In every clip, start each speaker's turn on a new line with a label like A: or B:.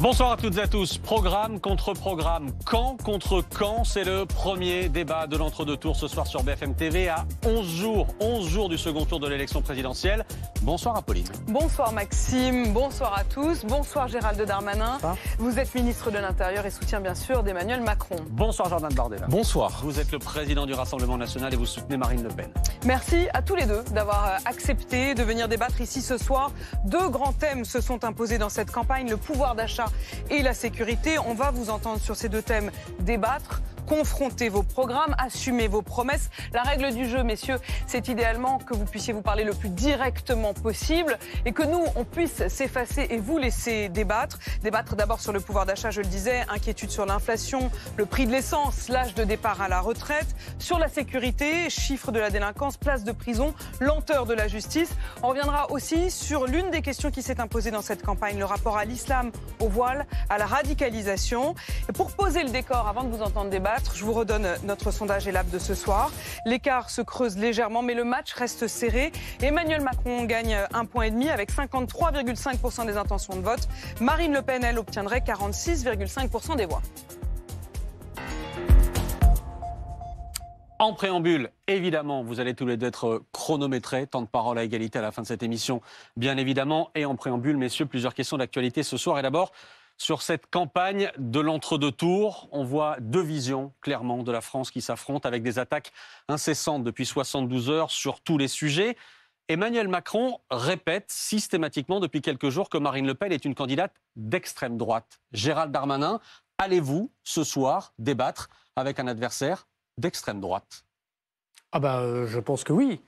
A: Bonsoir à toutes et à tous. Programme contre programme, Quand contre quand c'est le premier débat de l'entre-deux tours ce soir sur BFM TV à 11 jours, 11 jours du second tour de l'élection présidentielle. Bonsoir Apolline.
B: Bonsoir Maxime, bonsoir à tous, bonsoir Gérald Darmanin. Vous êtes ministre de l'Intérieur et soutien bien sûr d'Emmanuel Macron. Bonsoir Jordan
A: Bardella. Bonsoir. Vous êtes le président du Rassemblement national et vous soutenez Marine Le Pen.
B: Merci à tous les deux d'avoir euh, accepté de venir débattre ici ce soir. Deux grands thèmes se sont imposés dans cette campagne, le pouvoir d'achat et la sécurité. On va vous entendre sur ces deux thèmes débattre confrontez vos programmes, assumez vos promesses. La règle du jeu, messieurs, c'est idéalement que vous puissiez vous parler le plus directement possible et que nous, on puisse s'effacer et vous laisser débattre. Débattre d'abord sur le pouvoir d'achat, je le disais, inquiétude sur l'inflation, le prix de l'essence, l'âge de départ à la retraite, sur la sécurité, chiffres de la délinquance, place de prison, lenteur de la justice. On reviendra aussi sur l'une des questions qui s'est imposée dans cette campagne, le rapport à l'islam, au voile, à la radicalisation. Et pour poser le décor, avant de vous entendre débattre, je vous redonne euh, notre sondage ELAB de ce soir. L'écart se creuse légèrement, mais le match reste serré. Emmanuel Macron gagne euh, un point et demi avec 53,5% des intentions de vote. Marine Le Pen, elle, obtiendrait 46,5% des voix.
A: En préambule, évidemment, vous allez tous les deux être euh, chronométrés. Tant de parole à égalité à la fin de cette émission, bien évidemment. Et en préambule, messieurs, plusieurs questions d'actualité ce soir. Et d'abord, sur cette campagne de l'entre-deux-tours. On voit deux visions, clairement, de la France qui s'affrontent avec des attaques incessantes depuis 72 heures sur tous les sujets. Emmanuel Macron répète systématiquement depuis quelques jours que Marine Le Pen est une candidate d'extrême droite. Gérald Darmanin, allez-vous ce soir débattre avec un adversaire d'extrême droite
C: Ah bah euh, je pense que oui.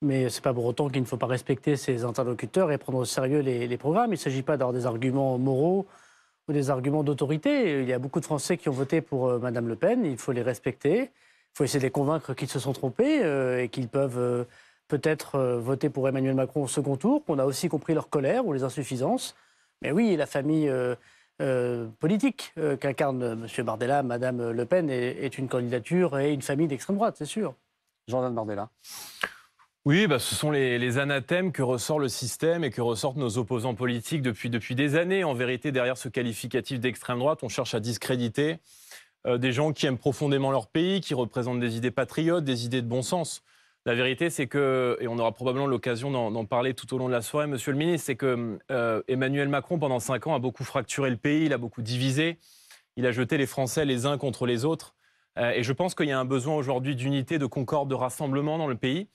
C: Mais ce n'est pas pour autant qu'il ne faut pas respecter ses interlocuteurs et prendre au sérieux les, les programmes. Il ne s'agit pas d'avoir des arguments moraux des arguments d'autorité. Il y a beaucoup de Français qui ont voté pour Mme euh, Madame Le Pen. Il faut les respecter. Il faut essayer de les convaincre qu'ils se sont trompés euh, et qu'ils peuvent euh, peut-être voter pour Emmanuel Macron au second tour. Qu'on a aussi compris leur colère ou les insuffisances. Mais oui, la famille politique qu'incarne M. Bardella, Madame Le Pen, est, une candidature et une famille d'extrême droite, c'est sûr. Jordan
D: Bardella. Oui, bah, ce sont les, anathèmes que ressort le système et que ressortent nos opposants politiques depuis, depuis des années. En vérité, derrière ce qualificatif d'extrême droite, on cherche à discréditer euh, des gens qui aiment profondément leur pays, qui représentent des idées patriotes, des idées de bon sens. La vérité, c'est que, et on aura probablement l'occasion d'en parler tout au long de la soirée, Monsieur le Ministre, c'est que euh, Emmanuel Macron, pendant cinq ans, a beaucoup fracturé le pays, il a beaucoup divisé, il a jeté les Français les uns contre les autres. Euh, et je pense qu'il y a un besoin aujourd'hui d'unité, de concorde, de rassemblement dans le pays.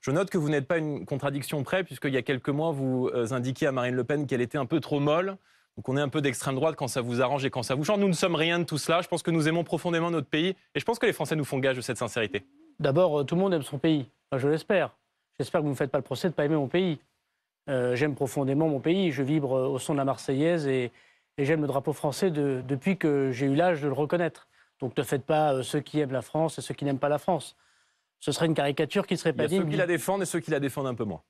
D: Je note que vous n'êtes pas une contradiction près, puisqu'il y a quelques mois, vous euh, indiquiez à Marine Le Pen qu'elle était un peu trop molle. Donc on est un peu d'extrême droite quand ça vous arrange et quand ça vous change. Nous ne sommes rien de tout cela. Je pense que nous aimons profondément notre pays et je pense que les Français nous font gage de cette sincérité. D'abord, euh, tout le monde aime
C: son pays. je l'espère. J'espère que vous ne me faites pas le procès de ne pas aimer mon pays. Euh, j'aime profondément mon pays. Je vibre au son de la Marseillaise et, j'aime le drapeau français depuis que j'ai eu l'âge de le reconnaître. Donc ne faites pas ceux qui aiment la France et ceux qui n'aiment pas la France ce serait une
D: caricature qui serait pas digne. Ceux qui la défendent et ceux qui la défendent un peu moins.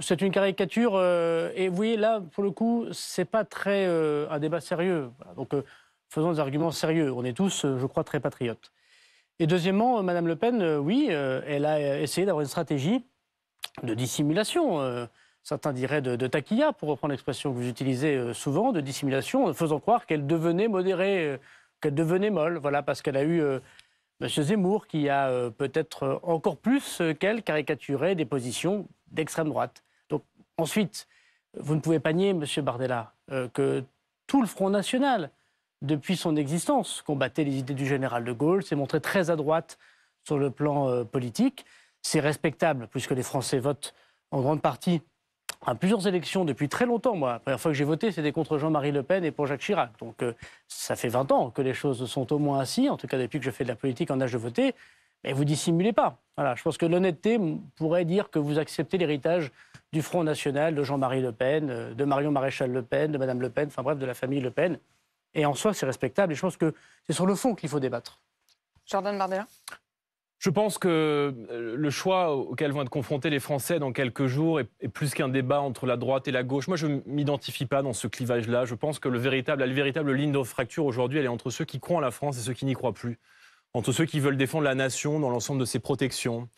C: C'est une caricature. Euh, et vous voyez, là, pour le coup, c'est pas très euh, un débat sérieux. donc, euh, faisons des arguments sérieux. On est tous, je crois, très patriotes. Et deuxièmement, Madame Le Pen, oui, elle a essayé d'avoir une stratégie de dissimulation. certains diraient de, de, taquilla, pour reprendre l'expression que vous utilisez souvent, de dissimulation, faisant croire qu'elle devenait modérée, qu'elle devenait molle. Voilà, parce qu'elle a eu M. Zemmour, qui a euh, peut-être euh, encore plus qu'elle caricaturé des positions d'extrême droite. Donc ensuite, vous ne pouvez pas nier, M. Bardella, euh, que tout le Front National, depuis son existence, combattait les idées du général de Gaulle, s'est montré très à droite sur le plan politique. C'est respectable, puisque les Français votent en grande partie à plusieurs élections depuis très longtemps. Moi, la première fois que j'ai voté, c'était contre Jean-Marie Le Pen et pour Jacques Chirac. Donc, euh, ça fait 20 ans que les choses sont au moins ainsi, en tout cas depuis que je fais de la politique en âge de voter. Mais vous dissimulez pas. Voilà, je pense que l'honnêteté pourrait dire que vous acceptez l'héritage du Front National, de Jean-Marie Le Pen, euh, de Marion Maréchal Le Pen, de Madame Le Pen, enfin bref, de la famille Le Pen. Et en soi, c'est respectable. Et je pense que c'est sur le fond qu'il faut débattre.
B: Jordan Bardella
D: je pense que euh, le choix auquel vont être confrontés les Français dans quelques jours est, plus qu'un débat entre la droite et la gauche. Moi, je ne m'identifie pas dans ce clivage-là. Je pense que la véritable ligne de fracture aujourd'hui, elle est entre ceux qui croient en la France et ceux qui n'y croient plus. Entre ceux qui veulent défendre la nation dans l'ensemble de ses protections,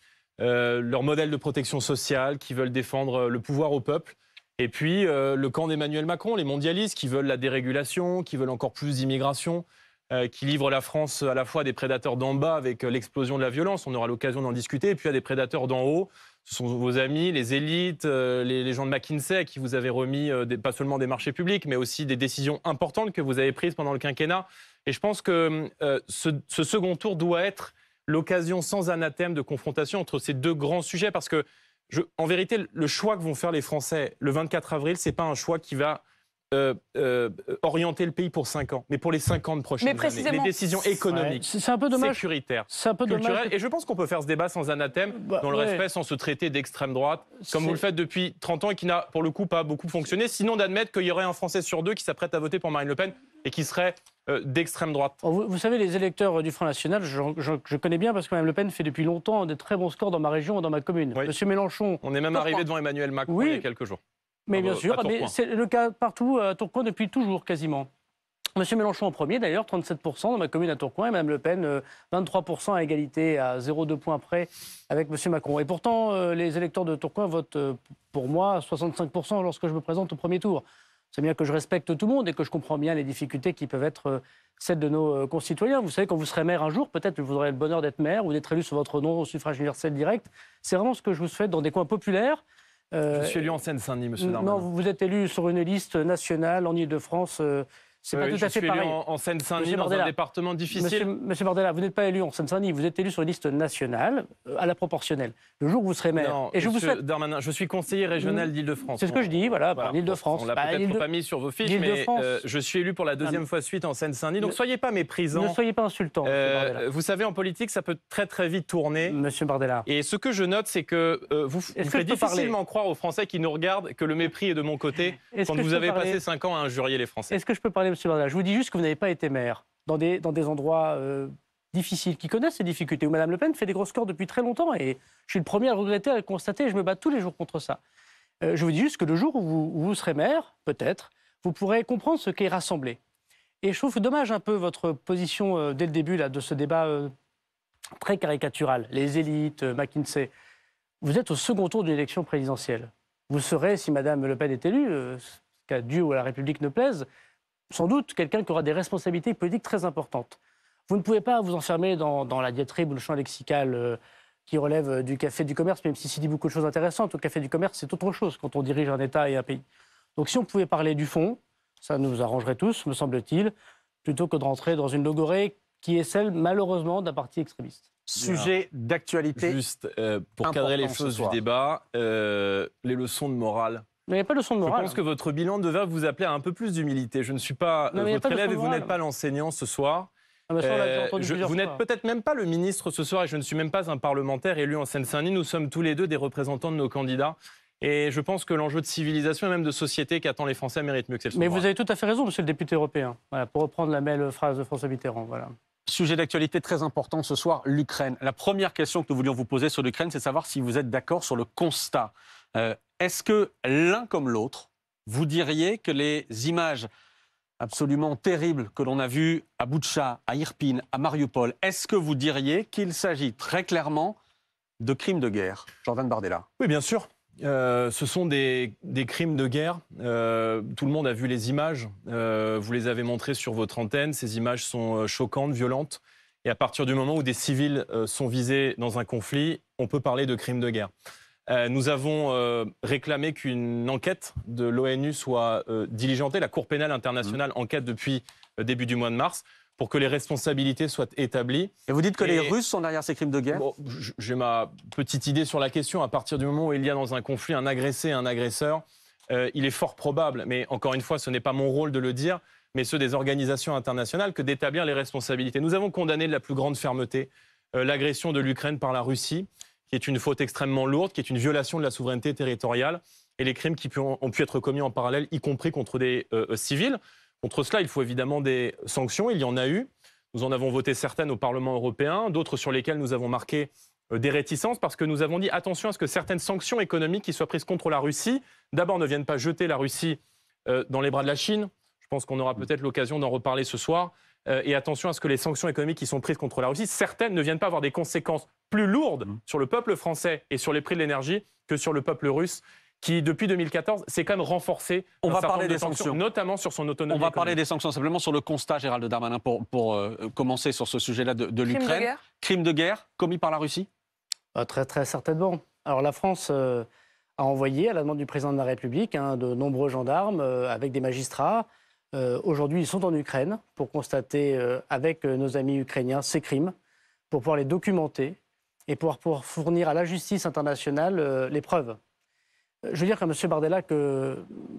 D: euh, leur modèle de protection sociale, qui veulent défendre euh, le pouvoir au peuple. Et puis, le camp d'Emmanuel Macron, les mondialistes qui veulent la dérégulation, qui veulent encore plus d'immigration. Euh, qui livre la France à la fois à des prédateurs d'en bas avec euh, l'explosion de la violence, on aura l'occasion d'en discuter, et puis à des prédateurs d'en haut. Ce sont vos amis, les élites, euh, les, gens de McKinsey qui vous avez remis pas seulement des marchés publics, mais aussi des décisions importantes que vous avez prises pendant le quinquennat. Et je pense que ce, second tour doit être l'occasion sans anathème de confrontation entre ces deux grands sujets, parce que, en vérité, le choix que vont faire les Français le 24 avril, ce n'est pas un choix qui va euh, euh, orienter le pays pour 5 ans, mais pour les 50 prochaines mais années. Les décisions économiques, un peu sécuritaires, un peu culturelles. Et je pense qu'on peut faire ce débat sans anathème, bah, dans le respect, sans se traiter d'extrême droite, comme vous le faites depuis 30 ans et qui n'a pour le coup pas beaucoup fonctionné, sinon d'admettre qu'il y aurait un Français sur deux qui s'apprête à voter pour Marine Le Pen et qui serait euh, d'extrême droite.
C: Vous, savez, les électeurs du Front National, je, connais bien parce que Marine Le Pen fait depuis longtemps des très bons scores dans ma région et dans ma commune. Monsieur Mélenchon.
D: On est même arrivé devant Emmanuel Macron il y a quelques jours. Mais bien sûr, c'est
C: le cas partout euh, à Tourcoing depuis toujours quasiment. Monsieur Mélenchon en premier, d'ailleurs, 37% dans ma commune à Tourcoing, et Mme Le Pen, 23% euh, à égalité, à 0,2 points près avec Monsieur Macron. Et pourtant, euh, les électeurs de Tourcoing votent pour moi 65% lorsque je me présente au premier tour. C'est bien que je respecte tout le monde et que je comprends bien les difficultés qui peuvent être celles de nos concitoyens. Vous savez, quand vous serez maire un jour, peut-être vous aurez le bonheur d'être maire ou d'être élu sur votre nom au suffrage universel direct. C'est vraiment ce que je vous souhaite dans des coins populaires, euh, Je suis élu en Seine-Saint-Denis, monsieur Darmanin. Non, vous êtes élu sur une liste nationale en Ile-de-France euh, c'est euh, pas tout à fait pareil. en, en Seine-Saint-Denis, dans un
D: département difficile.
C: Monsieur, Bardella vous n'êtes pas élu en Seine-Saint-Denis, vous êtes élu sur une liste nationale, euh, à la proportionnelle. Le jour où vous serez maire. et je vous souhaite...
D: je suis conseiller régional mmh. d'Île-de-France. C'est ce que je dis, voilà, voilà lîle de france On l'a bah, peut-être pas mis sur vos fiches, mais euh, je suis élu pour la deuxième fois suite en Seine-Saint-Denis. Donc soyez pas méprisant. Ne soyez pas insultant. vous savez, en politique, ça peut très très vite tourner. Monsieur Bardella Et ce que je note, c'est que vous, vous faites difficilement croire aux Français qui nous regardent que le mépris est de mon côté quand vous avez passé 5 ans à injurier les Français. Est-ce
C: que je peux parler je vous dis juste que vous n'avez pas été maire dans des, dans des endroits euh, difficiles, qui connaissent ces difficultés, où Mme Le Pen fait des gros scores depuis très longtemps. Et je suis le premier à regretter, à le constater, et je me bats tous les jours contre ça. Euh, je vous dis juste que le jour où vous, serez maire, peut-être, vous pourrez comprendre ce qu'est rassembler. Et je trouve dommage un peu votre position euh, dès le début là, de ce débat très caricatural. Les élites, McKinsey. Vous êtes au second tour d'une élection présidentielle. Vous serez, si Mme Le Pen est élue, ce qu'a dû ou à la République ne plaise, sans doute quelqu'un qui aura des responsabilités politiques très importantes. Vous ne pouvez pas vous enfermer dans, la diatribe ou le champ lexical euh, qui relève euh, du café du commerce, même si s'y dit beaucoup de choses intéressantes. Au café du commerce, c'est autre chose quand on dirige un État et un pays. Donc si on pouvait parler du fond, ça nous arrangerait tous, me semble-t-il, plutôt que de rentrer dans une logorée qui est celle, malheureusement, d'un parti extrémiste.
A: Sujet d'actualité. Juste
D: euh, pour cadrer les choses du débat, les leçons de morale il a pas de leçon Je pense que votre bilan devait vous appeler à un peu plus d'humilité. Je ne suis pas votre élève et vous n'êtes pas l'enseignant ce soir.
E: Ah, bah, euh, vous n'êtes
D: peut-être même pas le ministre ce soir et je ne suis même pas un parlementaire élu en Seine-Saint-Denis. Nous sommes tous les deux des représentants de nos candidats. Et je pense que l'enjeu de civilisation et même de société
A: qu'attend les Français mérite mieux que celle Mais vous
C: avez tout à fait raison, monsieur le député européen, voilà, pour reprendre la belle phrase de François Mitterrand.
A: Voilà. Sujet d'actualité très important ce soir, l'Ukraine. La première question que nous voulions vous poser sur l'Ukraine, c'est savoir si vous êtes d'accord sur le constat. Euh, est-ce que l'un comme l'autre, vous diriez que les images absolument terribles que l'on a vues à Boutcha, à Irpin, à Mariupol, est-ce que vous diriez qu'il s'agit très clairement de crimes de guerre Jordan Bardella.
D: Oui, bien sûr. Euh, ce sont des, crimes de guerre. Euh, tout le monde a vu les images. Euh, vous les avez montrées sur votre antenne. Ces images sont choquantes, violentes. Et à partir du moment où des civils sont visés dans un conflit, on peut parler de crimes de guerre. Euh, nous avons euh, réclamé qu'une enquête de l'ONU soit euh, diligentée. La Cour pénale internationale mmh. enquête depuis début du mois de mars pour que les responsabilités soient établies. Et vous dites que les Russes
A: sont derrière ces crimes de guerre
D: J'ai ma petite idée sur la question. À partir du moment où il y a dans un conflit un agressé un agresseur, il est fort probable, mais encore une fois, ce n'est pas mon rôle de le dire, mais ceux des organisations internationales, que d'établir les responsabilités. Nous avons condamné de la plus grande fermeté l'agression de l'Ukraine par la Russie qui est une faute extrêmement lourde, qui est une violation de la souveraineté territoriale et les crimes qui ont pu être commis en parallèle, y compris contre des euh, euh, civils. Contre cela, il faut évidemment des sanctions. Il y en a eu. Nous en avons voté certaines au Parlement européen, d'autres sur lesquelles nous avons marqué euh, des réticences parce que nous avons dit attention à ce que certaines sanctions économiques qui soient prises contre la Russie, d'abord ne viennent pas jeter la Russie dans les bras de la Chine. Je pense qu'on aura mm. peut-être l'occasion d'en reparler ce soir. Euh, et attention à ce que les sanctions économiques qui sont prises contre la Russie, certaines ne viennent pas avoir des conséquences plus lourdes mmh. sur le peuple français et sur les prix de l'énergie que sur le peuple russe qui, depuis 2014, s'est quand même renforcé.
A: On va parler des sanctions,
D: notamment sur son autonomie. On va parler des
A: sanctions, simplement sur le constat, Gérald Darmanin, pour, pour euh, commencer sur ce sujet-là de, de l'Ukraine. Crime de guerre commis par la Russie ah, Très, très certainement.
C: Alors la France
A: euh, a
C: envoyé, à la demande du président de la République, hein, de nombreux gendarmes avec des magistrats euh, aujourd'hui, ils sont en Ukraine pour constater euh, avec euh, nos amis ukrainiens ces crimes, pour pouvoir les documenter et pour pouvoir fournir à la justice internationale les preuves. Je veux dire, à M. Bardella, que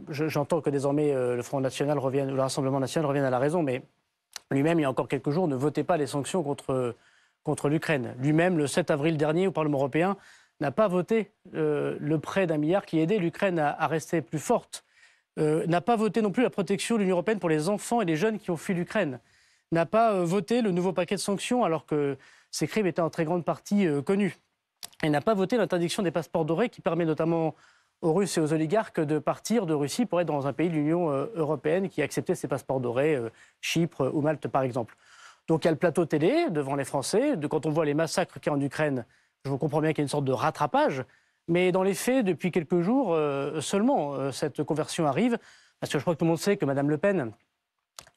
C: j'entends que désormais le Front National revienne, le Rassemblement National revienne à la raison, mais lui-même, il y a encore quelques jours, ne votait pas les sanctions contre, contre l'Ukraine. Lui-même, le 7 avril dernier, au Parlement européen, n'a pas voté le prêt d'un milliard qui aidait l'Ukraine à, rester plus forte euh, n'a pas voté non plus la protection de l'Union européenne pour les enfants et les jeunes qui ont fui l'Ukraine, n'a pas euh, voté le nouveau paquet de sanctions alors que ces crimes étaient en très grande partie euh, connus, et n'a pas voté l'interdiction des passeports dorés qui permet notamment aux Russes et aux oligarques de partir de Russie pour être dans un pays de l'Union européenne qui acceptait ces passeports dorés, Chypre ou Malte par exemple. Donc il y a le plateau télé devant les Français. De, quand on voit les massacres qu'il y a en Ukraine, je vous comprends bien qu'il y a une sorte de rattrapage. Mais dans les faits, depuis quelques jours euh, seulement, euh, cette conversion arrive, parce que je crois que tout le monde sait que Mme Le Pen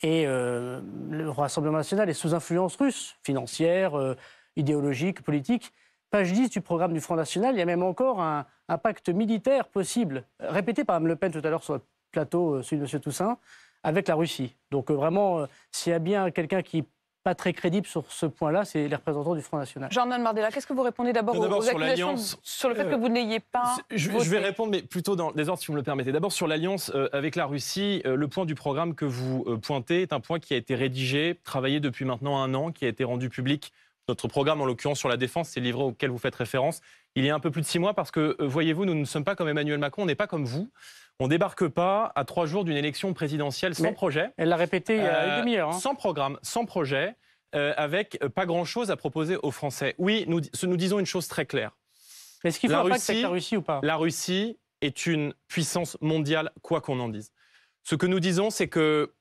C: et euh, le Rassemblement national est sous influence russe, financière, idéologique, politique. Page 10 du programme du Front National, il y a même encore un, pacte militaire possible, répété par Mme Le Pen tout à l'heure sur le plateau, celui de M. Toussaint, avec la Russie. Donc vraiment, s'il y a bien quelqu'un qui pas très crédible sur ce point-là, c'est les représentants du Front National. –
B: Jordan Mardella, qu'est-ce que vous répondez d'abord aux, sur accusations sur le fait euh, que vous n'ayez pas
D: je, vais répondre, mais plutôt dans les ordres, si vous me le permettez. D'abord, sur l'alliance euh, avec la Russie, euh, le point du programme que vous pointez est un point qui a été rédigé, travaillé depuis maintenant un an, qui a été rendu public. Notre programme, en l'occurrence sur la défense, c'est le livre auquel vous faites référence. Il y a un peu plus de six mois, parce que, voyez-vous, nous ne sommes pas comme Emmanuel Macron, on n'est pas comme vous. On débarque pas à trois jours d'une élection présidentielle sans projet. Elle l'a répété il y a une euh, demi-heure. Hein. Sans programme, sans projet, euh, avec euh, pas grand-chose à proposer aux Français. Oui, nous, nous disons une chose très claire. Est-ce qu'il faut pas la Russie ou pas La Russie est une puissance mondiale, quoi qu'on en dise. Ce que nous disons, c'est que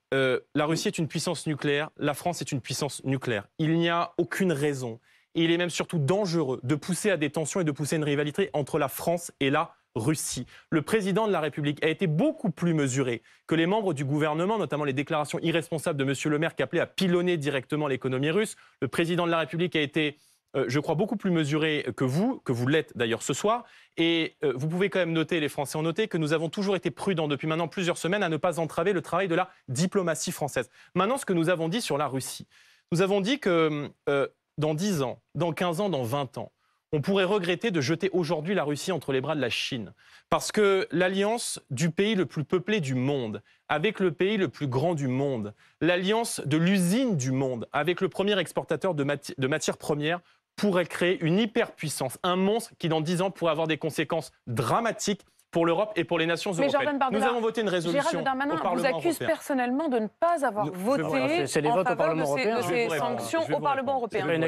D: la Russie est une puissance nucléaire, la France est une puissance nucléaire. Il n'y a aucune raison, et il est même surtout dangereux de pousser à des tensions et de pousser à une rivalité entre la France et la Russie. Le président de la République a été beaucoup plus mesuré que les membres du gouvernement, notamment les déclarations irresponsables de M. Le Maire qui appelait à pilonner directement l'économie russe. Le président de la République a été, euh, je crois, beaucoup plus mesuré que vous, que vous l'êtes d'ailleurs ce soir. Et euh, vous pouvez quand même noter, les Français ont noté, que nous avons toujours été prudents depuis maintenant plusieurs semaines à ne pas entraver le travail de la diplomatie française. Maintenant, ce que nous avons dit sur la Russie. Nous avons dit que euh, dans 10 ans, dans 15 ans, dans 20 ans, on pourrait regretter de jeter aujourd'hui la Russie entre les bras de la Chine. Parce que l'alliance du pays le plus peuplé du monde, avec le pays le plus grand du monde, l'alliance de l'usine du monde, avec le premier exportateur de, matières premières, pourrait créer une hyperpuissance, un monstre qui dans dix ans pourrait avoir des conséquences dramatiques pour l'Europe et pour les nations européennes. nous avons voté une résolution Gérald vous accuse
B: personnellement de ne pas avoir voté en faveur de ces, de ces sanctions au Parlement européen. Il y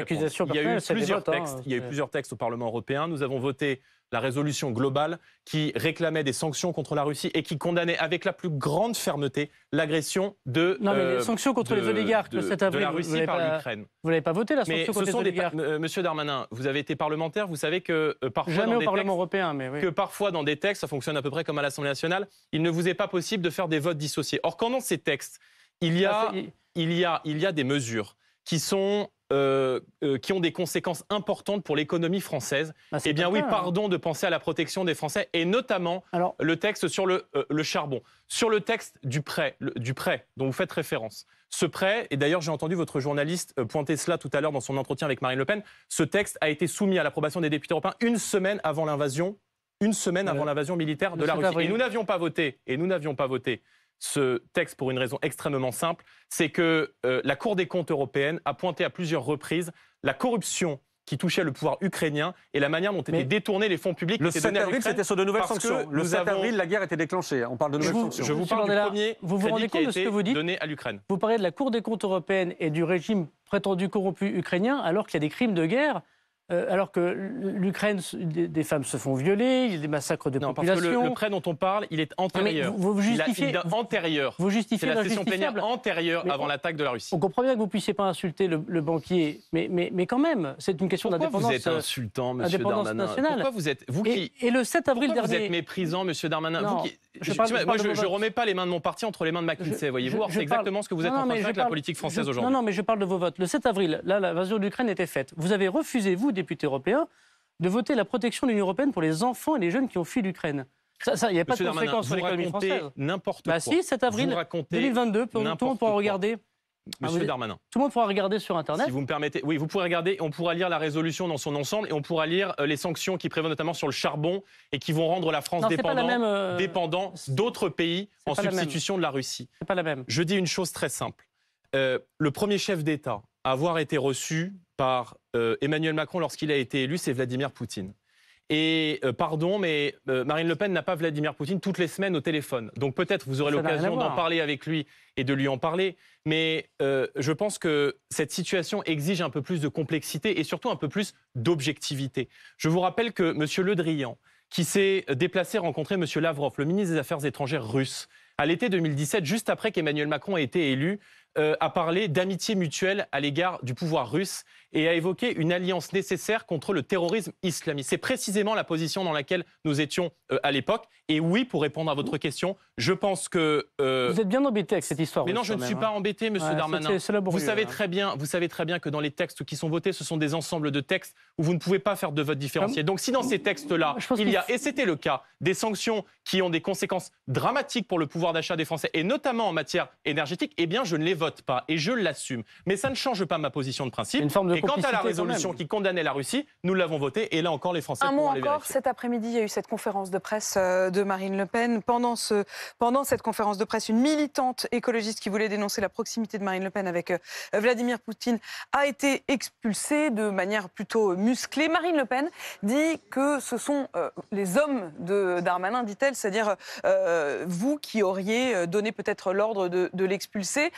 B: a eu plusieurs hein. textes. Il y a eu
D: plusieurs textes au Parlement européen. Nous avons voté la résolution globale qui réclamait des sanctions contre la Russie et qui condamnait avec la plus grande fermeté l'agression de non mais les euh, sanctions contre les oligarques de, la Russie par l'Ukraine. Vous n'avez pas voté la sanction les oligarques. Euh, monsieur Darmanin, vous avez été parlementaire, vous savez que euh, parfois dans au des Parlement textes,
C: européen, mais que
D: parfois dans des textes, ça fonctionne à peu près comme à l'Assemblée nationale, il ne vous est pas possible de faire des votes dissociés. Or quand dans ces textes, il y ah, a, il y a, il y a des mesures qui sont euh, euh, qui ont des conséquences importantes pour l'économie française. Bah, eh bien oui, hein. pardon de penser à la protection des Français et notamment le texte sur euh, le, charbon, sur le texte du prêt, du prêt dont vous faites référence. Ce prêt, et d'ailleurs j'ai entendu votre journaliste pointer cela tout à l'heure dans son entretien avec Marine Le Pen, ce texte a été soumis à l'approbation des députés européens une semaine avant l'invasion, une semaine avant l'invasion militaire de la Russie. Et nous n'avions pas voté, et nous n'avions pas voté ce texte pour une raison extrêmement simple, c'est que euh, la Cour des comptes européenne a pointé à plusieurs reprises la corruption qui touchait le pouvoir ukrainien et la manière dont étaient détournés les fonds publics. Le 7 avril, c'était sur de nouvelles sanctions. Le 7 avril,
A: la guerre était déclenchée. On parle de nouvelles sanctions. vous vous rendez compte de ce que vous dites
C: Vous parlez de la Cour des comptes européenne et du régime prétendu corrompu ukrainien, alors qu'il y a des crimes de guerre euh, alors que l'Ukraine, des, femmes se font violer, il y a des massacres de non, Parce que le, prêt
D: dont on parle, il est antérieur. Vous, vous, justifiez, antérieur. Vous justifiez la session plénière antérieure avant l'attaque de la Russie. On comprend bien que vous puissiez pas insulter
C: le, banquier, mais, mais, mais, quand même, c'est une question d'indépendance. Vous êtes insultant, euh, Monsieur Darmanin. Nationale. Pourquoi
D: vous êtes vous qui et, le 7 avril dernier. Vous êtes méprisant, Monsieur Darmanin. je, je, parle, moi, je, remets pas les mains de mon parti entre les mains de McKinsey. Voyez-vous, c'est exactement ce que vous êtes en train de faire avec la politique française aujourd'hui. Non, non,
C: mais je parle de vos votes. Le 7 avril, là, l'invasion de l'Ukraine était faite. Vous avez refusé vous député européen, de voter la protection de l'Union européenne pour les enfants et les jeunes qui ont fui l'Ukraine. Ça, il n'y a pas de conséquences sur l'économie française.
D: N'importe bah quoi. si, cet avril 2022, tout le monde pourra regarder. Ah, Monsieur Darmanin. Tout le monde pourra regarder sur Internet. Si vous me permettez. Oui, vous pourrez regarder, on pourra lire la résolution dans son ensemble et on pourra lire euh, les sanctions qui prévoient notamment sur le charbon et qui vont rendre la France dépendante euh, d'autres pays en substitution de la Russie. C'est pas la même. Je dis une chose très simple. Euh, le premier chef d'État à avoir été reçu par euh, Emmanuel Macron lorsqu'il a été élu, c'est Vladimir Poutine. Et euh, pardon, mais euh, Marine Le Pen n'a pas Vladimir Poutine toutes les semaines au téléphone. Donc peut-être vous aurez l'occasion d'en parler avec lui et de lui en parler. Mais je pense que cette situation exige un peu plus de complexité et surtout un peu plus d'objectivité. Je vous rappelle que M. Le Drian, qui s'est déplacé rencontrer M. Lavrov, le ministre des Affaires étrangères russe, à l'été 2017, juste après qu'Emmanuel Macron ait été élu, a parlé d'amitié mutuelle à l'égard du pouvoir russe et a évoqué une alliance nécessaire contre le terrorisme islamiste. C'est précisément la position dans laquelle nous étions euh, à l'époque. Et oui, pour répondre à votre question, je pense que... Euh, vous
C: êtes bien embêté avec cette histoire. Mais non, je ne suis pas hein. embêté, monsieur Darmanin. vous, savez hein.
D: très bien, vous savez très bien que dans les textes qui sont votés, ce sont des ensembles de textes où vous ne pouvez pas faire de vote différencié. Ah Donc si dans ces textes-là, il y a, et c'était le cas, des sanctions qui ont des conséquences dramatiques pour le pouvoir d'achat des Français, et notamment en matière énergétique, eh bien je ne les vote pas et je l'assume. Mais ça ne change pas ma position de principe. Une forme de quant à la résolution qui condamnait la Russie, nous l'avons votée et là encore les Français. Un mot encore, cet
B: après-midi, il y a eu cette conférence de presse euh, de Marine Le Pen. Pendant, ce, pendant cette conférence de presse, une militante écologiste qui voulait dénoncer la proximité de Marine Le Pen avec euh, Vladimir Poutine a été expulsée de manière plutôt musclée. Marine Le Pen dit que ce sont euh, les hommes de Darmanin, dit-elle, c'est-à-dire vous qui auriez donné peut-être l'ordre de, l'expulser.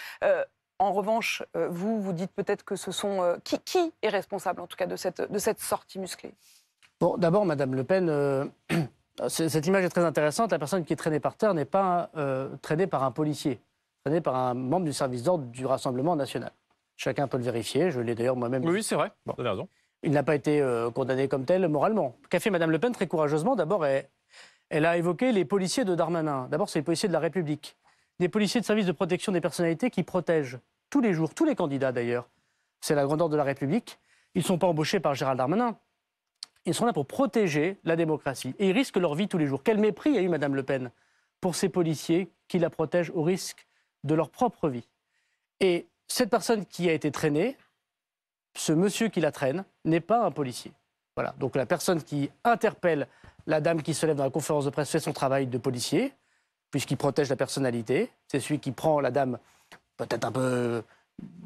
B: En revanche, euh, vous, vous dites peut-être que ce sont... Euh, qui, qui, est responsable, en tout cas, de cette, de cette sortie musclée Bon, d'abord, Madame
C: Le Pen, euh, cette image est très intéressante. La personne qui est traînée par terre n'est pas traînée par un policier, traînée par un membre du service d'ordre du Rassemblement national. Chacun peut le vérifier. Je l'ai d'ailleurs moi-même. Oui, c'est vrai. Il n'a pas été condamné comme tel moralement. Qu'a fait Madame Le Pen très courageusement D'abord, elle a évoqué les policiers de Darmanin. D'abord, c'est les policiers de la République des policiers de service de protection des personnalités qui protègent tous les jours, tous les candidats d'ailleurs. C'est la grandeur de la République. Ils ne sont pas embauchés par Gérald Darmanin. Ils sont là pour protéger la démocratie. Et ils risquent leur vie tous les jours. Quel mépris a eu Mme Le Pen pour ces policiers qui la protègent au risque de leur propre vie. Et cette personne qui a été traînée, ce monsieur qui la traîne, n'est pas un policier. Voilà. Donc la personne qui interpelle la dame qui se lève dans la conférence de presse fait son travail de policier puisqu'il protège la personnalité. C'est celui qui prend la dame, peut-être un peu euh,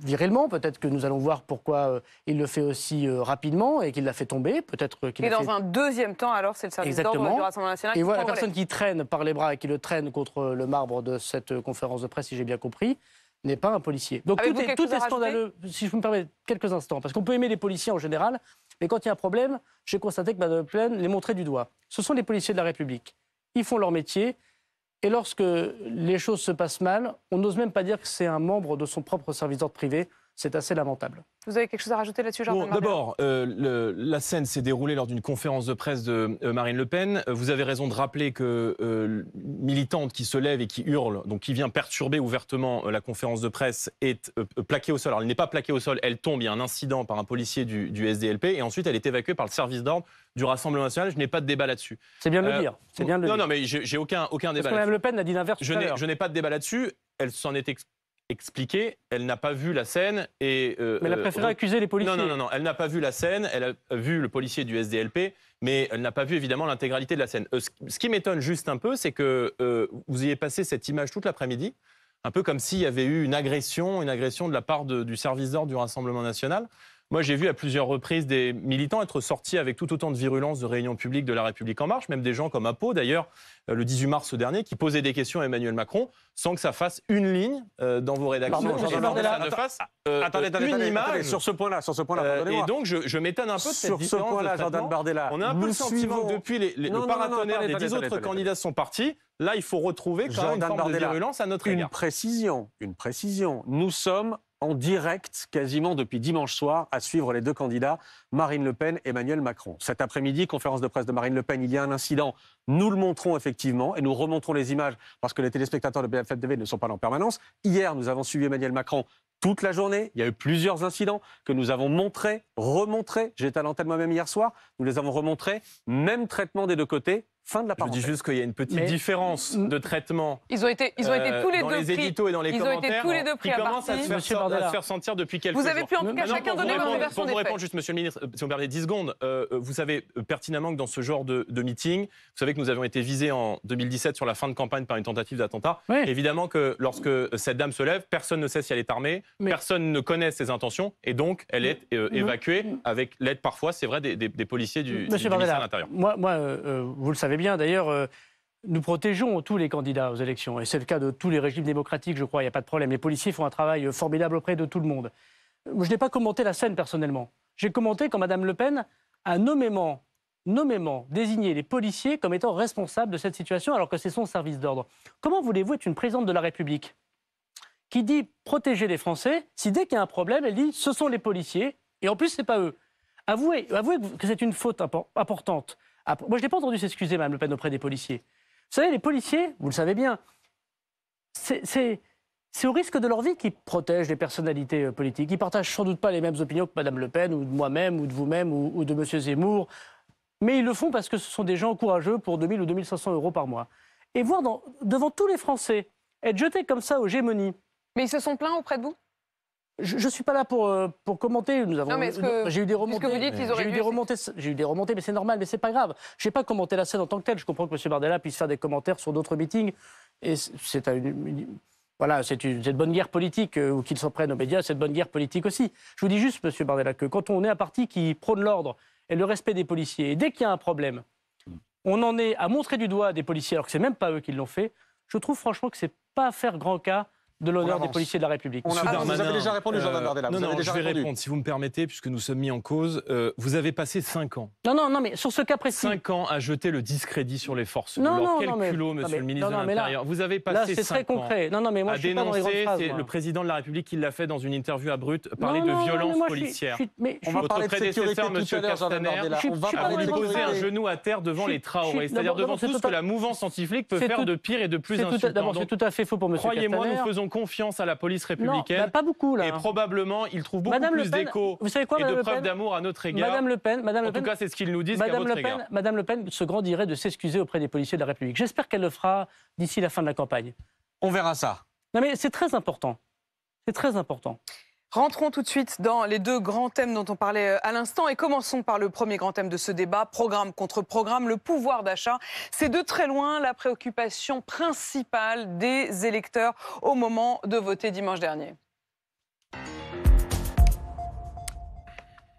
C: virilement, peut-être que nous allons voir pourquoi euh, il le fait aussi euh, rapidement et qu'il l'a fait tomber, peut-être qu'il. Et dans un
B: deuxième temps, alors, c'est le service d'ordre du Rassemblement national. Et voilà la personne
C: qui traîne par les bras et qui le traîne contre le marbre de cette conférence de presse, si j'ai bien compris, n'est pas un policier. Donc tout est, scandaleux. Si je me permets quelques instants, parce qu'on peut aimer les policiers en général, mais quand il y a un problème, j'ai constaté que Mme Le Pen les montrait du doigt. Ce sont les policiers de la République. Ils font leur métier. Et lorsque les choses se passent mal, on n'ose même pas dire que c'est un membre de son propre service d'ordre privé c'est assez lamentable.
B: Vous avez quelque chose à rajouter là-dessus, jean
D: D'abord, euh, la scène s'est déroulée lors d'une conférence de presse de euh, Marine Le Pen. Euh, vous avez raison de rappeler que militante qui se lève et qui hurle, donc qui vient perturber ouvertement la conférence de presse, est plaquée au sol. Alors, elle n'est pas plaquée au sol, elle tombe. Il y a un incident par un policier du, SDLP et ensuite elle est évacuée par le service d'ordre du Rassemblement national. Je n'ai pas de débat là-dessus. C'est bien de le dire. C'est bien non, le non, non, mais j'ai aucun, aucun débat. Parce que Mme Le Pen
C: a dit l'inverse. Je
D: n'ai pas de débat là-dessus elle s'en est expliqué, elle n'a pas vu la scène et... Euh, mais elle a préféré euh, accuser les policiers. Non, non, non, elle n'a pas vu la scène, elle a vu le policier du SDLP, mais elle n'a pas vu évidemment l'intégralité de la scène. Euh, ce, qui m'étonne juste un peu, c'est que vous ayez passé cette image toute l'après-midi, un peu comme s'il y avait eu une agression, une agression de la part du service d'ordre du Rassemblement national. Moi, j'ai vu à plusieurs reprises des militants être sortis avec tout autant de virulence de réunions publiques de La République En Marche, même des gens comme Apo, d'ailleurs, euh, le 18 mars dernier, qui posaient des questions à Emmanuel Macron sans que ça fasse une ligne euh, dans vos rédactions. Pardon, Bardella, ah, euh, attendez, attendez, une image. sur ce
A: point-là, sur ce point-là, Et donc, je, m'étonne un peu de cette Sur ce point-là, Jordan Bardella, on a un peu le sentiment que depuis les, les, le paratonnerre des dix autres candidats
D: sont partis. Là, il faut retrouver quand même une forme de virulence
A: à notre égard. Une précision, une précision. Nous sommes en direct quasiment depuis dimanche soir à suivre les deux candidats, Marine Le Pen et Emmanuel Macron. Cet après-midi, conférence de presse de Marine Le Pen, il y a un incident, nous le montrons effectivement et nous remontrons les images parce que les téléspectateurs de BFM TV ne sont pas là en permanence. Hier, nous avons suivi Emmanuel Macron toute la journée. Il y a eu plusieurs incidents que nous avons montrés, remontrés. J'étais à l'antenne moi-même hier soir. Nous les avons remontrés. Même traitement des deux côtés, Fin de la parenthèse. Je dis juste qu'il y a une petite différence de traitement.
B: Ils ont été, ils ont été euh, tous les dans les éditos et dans les ils Ont été tous les hein, deux pris qui commence à, se faire
D: sentir, depuis quelques jours. Vous avez pu en tout cas chacun donner votre version Pour vous répondre juste, Monsieur le Ministre, euh, si on perdait 10 secondes, euh, vous savez pertinemment que dans ce genre de, meeting, vous savez que nous avions été visés en 2017 sur la fin de campagne par une tentative d'attentat. Évidemment que lorsque cette dame se lève, personne ne sait si elle est armée, personne ne connaît ses intentions et donc elle est mm. évacuée mm. avec l'aide parfois, c'est vrai, des, policiers du, ministère de l'Intérieur.
C: Moi, moi vous le savez eh bien d'ailleurs, euh, nous protégeons tous les candidats aux élections, et c'est le cas de tous les régimes démocratiques, je crois, il n'y a pas de problème. Les policiers font un travail formidable auprès de tout le monde. Je n'ai pas commenté la scène personnellement. J'ai commenté quand Mme Le Pen a nommément, nommément désigné les policiers comme étant responsables de cette situation, alors que c'est son service d'ordre. Comment voulez-vous être une présidente de la République qui dit protéger les Français, si dès qu'il y a un problème, elle dit ce sont les policiers, et en plus, ce n'est pas eux Avouez, que c'est une faute importante. Ah, moi, je n'ai pas entendu s'excuser, Mme Le Pen, auprès des policiers. Vous savez, les policiers, vous le savez bien, c'est au risque de leur vie qu'ils protègent les personnalités euh, politiques. Ils partagent sans doute pas les mêmes opinions que Mme Le Pen, ou de moi-même, ou de vous-même, ou, de M. Zemmour. Mais ils le font parce que ce sont des gens courageux pour 2000 ou 2500 euros par mois. Et voir devant tous les Français être jeté comme ça aux gémonies. Mais ils se sont plaints auprès de vous je ne suis pas là pour, euh, pour commenter. Nous avons, j'ai eu des remontées. j'ai eu des remontées. J'ai eu des remontées, mais c'est normal, mais c'est pas grave. Je n'ai pas commenté la scène en tant que telle. Je comprends que M. Bardella puisse faire des commentaires sur d'autres meetings. Et c'est une, voilà, c'est une, bonne guerre politique, euh, ou qu'ils s'en prennent aux médias, c'est une bonne guerre politique aussi. Je vous dis juste, M. Bardella, que quand on est un parti qui prône l'ordre et le respect des policiers, et dès qu'il y a un problème, on en est à montrer du doigt des policiers alors que c'est même pas eux qui l'ont fait, je trouve franchement que c'est pas faire grand cas de l'honneur des policiers de la République. vous avez déjà répondu, euh, Jordan Bardella. Non, vous avez non, déjà je vais répondu. répondre, si
D: vous me permettez, puisque nous sommes mis en cause. Euh, vous avez passé 5 ans.
C: Non, non, non, mais sur ce cas précis. 5
D: ans à jeter le discrédit sur les forces. Non, non, quel non, culot, monsieur le ministre de l'Intérieur. Vous avez passé là, C'est très concret. Non, non, mais moi, je suis dénoncer. Pas dans les phrases, le président de la République qui l'a fait dans une interview à Brut, parler de violence policière. On va parler de sécurité monsieur Castaner. On va poser un genou à terre devant les Traoré, c'est-à-dire devant tout ce que la mouvance anti-flic peut faire de pire et de plus insultant. D'abord, c'est tout à fait faux pour monsieur Castaner. Croyez-moi, nous faisons confiance à la police bah, républicaine. a pas beaucoup là. Et probablement, il trouve beaucoup plus d'écho et de preuves d'amour à notre égard. Madame Le Pen, en tout cas, c'est ce qu'ils nous disent Madame Le Pen,
C: Madame Le Pen se grandirait de s'excuser auprès des policiers de la République. J'espère qu'elle le fera d'ici la fin de la campagne. On verra
A: ça. Non
B: mais c'est très important. C'est très important. Rentrons tout de suite dans les deux grands thèmes dont on parlait euh, à l'instant et commençons par le premier grand thème de ce débat, programme contre programme, le pouvoir d'achat. C'est de très loin la préoccupation principale des électeurs au moment de voter dimanche dernier.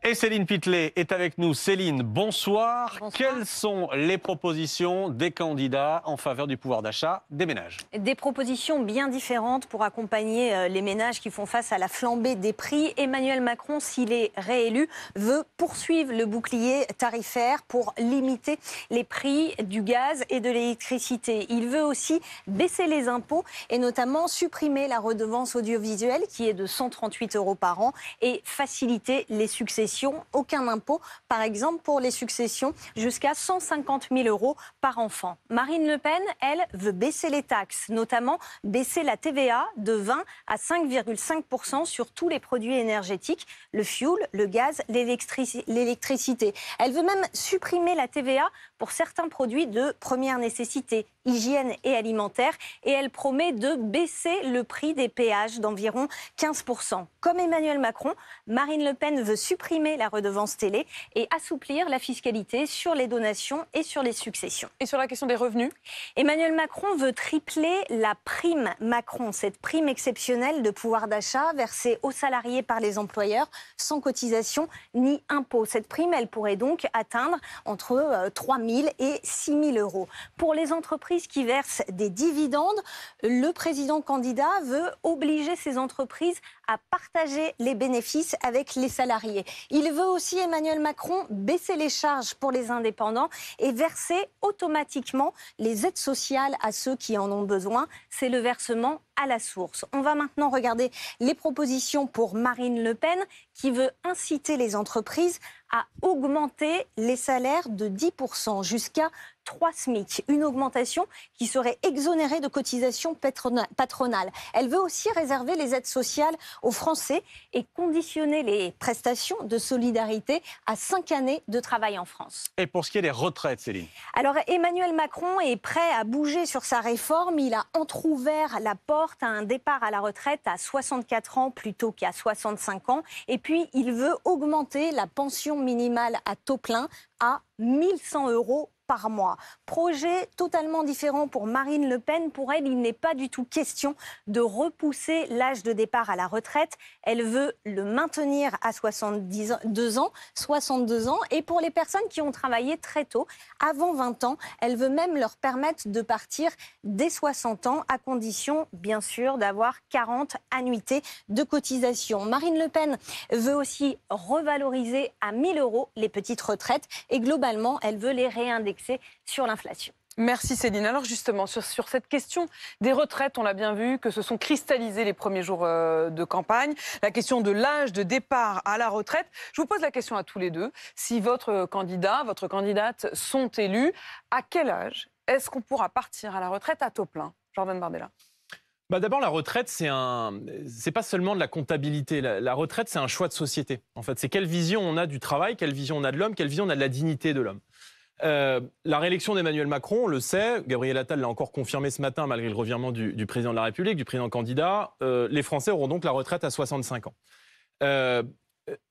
A: Et Céline Pitlet est avec nous. Céline, bonsoir. bonsoir. Quelles sont les propositions des candidats en faveur du pouvoir d'achat des ménages
E: Des propositions bien différentes pour accompagner euh, les ménages qui font face à la flambée des prix. Emmanuel Macron, s'il est réélu, veut poursuivre le bouclier tarifaire pour limiter les prix du gaz et de l'électricité. Il veut aussi baisser les impôts et notamment supprimer la redevance audiovisuelle qui est de 138 euros par an et faciliter les successions aucun impôt, par exemple pour les successions jusqu'à 150 000 euros par enfant. Marine Le Pen, elle, veut baisser les taxes, notamment baisser la TVA de 20 à 5,5% sur tous les produits énergétiques, le fioul, le gaz, l'électricité. Elle veut même supprimer la TVA pour certains produits de première nécessité, hygiène et alimentaire, et elle promet de baisser le prix des péages d'environ 15%. Comme Emmanuel Macron, Marine Le Pen veut supprimer la redevance télé et assouplir la fiscalité sur les donations et sur les successions. Et sur la question des revenus Emmanuel Macron veut tripler la prime Macron, cette prime exceptionnelle de pouvoir d'achat versée aux salariés par les employeurs sans cotisation ni impôt. Cette prime, elle pourrait donc atteindre entre 3 euh, 000 et 6 000 euros. Pour les entreprises qui versent des dividendes, le président candidat veut obliger ces entreprises à partager les bénéfices avec les salariés. Il veut aussi, Emmanuel Macron, baisser les charges pour les indépendants et verser automatiquement les aides sociales à ceux qui en ont besoin. C'est le versement à la source. On va maintenant regarder les propositions pour Marine Le Pen qui veut inciter les entreprises à augmenter les salaires de 10% jusqu'à 3 SMIC, une augmentation qui serait exonérée de cotisations patronales. Elle veut aussi réserver les aides sociales aux Français et conditionner les prestations de solidarité à 5 années de travail en France.
A: Et pour ce qui est des retraites, Céline
E: Alors Emmanuel Macron est prêt à bouger sur sa réforme. Il a entrouvert la porte à un départ à la retraite à 64 ans plutôt qu'à 65 ans. Et puis il veut augmenter la pension minimale à taux plein à 1100 euros par mois. Projet totalement différent pour Marine Le Pen. Pour elle, il n'est pas du tout question de repousser l'âge de départ à la retraite. Elle veut le maintenir à 72 ans, 62 ans. Et pour les personnes qui ont travaillé très tôt, avant 20 ans, elle veut même leur permettre de partir dès 60 ans, à condition, bien sûr, d'avoir 40 annuités de cotisation. Marine Le Pen veut aussi revaloriser à 1000 euros les petites retraites et globalement, elle veut les réindexer sur l'inflation. Merci Céline. Alors justement, sur, cette question des retraites, on l'a bien
B: vu que se sont cristallisés les premiers jours euh, de campagne. La question de l'âge de départ à la retraite. Je vous pose la question à tous les deux. Si votre candidat, votre candidate sont élus, à quel âge est-ce qu'on pourra partir à la retraite à taux plein Jordan Bardella.
D: Bah D'abord, la retraite, c'est un, pas seulement de la comptabilité. la retraite, c'est un choix de société. En fait, c'est quelle vision on a du travail, quelle vision on a de l'homme, quelle vision on a de la dignité de l'homme. Euh, la réélection d'Emmanuel Macron, on le sait, Gabriel Attal l'a encore confirmé ce matin malgré le revirement du, président de la République, du président candidat, euh, les Français auront donc la retraite à 65 ans. Euh,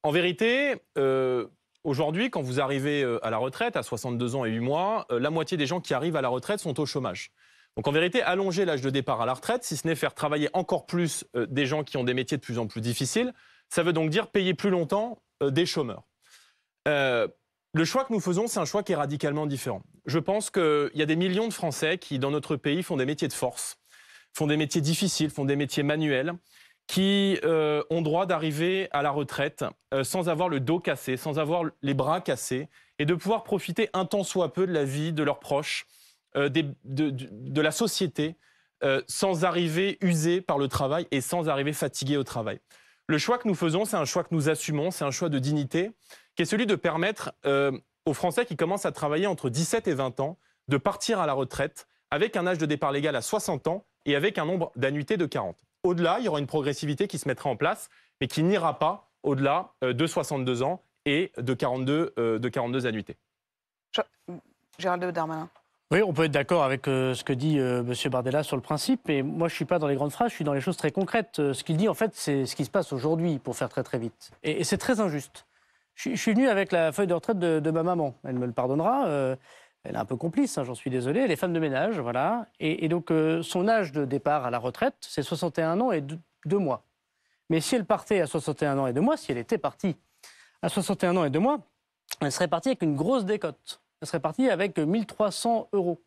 D: en vérité, aujourd'hui, quand vous arrivez à la retraite, à 62 ans et 8 mois, la moitié des gens qui arrivent à la retraite sont au chômage. Donc en vérité, allonger l'âge de départ à la retraite, si ce n'est faire travailler encore plus des gens qui ont des métiers de plus en plus difficiles, ça veut donc dire payer plus longtemps des chômeurs. Le choix que nous faisons, c'est un choix qui est radicalement différent. Je pense qu'il y a des millions de Français qui, dans notre pays, font des métiers de force, font des métiers difficiles, font des métiers manuels, qui euh, ont droit d'arriver à la retraite euh, sans avoir le dos cassé, sans avoir les bras cassés, et de pouvoir profiter un temps soit peu de la vie de leurs proches, euh, de, de, la société, sans arriver usé par le travail et sans arriver fatigué au travail. Le choix que nous faisons, c'est un choix que nous assumons, c'est un choix de dignité, qui est celui de permettre euh, aux Français qui commencent à travailler entre 17 et 20 ans de partir à la retraite avec un âge de départ légal à 60 ans et avec un nombre d'annuités de 40. Au-delà, il y aura une progressivité qui se mettra en place, mais qui n'ira pas au-delà euh, de 62 ans et de 42, euh, de 42 annuités.
B: Gérald Darmanin.
C: Oui, on peut être d'accord avec ce que dit Monsieur M. Bardella sur le principe, mais moi je ne suis pas dans les grandes phrases, je suis dans les choses très concrètes. ce qu'il dit en fait, c'est ce qui se passe aujourd'hui, pour faire très très vite. et c'est très injuste je, suis venu avec la feuille de retraite de, ma maman. Elle me le pardonnera. Euh, elle est un peu complice, hein, j'en suis désolé. Elle est femme de ménage, voilà. Et, donc, euh, son âge de départ à la retraite, c'est 61 ans et 2 deux mois. Mais si elle partait à 61 ans et 2 mois, si elle était partie à 61 ans et 2 mois, elle serait partie avec une grosse décote. Elle serait partie avec 1300 euros.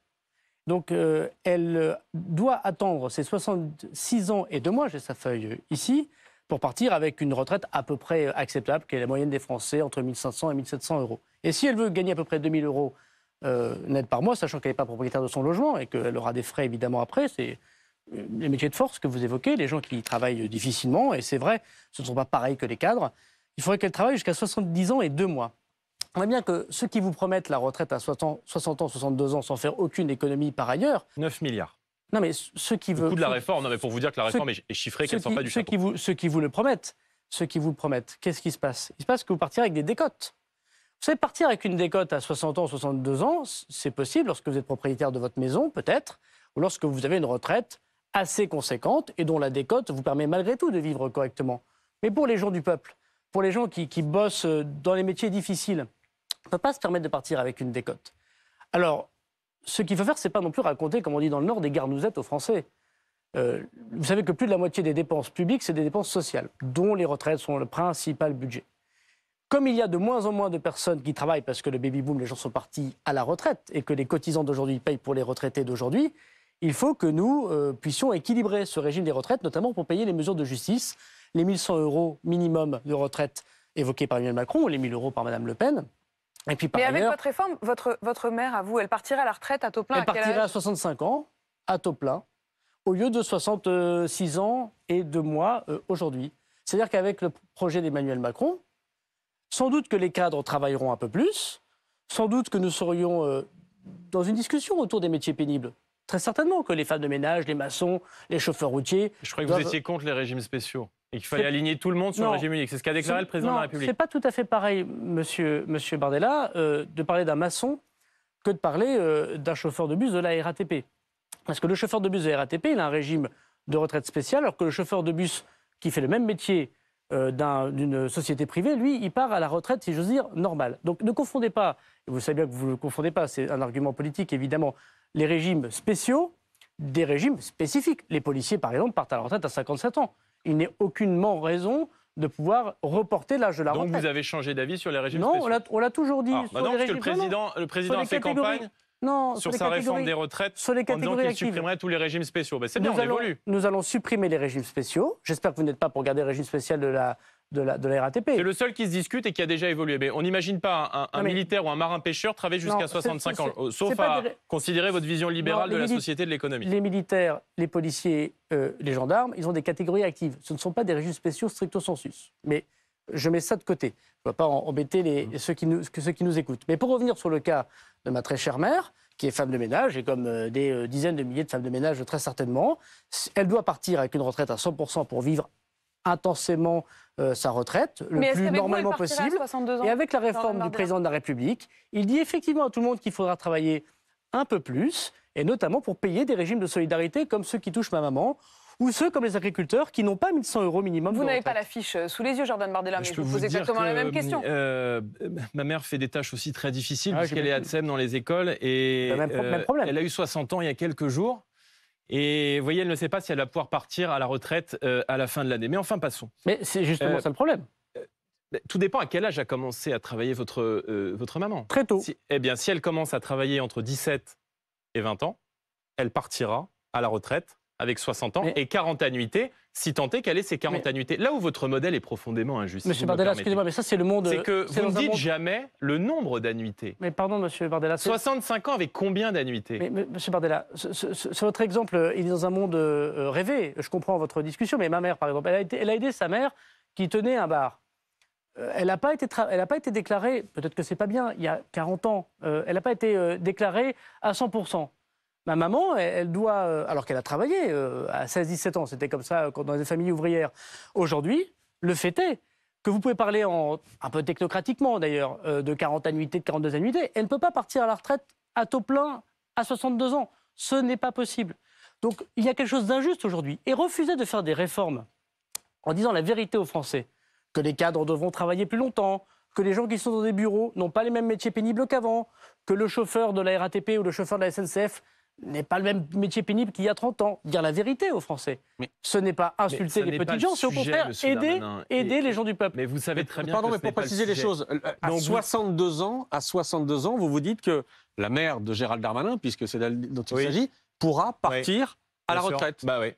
C: Donc, euh, elle doit attendre ses 66 ans et 2 mois, j'ai sa feuille ici, pour partir avec une retraite à peu près euh, acceptable, qui est la moyenne des Français, entre 1500 et 1700 euros. Et si elle veut gagner à peu près 2000 euros euh, net par mois, sachant qu'elle n'est pas propriétaire de son logement et qu'elle aura des frais évidemment après, c'est euh, les métiers de force que vous évoquez, les gens qui travaillent difficilement, et c'est vrai, ce ne sont pas pareils que les cadres, il faudrait qu'elle travaille jusqu'à 70 ans et deux mois. On voit bien que ceux qui vous promettent la retraite à 60 ans,
D: 62
C: ans sans faire aucune économie par ailleurs... 9 milliards. Non, mais ceux qui veulent. Le de la réforme,
D: non, mais pour vous dire que la réforme est chiffrée, qu'elle ne sort pas du tout.
C: Qui vous, ceux qui vous le promettent, ceux qui vous le promettent, qu'est-ce qui se passe Il se passe que vous partirez avec des décotes. Vous savez, partir avec une décote à 60 ans, 62 ans, c'est possible lorsque vous êtes propriétaire de votre maison, peut-être, ou lorsque vous avez une retraite assez conséquente et dont la décote vous permet malgré tout de vivre correctement. Mais pour les gens du peuple, pour les gens qui, qui bossent euh, dans les métiers difficiles, on ne peut pas se permettre de partir avec une décote. Alors, ce qu'il faut faire, c'est pas non plus raconter, comme on dit dans le Nord, des garnousettes aux Français. Euh, vous savez que plus de la moitié des dépenses publiques, c'est des dépenses sociales, dont les retraites sont le principal budget. Comme il y a de moins en moins de personnes qui travaillent parce que le baby boom, les gens sont partis à la retraite et que les cotisants d'aujourd'hui payent pour les retraités d'aujourd'hui, il faut que nous euh, puissions équilibrer ce régime des retraites, notamment pour payer les mesures de justice, les 1100 euros minimum de retraite évoqués par Emmanuel Macron ou les 1000 euros par Mme Le Pen, et puis, par Mais avec votre
B: réforme, votre, votre mère, à vous, elle partirait à la retraite à taux plein Elle partirait à
C: 65 ans, à taux plein, au lieu de 66 ans et deux mois euh, aujourd'hui. C'est-à-dire qu'avec le projet d'Emmanuel Macron, sans doute que les cadres travailleront un peu plus, sans doute que nous serions euh, dans une discussion autour des métiers pénibles. Très certainement que les femmes de ménage, les maçons, les chauffeurs routiers.
D: Je crois que vous étiez contre les régimes spéciaux. Il fallait aligner tout le monde sur un le régime unique. C'est ce qu'a déclaré le président de la République. n'est
C: pas tout à fait pareil, monsieur, Bardella, euh, de parler d'un maçon que de parler euh, d'un chauffeur de bus de la RATP. Parce que le chauffeur de bus de la RATP, il a un régime de retraite spécial, alors que le chauffeur de bus qui fait le même métier euh, d'une société privée, lui, il part à la retraite, si j'ose dire, normale. Donc ne confondez pas, et vous savez bien que vous ne le confondez pas, c'est un argument politique évidemment, les régimes spéciaux des régimes spécifiques. Les policiers, par exemple, partent à la retraite à 57 ans il n'est aucunement raison de pouvoir reporter l'âge de la retraite.
D: Donc vous avez changé d'avis sur les régimes spéciaux Non, on l'a toujours dit. Ah, sur bah le président, le président fait campagne non, sur, sa réforme des retraites sur les catégories supprimerait tous les régimes spéciaux. Bah, c'est bien, évolué.
C: Nous allons supprimer les régimes spéciaux. J'espère que vous n'êtes pas pour garder le régime spécial de la de la, RATP. C'est
D: le seul qui se discute et qui a déjà évolué. Mais on n'imagine pas un, militaire ou un marin pêcheur travailler jusqu'à 65 ans, euh, sauf à considérer votre vision libérale de la société de l'économie. Les
C: militaires, les policiers, euh, les gendarmes, ils ont des catégories actives. Ce ne sont pas des régimes spéciaux stricto sensus. Mais je mets ça de côté. Je ne vais pas embêter les, mmh. qui nous, ceux qui nous écoutent. Mais pour revenir sur le cas de ma très chère mère, qui est femme de ménage, et comme euh, des dizaines de milliers de femmes de ménage très certainement, elle doit partir avec une retraite à 100% pour vivre intensément euh, sa retraite le plus normalement possible. Et avec la réforme du président de la République, il dit effectivement à tout le monde qu'il faudra travailler un peu plus, et notamment pour payer des régimes de solidarité comme ceux qui touchent ma maman ou ceux comme les agriculteurs qui n'ont pas 1100 euros minimum. Vous
B: n'avez pas la fiche euh, sous les yeux, Jordan Bardella, mais je, vous pose exactement la même
D: euh, question. ma mère fait des tâches aussi très difficiles, ah, puisqu'elle est TSEM dans les écoles, et elle a eu 60 ans il y a quelques jours. Et vous voyez, elle ne sait pas si elle va pouvoir partir à la retraite euh, à la fin de l'année. Mais enfin, passons. Mais c'est justement euh, ça le problème. Euh, tout dépend à quel âge a commencé à travailler votre, votre maman. Très tôt. eh bien, si elle commence à travailler entre 17 et 20 ans, elle partira à la retraite avec 60 ans et 40 annuités, si tant est qu'elle ait ces 40 annuités. Là où votre modèle est profondément injuste. Monsieur Bardella, excusez-moi, mais ça, c'est
C: le monde. C'est que vous ne dites jamais
D: le nombre d'annuités. Mais pardon, monsieur Bardella. 65 ans avec combien d'annuités
C: mais, monsieur Bardella, sur votre exemple, euh, il est dans un monde euh, euh, rêvé. Je comprends votre discussion, mais ma mère, par exemple, elle a, été, elle a aidé sa mère qui tenait un bar. elle n'a pas, été elle pas été déclarée, peut-être que c'est pas bien, il y a 40 ans, elle n'a pas été déclarée à 100%. Ma maman, elle, doit, euh, alors qu'elle a travaillé euh, à 16-17 ans, c'était comme ça euh, dans des familles ouvrières, aujourd'hui, le fait est que vous pouvez parler un peu technocratiquement d'ailleurs, de 40 annuités, de 42 annuités, elle ne peut pas partir à la retraite à taux plein à 62 ans. Ce n'est pas possible. Donc il y a quelque chose d'injuste aujourd'hui. Et refuser de faire des réformes en disant la vérité aux Français, que les cadres devront travailler plus longtemps, que les gens qui sont dans des bureaux n'ont pas les mêmes métiers pénibles qu'avant, que le chauffeur de la RATP ou le chauffeur de la SNCF n'est pas le même métier pénible qu'il y a 30 ans. Dire la vérité aux Français. ce n'est pas insulter les petites gens, c'est au contraire aider, aider les gens du peuple. Mais vous savez très bien Pardon, mais pour préciser les choses, euh, à, 62
A: ans, à 62 ans, vous vous dites que la mère de Gérald Darmanin, puisque c'est dont il s'agit, pourra partir à la retraite. Bah oui.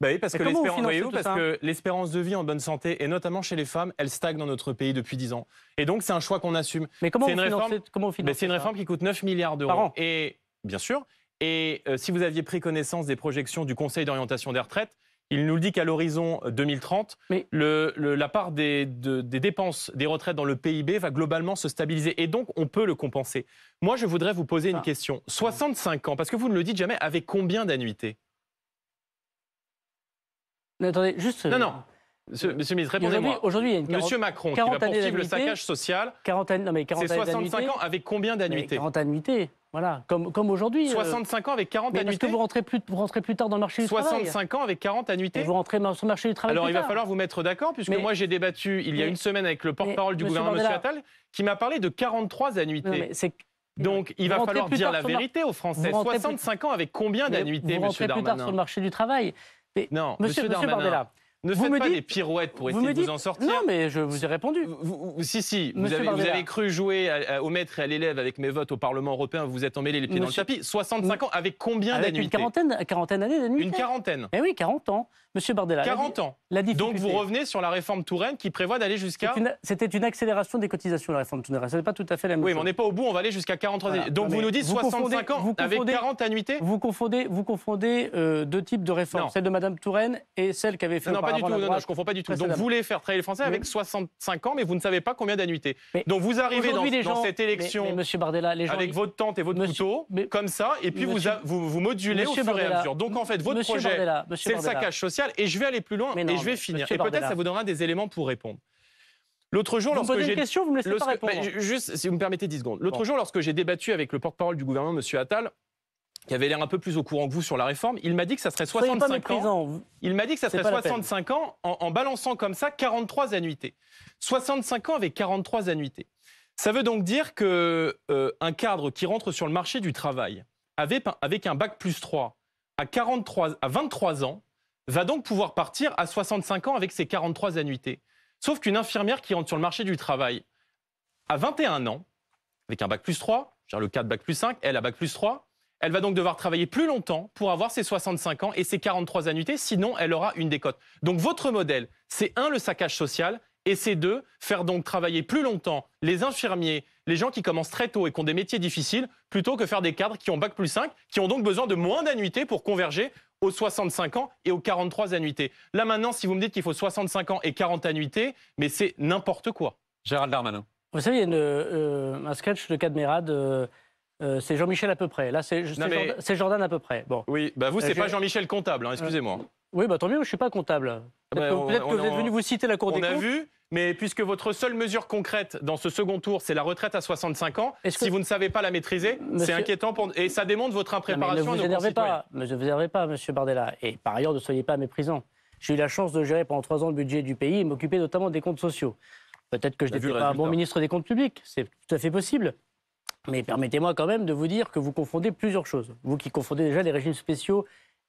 A: Bah oui, parce, que l'espérance, que
D: l'espérance de vie en bonne santé, et notamment chez les femmes, elle stagne dans notre pays depuis 10 ans. Et donc, c'est un choix qu'on assume. Mais comment c'est une réforme, on C'est une réforme qui coûte 9 milliards d'euros. Et bien sûr. Et euh, si vous aviez pris connaissance des projections du Conseil d'orientation des retraites, il nous dit qu'à l'horizon 2030, euh, la part des, dépenses des retraites dans le PIB va globalement se stabiliser. Et donc, on peut le compenser. Moi, je voudrais vous poser une question. 65 ans, parce que vous ne le dites jamais, avec combien d'annuités
C: attendez, juste... Euh, non, non.
D: Monsieur, le ministre, répondez-moi. Aujourd'hui, Monsieur Macron, qui va poursuivre le saccage social, mais c'est 65 ans avec combien d'annuités 40
C: annuités. Voilà, comme, aujourd'hui. 65
D: euh, ans avec 40 annuités. Parce que vous
C: rentrez, plus, vous rentrez plus tard dans le marché du travail. 65
D: ans avec 40 annuités. Et vous rentrez dans le marché du travail. Alors il va falloir vous mettre d'accord, puisque moi j'ai débattu il y a une semaine avec le porte-parole du gouvernement, M. Attal, qui m'a parlé de 43 annuités. donc, il va falloir dire la vérité aux Français. 65 ans avec combien d'annuités, monsieur Darmanin Vous rentrez plus tard sur le
C: marché du travail. non, monsieur, monsieur, Bardella, ne faites pas des pirouettes
D: pour essayer de vous en sortir. Non, mais je vous ai répondu. si, si, vous avez, cru jouer au maître et à l'élève avec mes votes au Parlement européen, vous vous êtes emmêlé les pieds dans le tapis. 65 ans, avec combien d'années Une
C: quarantaine, quarantaine d'années Une quarantaine. Eh oui, 40 ans.
D: Monsieur Bardella. 40 ans. Donc vous revenez sur la réforme Touraine qui prévoit d'aller jusqu'à. C'était une,
C: accélération des cotisations, la réforme Touraine. Ce n'est pas tout à fait la même chose. Oui, mais on n'est pas au bout, on va aller jusqu'à 43 ans. Donc vous nous dites 65 ans vous avec 40 annuités Vous confondez, vous confondez euh, deux types de réformes, celle de Madame Touraine et celle qu'avait fait. Non, non pas du tout. je ne confonds pas du tout. Donc vous voulez
D: faire travailler les Français avec 65 ans, mais vous ne savez pas combien d'annuités. Donc vous arrivez dans, cette élection avec votre tente et votre couteau, comme ça, et puis vous modulez au fur et à mesure. Donc en fait, votre projet, c'est le saccage social et je vais aller plus loin et je vais finir. Et peut-être ça vous donnera des éléments pour répondre. L'autre jour, lorsque j'ai question, vous me laissez pas répondre. juste, si vous me permettez 10 secondes. L'autre jour, lorsque j'ai débattu avec le porte-parole du gouvernement, M. Attal, qui avait l'air un peu plus au courant que vous sur la réforme, il m'a dit que ça serait 65 ans. Il m'a dit que ça serait 65 ans en, balançant comme ça 43 annuités. 65 ans avec 43 annuités. Ça veut donc dire que euh, un cadre qui rentre sur le marché du travail avec, avec un bac plus 3 à 43 à 23 ans va donc pouvoir partir à 65 ans avec ses 43 annuités. Sauf qu'une infirmière qui rentre sur le marché du travail à 21 ans, avec un bac plus 3, genre le cadre bac plus 5, elle a bac plus 3, elle va donc devoir travailler plus longtemps pour avoir ses 65 ans et ses 43 annuités, sinon elle aura une décote. Donc votre modèle, c'est un, le saccage social, et c'est deux, faire donc travailler plus longtemps les infirmiers, les gens qui commencent très tôt et qui ont des métiers difficiles, plutôt que faire des cadres qui ont bac plus 5, qui ont donc besoin de moins d'annuités pour converger aux 65 ans et aux 43 annuités. Là maintenant, si vous me dites qu'il faut 65 ans et 40 annuités, mais c'est n'importe quoi. Gérald Darmanin.
C: Vous savez, il y a euh, un sketch de Cadmerade. Euh, euh, c'est Jean-Michel à peu près. Là, c'est Jordan, à peu près.
D: Bon. Oui, bah vous, c'est pas Jean-Michel comptable, hein, excusez-moi.
C: Oui, bah tant mieux, je suis pas comptable. Ah bah, peut-être que, vous êtes venu vous citer la Cour des comptes. On a vu,
D: mais puisque votre seule mesure concrète dans ce second tour, c'est la retraite à 65 ans, si vous ne savez pas la maîtriser, c'est inquiétant et ça démontre votre impréparation. à ne vous pas,
C: ne vous pas, Monsieur Bardella. Et par ailleurs, ne soyez pas méprisant. J'ai eu la chance de gérer pendant trois ans le budget du pays et m'occuper notamment des comptes sociaux. Peut-être que je n'étais pas un bon ministre des comptes publics, c'est tout à fait possible. Mais permettez-moi quand même de vous dire que vous confondez plusieurs choses. Vous qui confondez déjà les régimes spéciaux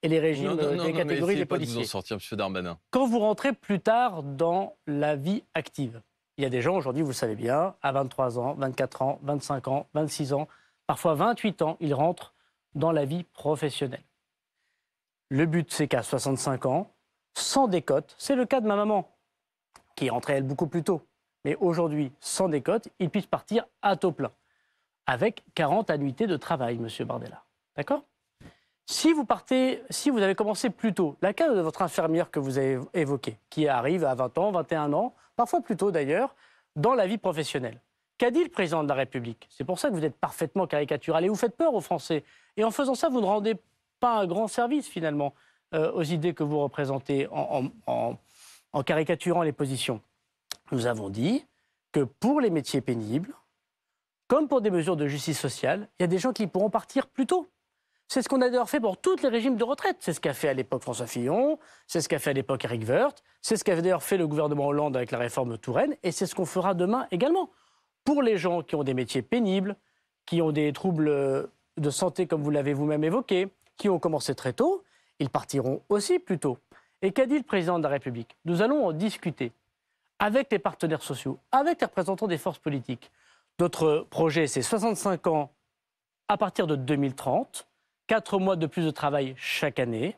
C: et les régimes non, euh, catégories des policiers. Pas en
A: sortir,
D: Monsieur Darmanin.
C: Quand vous rentrez plus tard dans la vie active, il y a des gens aujourd'hui, vous le savez bien, à 23 ans, 24 ans, 25 ans, 26 ans, parfois 28 ans, ils rentrent dans la vie professionnelle. Le but, c'est qu'à 65 ans, sans décote, c'est le cas de ma maman, qui est rentrée elle beaucoup plus tôt, mais aujourd'hui, sans décote, ils puissent partir à taux plein, avec 40 annuités de travail, Monsieur Bardella. D'accord si vous partez, si vous avez commencé plus tôt, la case de votre infirmière que vous avez évoquée, qui arrive à 20 ans, 21 ans, parfois plus tôt d'ailleurs, dans la vie professionnelle. Qu'a dit le président de la République C'est pour ça que vous êtes parfaitement caricatural et vous faites peur aux Français. Et en faisant ça, vous ne rendez pas un grand service finalement euh, aux idées que vous représentez en caricaturant les positions. Nous avons dit que pour les métiers pénibles, comme pour des mesures de justice sociale, il y a des gens qui pourront partir plus tôt. C'est ce qu'on a d'ailleurs fait pour tous les régimes de retraite. C'est ce qu'a fait à l'époque François Fillon, c'est ce qu'a fait à l'époque Eric Woerth, c'est ce qu'a d'ailleurs fait le gouvernement Hollande avec la réforme Touraine, et c'est ce qu'on fera demain également. Pour les gens qui ont des métiers pénibles, qui ont des troubles euh, de santé comme vous l'avez vous-même évoqué, qui ont commencé très tôt, ils partiront aussi plus tôt. Et qu'a dit le président de la République Nous allons en discuter avec les partenaires sociaux, avec les représentants des forces politiques. Notre projet, c'est 65 ans à partir de 2030 4 mois de plus de travail chaque année.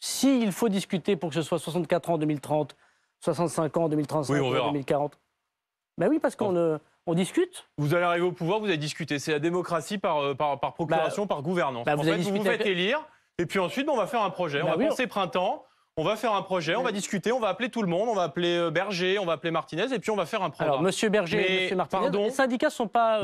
C: S'il faut discuter pour que ce soit 64 ans en 2030, 65 ans en 2035, oui, on 2040. Ben oui, parce qu'on euh, on discute.
D: Vous allez arriver au pouvoir, vous allez discuter. C'est la démocratie par, euh, par, par procuration, bah, par gouvernance. Bah, en vous fait, vous faites élire, et puis ensuite, ben, on va faire un projet. on bah va penser printemps, on va faire un projet, on va euh. discuter, on va appeler tout le monde, on va appeler Berger, on va appeler Martinez, et puis on va faire un projet. Alors, Monsieur Berger et Monsieur Martinez, les
C: syndicats ne sont pas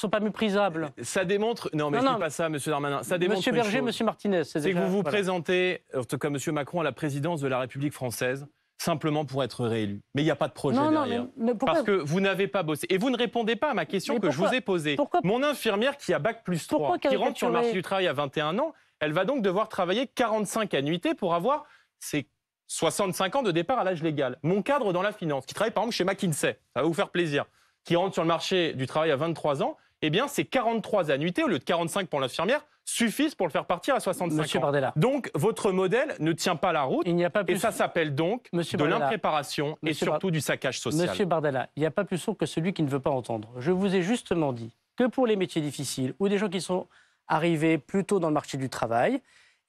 D: sont pas méprisables. Euh, ça démontre. Non, mais je dis pas ça, Monsieur Darmanin. Ça démontre. Monsieur Berger, Monsieur Martinez. C'est que vous vous présentez, en tout cas, Monsieur Macron, à la présidence de la République française simplement pour être réélu. Mais il n'y a pas de projet derrière. Non, mais, Parce que vous n'avez pas bossé. Et vous ne répondez pas à ma question que je vous ai posée. Pourquoi, Mon infirmière qui a bac plus 3, qui rentre sur le marché du travail à 21 ans, elle va donc devoir travailler 45 annuités pour avoir ses 65 ans de départ à l'âge légal. Mon cadre dans la finance, qui travaille par exemple chez McKinsey, ça va vous faire plaisir, qui rentre sur le marché du travail à 23 ans, eh bien, ces 43 annuités, au lieu de 45 pour l'infirmière, suffisent pour le faire partir à 65 Monsieur ans. Donc, votre modèle ne tient pas la route. Il n'y a pas plus... Et ça s'appelle donc de l'impréparation et surtout du saccage social. Monsieur
C: Bardella, il n'y a pas plus sourd que celui qui ne veut pas entendre. Je vous ai justement dit que pour les métiers difficiles ou des gens qui sont arrivés plus tôt dans le marché du travail,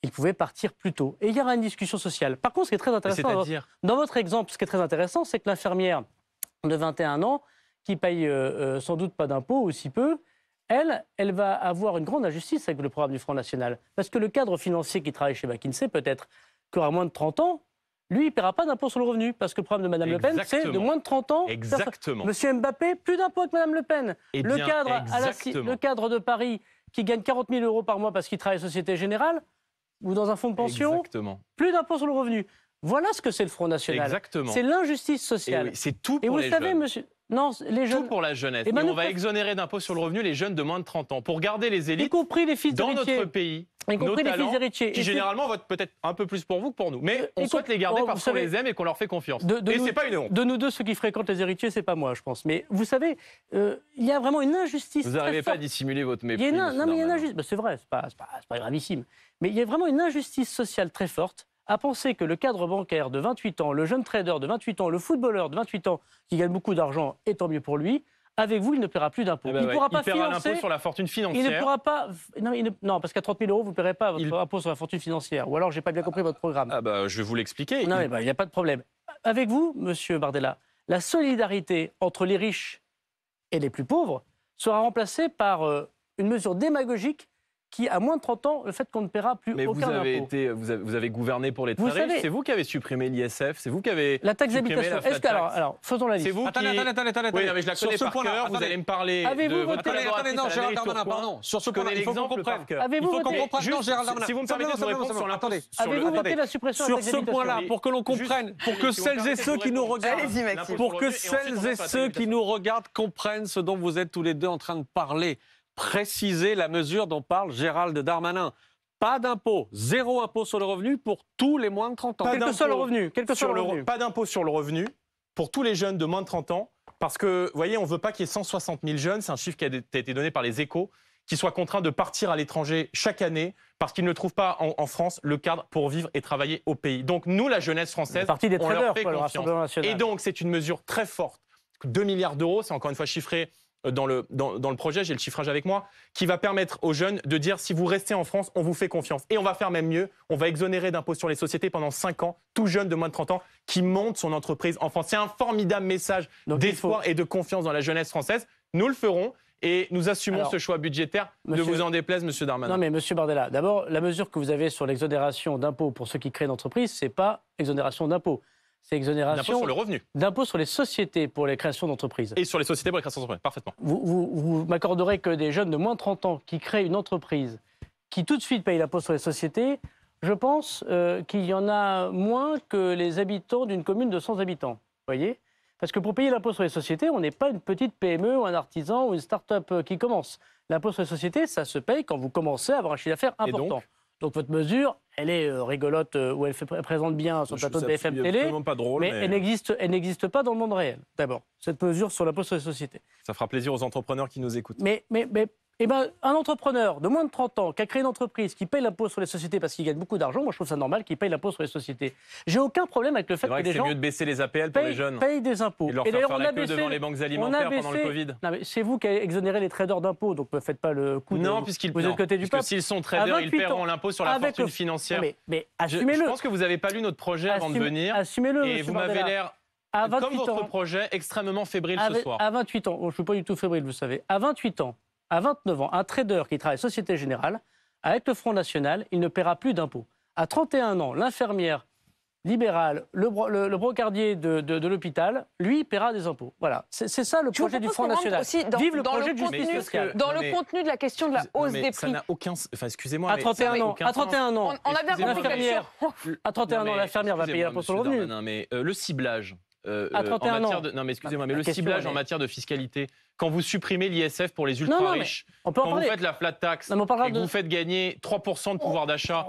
C: ils pouvaient partir plus tôt. Et il y aura une discussion sociale. Par contre, ce qui est très intéressant, dans, votre exemple, ce qui est très intéressant, c'est que l'infirmière de 21 ans, qui paye euh, euh, sans doute pas d'impôts, aussi peu, elle, elle va avoir une grande injustice avec le programme du Front National. Parce que le cadre financier qui travaille chez McKinsey, peut-être, aura moins de 30 ans, lui, il ne paiera pas d'impôts sur le revenu, parce que le programme de Mme Le Pen, c'est de moins de 30 ans. Exactement. Monsieur Mbappé, plus d'impôts avec Mme Le Pen. Eh le, cadre de Paris, qui gagne 40 000 euros par mois parce qu'il travaille à Société Générale, ou dans un fonds de pension, plus d'impôts sur le revenu. Voilà ce que c'est le Front National. Exactement. C'est l'injustice sociale. c'est tout Et vous savez, monsieur.
D: Non, les jeunes. Tout pour la jeunesse. Eh ben, et, on va exonérer d'impôts sur le revenu les jeunes de moins de 30 ans pour garder les élites. Y compris les fils Dans notre pays. nos les talents, héritiers. Qui généralement votent peut-être un peu plus pour vous que pour nous. Mais on souhaite les garder oh, parce qu'on les aime et qu'on leur fait confiance. De, et c'est pas une honte.
C: De nous deux, ceux qui fréquentent les héritiers, c'est pas moi, je pense. Mais vous savez, euh, il y a vraiment une injustice. Vous n'arrivez pas à dissimuler votre mépris. Il y a non, mais il y a une injustice. Bah, c'est vrai, c'est pas, pas gravissime. Mais il y a vraiment une injustice sociale très forte à penser que le cadre bancaire de 28 ans, le jeune trader de 28 ans, le footballeur de 28 ans qui gagne beaucoup d'argent, est tant mieux pour lui, avec vous, il ne paiera plus d'impôts. Eh ben il ne pourra pas il l'impôt sur la
D: fortune financière. Il ne pourra pas.
C: Non, parce qu'à 30 000 euros, vous ne paierez pas votre impôt sur la fortune financière. Ou alors, j'ai pas bien compris votre programme. Ah bah, je vais vous l'expliquer. Non, il n'y bah, a pas de problème. Avec vous, Monsieur Bardella, la solidarité entre les riches et les plus pauvres sera remplacée par euh, une mesure démagogique qui, à moins de 30 ans, le fait qu'on ne paiera plus aucun impôt.
D: Mais vous, avez, vous, avez, gouverné pour les très C'est vous qui avez supprimé l'ISF. C'est vous qui avez la taxe d'habitation. Est-ce que alors, alors, faisons la liste. C'est vous attendez, qui... attendez, attendez, attendez. Oui, mais je la Sur ce par point cœur. Vous allez me parler. Avez-vous votre. Attendez, attendez, non, Gérald Darmanin, pardon. Sur ce point-là, il faut
A: qu'on comprenne. Avez-vous voté Non, Gérald Darmanin. Si vous me permettez Attendez. Avez-vous voté la suppression Sur ce point-là, pour que l'on comprenne, pour que celles et ceux qui nous regardent, pour que celles et ceux qui nous regardent comprennent ce dont vous êtes tous les deux en train de parler préciser la mesure dont parle Gérald Darmanin. Pas d'impôt, zéro impôt sur le revenu pour tous les moins de 30 ans. Pas quel que soit le revenu.
D: pas d'impôt sur le revenu pour tous les jeunes de moins de 30 ans, parce que, vous voyez, on ne veut pas qu'il y ait 160 000 jeunes, c'est un chiffre qui a été donné par les échos, qui soient contraints de partir à l'étranger chaque année parce qu'ils ne trouvent pas en, France le cadre pour vivre et travailler au pays. Donc nous, la jeunesse française, on leur fait confiance. et donc c'est une mesure très forte. 2 milliards d'euros, c'est encore une fois chiffré euh, dans le, projet, j'ai le chiffrage avec moi, qui va permettre aux jeunes de dire si vous restez en France, on vous fait confiance. Et on va faire même mieux, on va exonérer d'impôts sur les sociétés pendant 5 ans, tout jeune de moins de 30 ans qui monte son entreprise en France. C'est un formidable message d'espoir et de confiance dans la jeunesse française. Nous le ferons. Et nous assumons ce choix budgétaire, ne vous en déplaise, Monsieur Darmanin. Non,
C: mais Monsieur Bardella, d'abord, la mesure que vous avez sur l'exonération d'impôts pour ceux qui créent une entreprise, ce n'est pas exonération d'impôts c'est exonération. D'impôt sur le revenu. D'impôt sur les sociétés pour les créations d'entreprises.
D: Et sur les sociétés pour les créations d'entreprises, parfaitement.
C: Vous, vous, m'accorderez que des jeunes de moins de 30 ans qui créent une entreprise, qui tout de suite payent l'impôt sur les sociétés, je pense euh, qu'il y en a moins que les habitants d'une commune de 100 habitants. voyez Parce que pour payer l'impôt sur les sociétés, on n'est pas une petite PME ou un artisan ou une start-up euh, qui commence. L'impôt sur les sociétés, ça se paye quand vous commencez à avoir un chiffre d'affaires important. Donc, donc votre mesure elle est euh, rigolote euh, ou elle fait, présente bien son plateau de BFM Télé, pas mais, elle n'existe pas dans le monde réel, d'abord. Cette mesure sur
D: la poste sur les sociétés. Ça fera plaisir aux entrepreneurs qui nous écoutent.
C: Mais, mais, mais eh ben, un entrepreneur de moins de 30 ans qui a créé une entreprise, qui paye l'impôt sur les sociétés parce qu'il gagne beaucoup d'argent, moi je trouve ça normal qu'il paye l'impôt sur les sociétés. J'ai aucun problème avec le fait que, les gens. C'est mieux de baisser
D: les APL pour payent, les jeunes. Payent des impôts. Et, leur faire faire la queue devant les banques alimentaires pendant le Covid.
C: C'est vous qui avez exonéré les traders d'impôts, donc ne faites pas le coup non, de. puisqu'ils vous, côté
D: du peuple. s'ils sont traders, ils paieront l'impôt sur la fortune financière. Mais, assumez-le. Je, pense que vous n'avez pas lu notre projet avant de venir. Assumez-le. Et vous m'avez l'air comme votre hein. projet extrêmement fébrile ce soir. À
C: 28 ans, oh, je ne suis pas du tout fébrile, vous savez. À 28 ans à 29 ans, un trader qui travaille Société Générale, avec le Front National, il ne paiera plus d'impôts. À 31 ans, l'infirmière libérale, le, brocardier de, l'hôpital, lui, paiera des impôts. Voilà. C'est
D: ça le projet du Front National. dans, Vive le projet du contenu, justice Dans le
B: contenu de la question de la hausse des prix. Ça n'a
D: aucun. Enfin, excusez-moi. À 31 ans. À 31 ans. On, a bien compris À 31 ans, l'infirmière va payer l'impôt sur le revenu. Non, mais euh, le ciblage. Euh, à 31 non, mais excusez-moi, mais le ciblage en matière de fiscalité quand vous supprimez l'ISF pour les ultra-riches, quand vous faites la flat tax, et que vous faites gagner 3% de pouvoir d'achat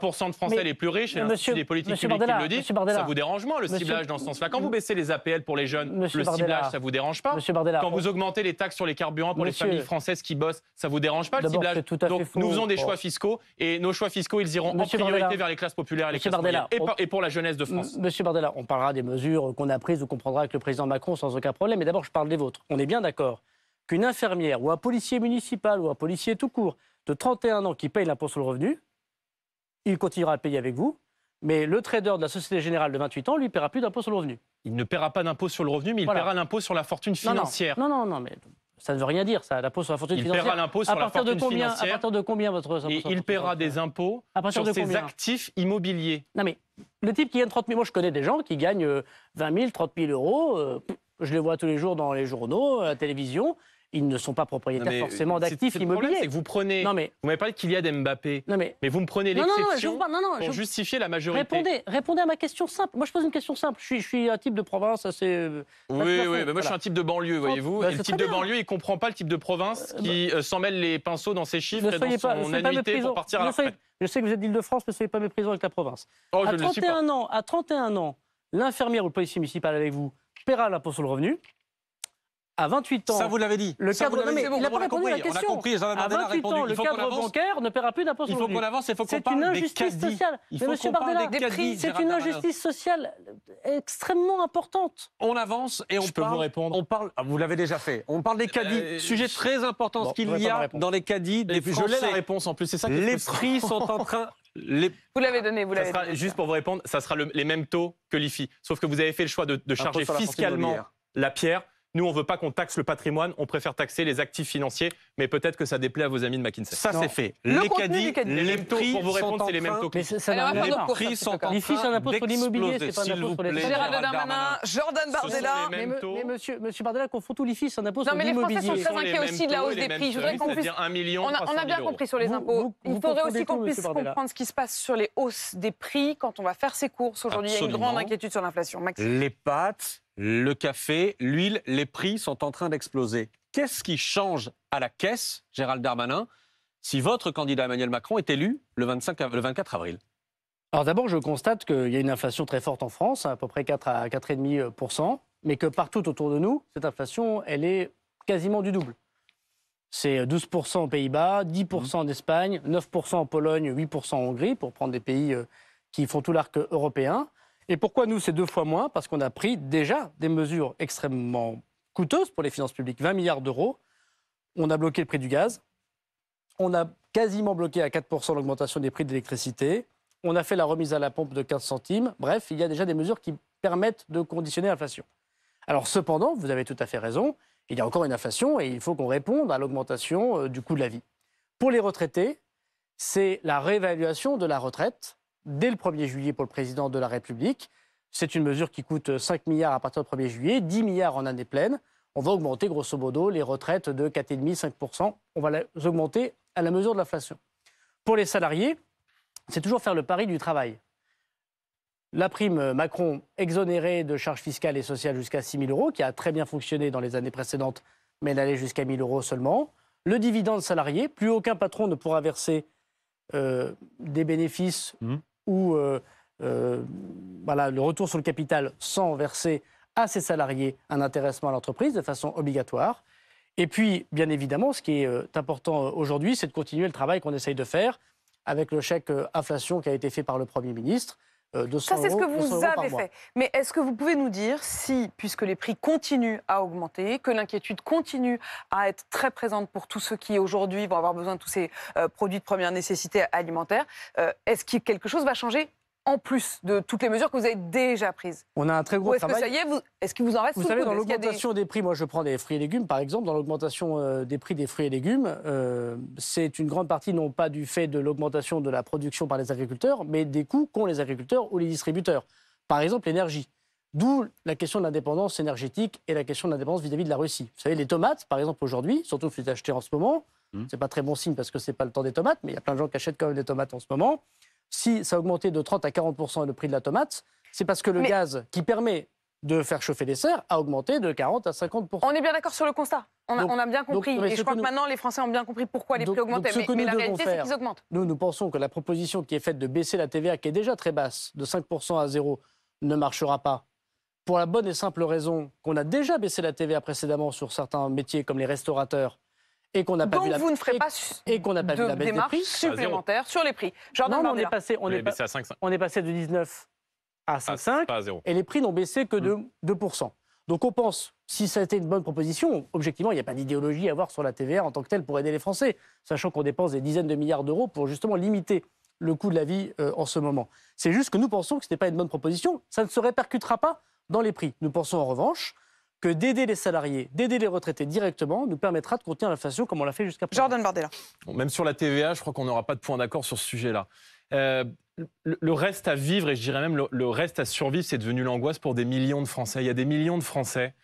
D: pour 1% de Français les plus riches, et monsieur, des politiques publiques qui le disent, ça vous dérange moins le ciblage dans ce sens-là. Quand vous baissez les APL pour les jeunes, le ciblage, ça vous dérange pas. quand vous augmentez les taxes sur les carburants pour les familles françaises qui bossent, ça vous dérange pas le ciblage. Donc nous faisons des choix fiscaux et nos choix fiscaux, ils iront en priorité vers les classes populaires et les classes et pour la jeunesse de France.
C: Monsieur Bardella, on parlera des mesures qu'on a prises ou qu'on prendra avec le président Macron sans aucun problème. Mais d'abord, je parle des vôtres. On est bien d'accord qu'une infirmière ou un policier municipal ou un policier tout court de 31 ans qui paye l'impôt sur le revenu, il continuera à payer avec vous, mais le trader de la Société Générale de 28 ans, lui, paiera plus d'impôt sur le revenu. Il ne paiera pas d'impôt sur le revenu, mais il paiera l'impôt sur la fortune financière. Non, non, non, mais ça ne veut rien dire, ça, l'impôt sur la fortune financière. Il paiera l'impôt sur la fortune financière. À partir de combien votre Et il paiera des impôts sur ses actifs immobiliers. Non, mais le type qui gagne 30 000, moi je connais des gens qui gagnent 20 000, 30 000 euros. Euh, je les vois tous les jours dans les journaux, à la télévision. Ils ne sont pas propriétaires forcément euh, d'actifs immobiliers. C'est vous prenez. mais,
D: vous m'avez parlé qu'il y Mbappé. Non mais, mais vous me prenez l'exception pour justifier la majorité. Répondez, répondez
C: à ma question simple. Moi, je pose une question simple. Je suis, un type de province assez. Euh, oui, oui, mais moi, je suis
D: un type de banlieue, voyez-vous. Bah, le type de banlieue, il comprend pas le type de province euh, qui s'emmêle les pinceaux dans ses chiffres et dans son pas, pour partir
C: Je sais que vous êtes d'Île-de-France, mais soyez pas méprisant avec la province. Oh, à 31 ans, à 31 ans, l'infirmière ou le policier municipal avec vous paiera l'impôt sur le revenu. À 28 ans. Ça, vous l'avez dit. Le cadre, mais pas répondu à la question. On a à 28 ans, le cadre bancaire ne paiera plus d'impôt sur le revenu. Il faut qu'on avance, il faut qu'on parle des C'est une injustice sociale. mais monsieur c'est une injustice
A: sociale extrêmement importante. On avance et on Je Peux vous répondre. On parle, ah, vous l'avez déjà fait. On parle des caddies. Euh, Sujet très important, ce qu'il y a dans les caddies des Français. Je l'ai la
B: réponse en plus, c'est ça Les prix sont en train
A: vous
B: l'avez donné, vous l'avez Juste pour
A: vous répondre, ça sera
D: les mêmes taux que l'IFI. Sauf que vous avez fait le choix de, de charger fiscalement la pierre nous, on ne veut pas qu'on taxe le patrimoine, on préfère taxer les actifs financiers, mais peut-être que ça déplaît à vos amis de McKinsey. Ça, c'est fait. les caddies, les prix, pour vous répondre, c'est les mêmes taux. ça, les prix sont en train d'exploser. impôt
C: sur l'immobilier, c'est pas un impôt sur les
B: Gérald Darmanin, Jordan Bardella. Mais,
C: monsieur, monsieur Bardella
B: confond tout l'IFI, c'est un impôt sur l'immobilier. Non, mais les Français sont très inquiets aussi de la hausse des prix. Je voudrais qu'on puisse... On a bien compris sur les impôts. Il faudrait aussi qu'on puisse comprendre ce qui se passe sur les hausses des prix quand on va faire ses courses. Aujourd'hui, il y a une grande inquiétude sur l'inflation.
A: Les pâtes le café, l'huile, les prix sont en train d'exploser. Qu'est-ce qui change à la caisse, Gérald Darmanin, si votre candidat Emmanuel Macron est élu le, 25, le 24 avril
C: Alors d'abord, je constate qu'il y a une inflation très forte en France, hein, à peu près 4 à 4,5%, euh, mais que partout autour de nous, cette inflation, elle est quasiment du double. C'est 12% euh, aux Pays-Bas, 10% mmh. en Espagne, 9% en Pologne, 8% en Hongrie, pour prendre des pays euh, qui font tout l'arc européen. Et pourquoi nous, c'est deux fois moins Parce qu'on a pris déjà des mesures extrêmement coûteuses pour les finances publiques, 20 milliards d'euros. On a bloqué le prix du gaz. On a quasiment bloqué à 4% l'augmentation des prix de l'électricité. On a fait la remise à la pompe de 15 centimes. Bref, il y a déjà des mesures qui permettent de conditionner l'inflation. Alors cependant, vous avez tout à fait raison, il y a encore une inflation et il faut qu'on réponde à l'augmentation euh, du coût de la vie. Pour les retraités, c'est la réévaluation de la retraite dès le 1er juillet pour le président de la République. C'est une mesure qui coûte 5 milliards à partir du 1er juillet, 10 milliards en année pleine. On va augmenter grosso modo les retraites de 4,5, 5%. On va les augmenter à la mesure de l'inflation. Pour les salariés, c'est toujours faire le pari du travail. La prime Macron exonérée de charges fiscales et sociales jusqu'à 6 000 euros, qui a très bien fonctionné dans les années précédentes, mais allait jusqu'à 1 000 euros seulement. Le dividende salarié, plus aucun patron ne pourra verser euh, des bénéfices mmh où euh, euh, le retour sur le capital sans verser à ses salariés un intéressement à l'entreprise de façon obligatoire. Et puis, bien évidemment, ce qui est euh, important aujourd'hui, c'est de continuer le travail qu'on essaye de faire avec le chèque inflation qui a été fait par le Premier ministre, euh, Ça, c'est ce
B: que vous avez fait. Mais est-ce que vous pouvez nous dire si, puisque les prix continuent à augmenter, que l'inquiétude continue à être très présente pour tous ceux qui aujourd'hui vont avoir besoin de tous ces euh, produits de première nécessité alimentaire, euh, est-ce que quelque chose va changer en plus de toutes les mesures que vous avez déjà prises
C: On a un très gros problème. est-ce
B: vous, ce qu'il vous en reste Vous savez, dans l'augmentation des... prix, moi je
C: prends des fruits et légumes par exemple, dans l'augmentation euh, des prix des fruits et légumes, euh, c'est une grande partie non pas du fait de l'augmentation de la production par les agriculteurs, mais des coûts qu'ont les agriculteurs ou les distributeurs. Par exemple, l'énergie. D'où la question de l'indépendance énergétique et la question de l'indépendance vis-à-vis de la Russie. Vous savez, les tomates, par exemple, aujourd'hui, surtout si vous les achetez en ce moment, mmh. ce n'est pas très bon signe parce que c'est pas le temps des tomates, mais il y a plein de gens qui achètent quand même des tomates en ce moment si ça a augmenté de 30 à 40 le prix de la tomate, c'est parce que le gaz qui permet de faire chauffer les serres a augmenté de 40 à 50 On
B: est bien d'accord sur le constat. On a, bien compris. et je crois que, maintenant, les Français ont bien compris pourquoi les prix augmentaient. mais, mais la réalité, c'est qu'ils augmentent.
C: Nous, nous pensons que la proposition qui est faite de baisser la TVA, qui est déjà très basse, de 5 à 0, ne marchera pas. Pour la bonne et simple raison qu'on a déjà baissé la TVA précédemment sur certains métiers comme les restaurateurs et qu'on n'a pas la vous ne ferez pas et, qu'on pas de vu la supplémentaire sur les prix. non, on est passé on est, passé de 19 à 5,5 ah, et les prix n'ont baissé que de 2%. Hmm. Donc on pense, si ça a été une bonne proposition, objectivement, il n'y a pas d'idéologie à avoir sur la TVA en tant que telle pour aider les Français, sachant qu'on dépense des dizaines de milliards d'euros pour justement limiter le coût de la vie euh, en ce moment. C'est juste que nous pensons que ce n'était pas une bonne proposition. Ça ne se répercutera pas dans les prix. Nous pensons en revanche que d'aider les salariés,
D: d'aider les retraités directement, nous permettra de contenir l'inflation comme on l'a fait jusqu'à présent. Jordan Bardella. même sur la TVA, je crois qu'on n'aura pas de point d'accord sur ce sujet-là. Euh, le, reste à vivre, et je dirais même le, reste à survivre, c'est devenu l'angoisse pour des millions de Français. Il y a des millions de Français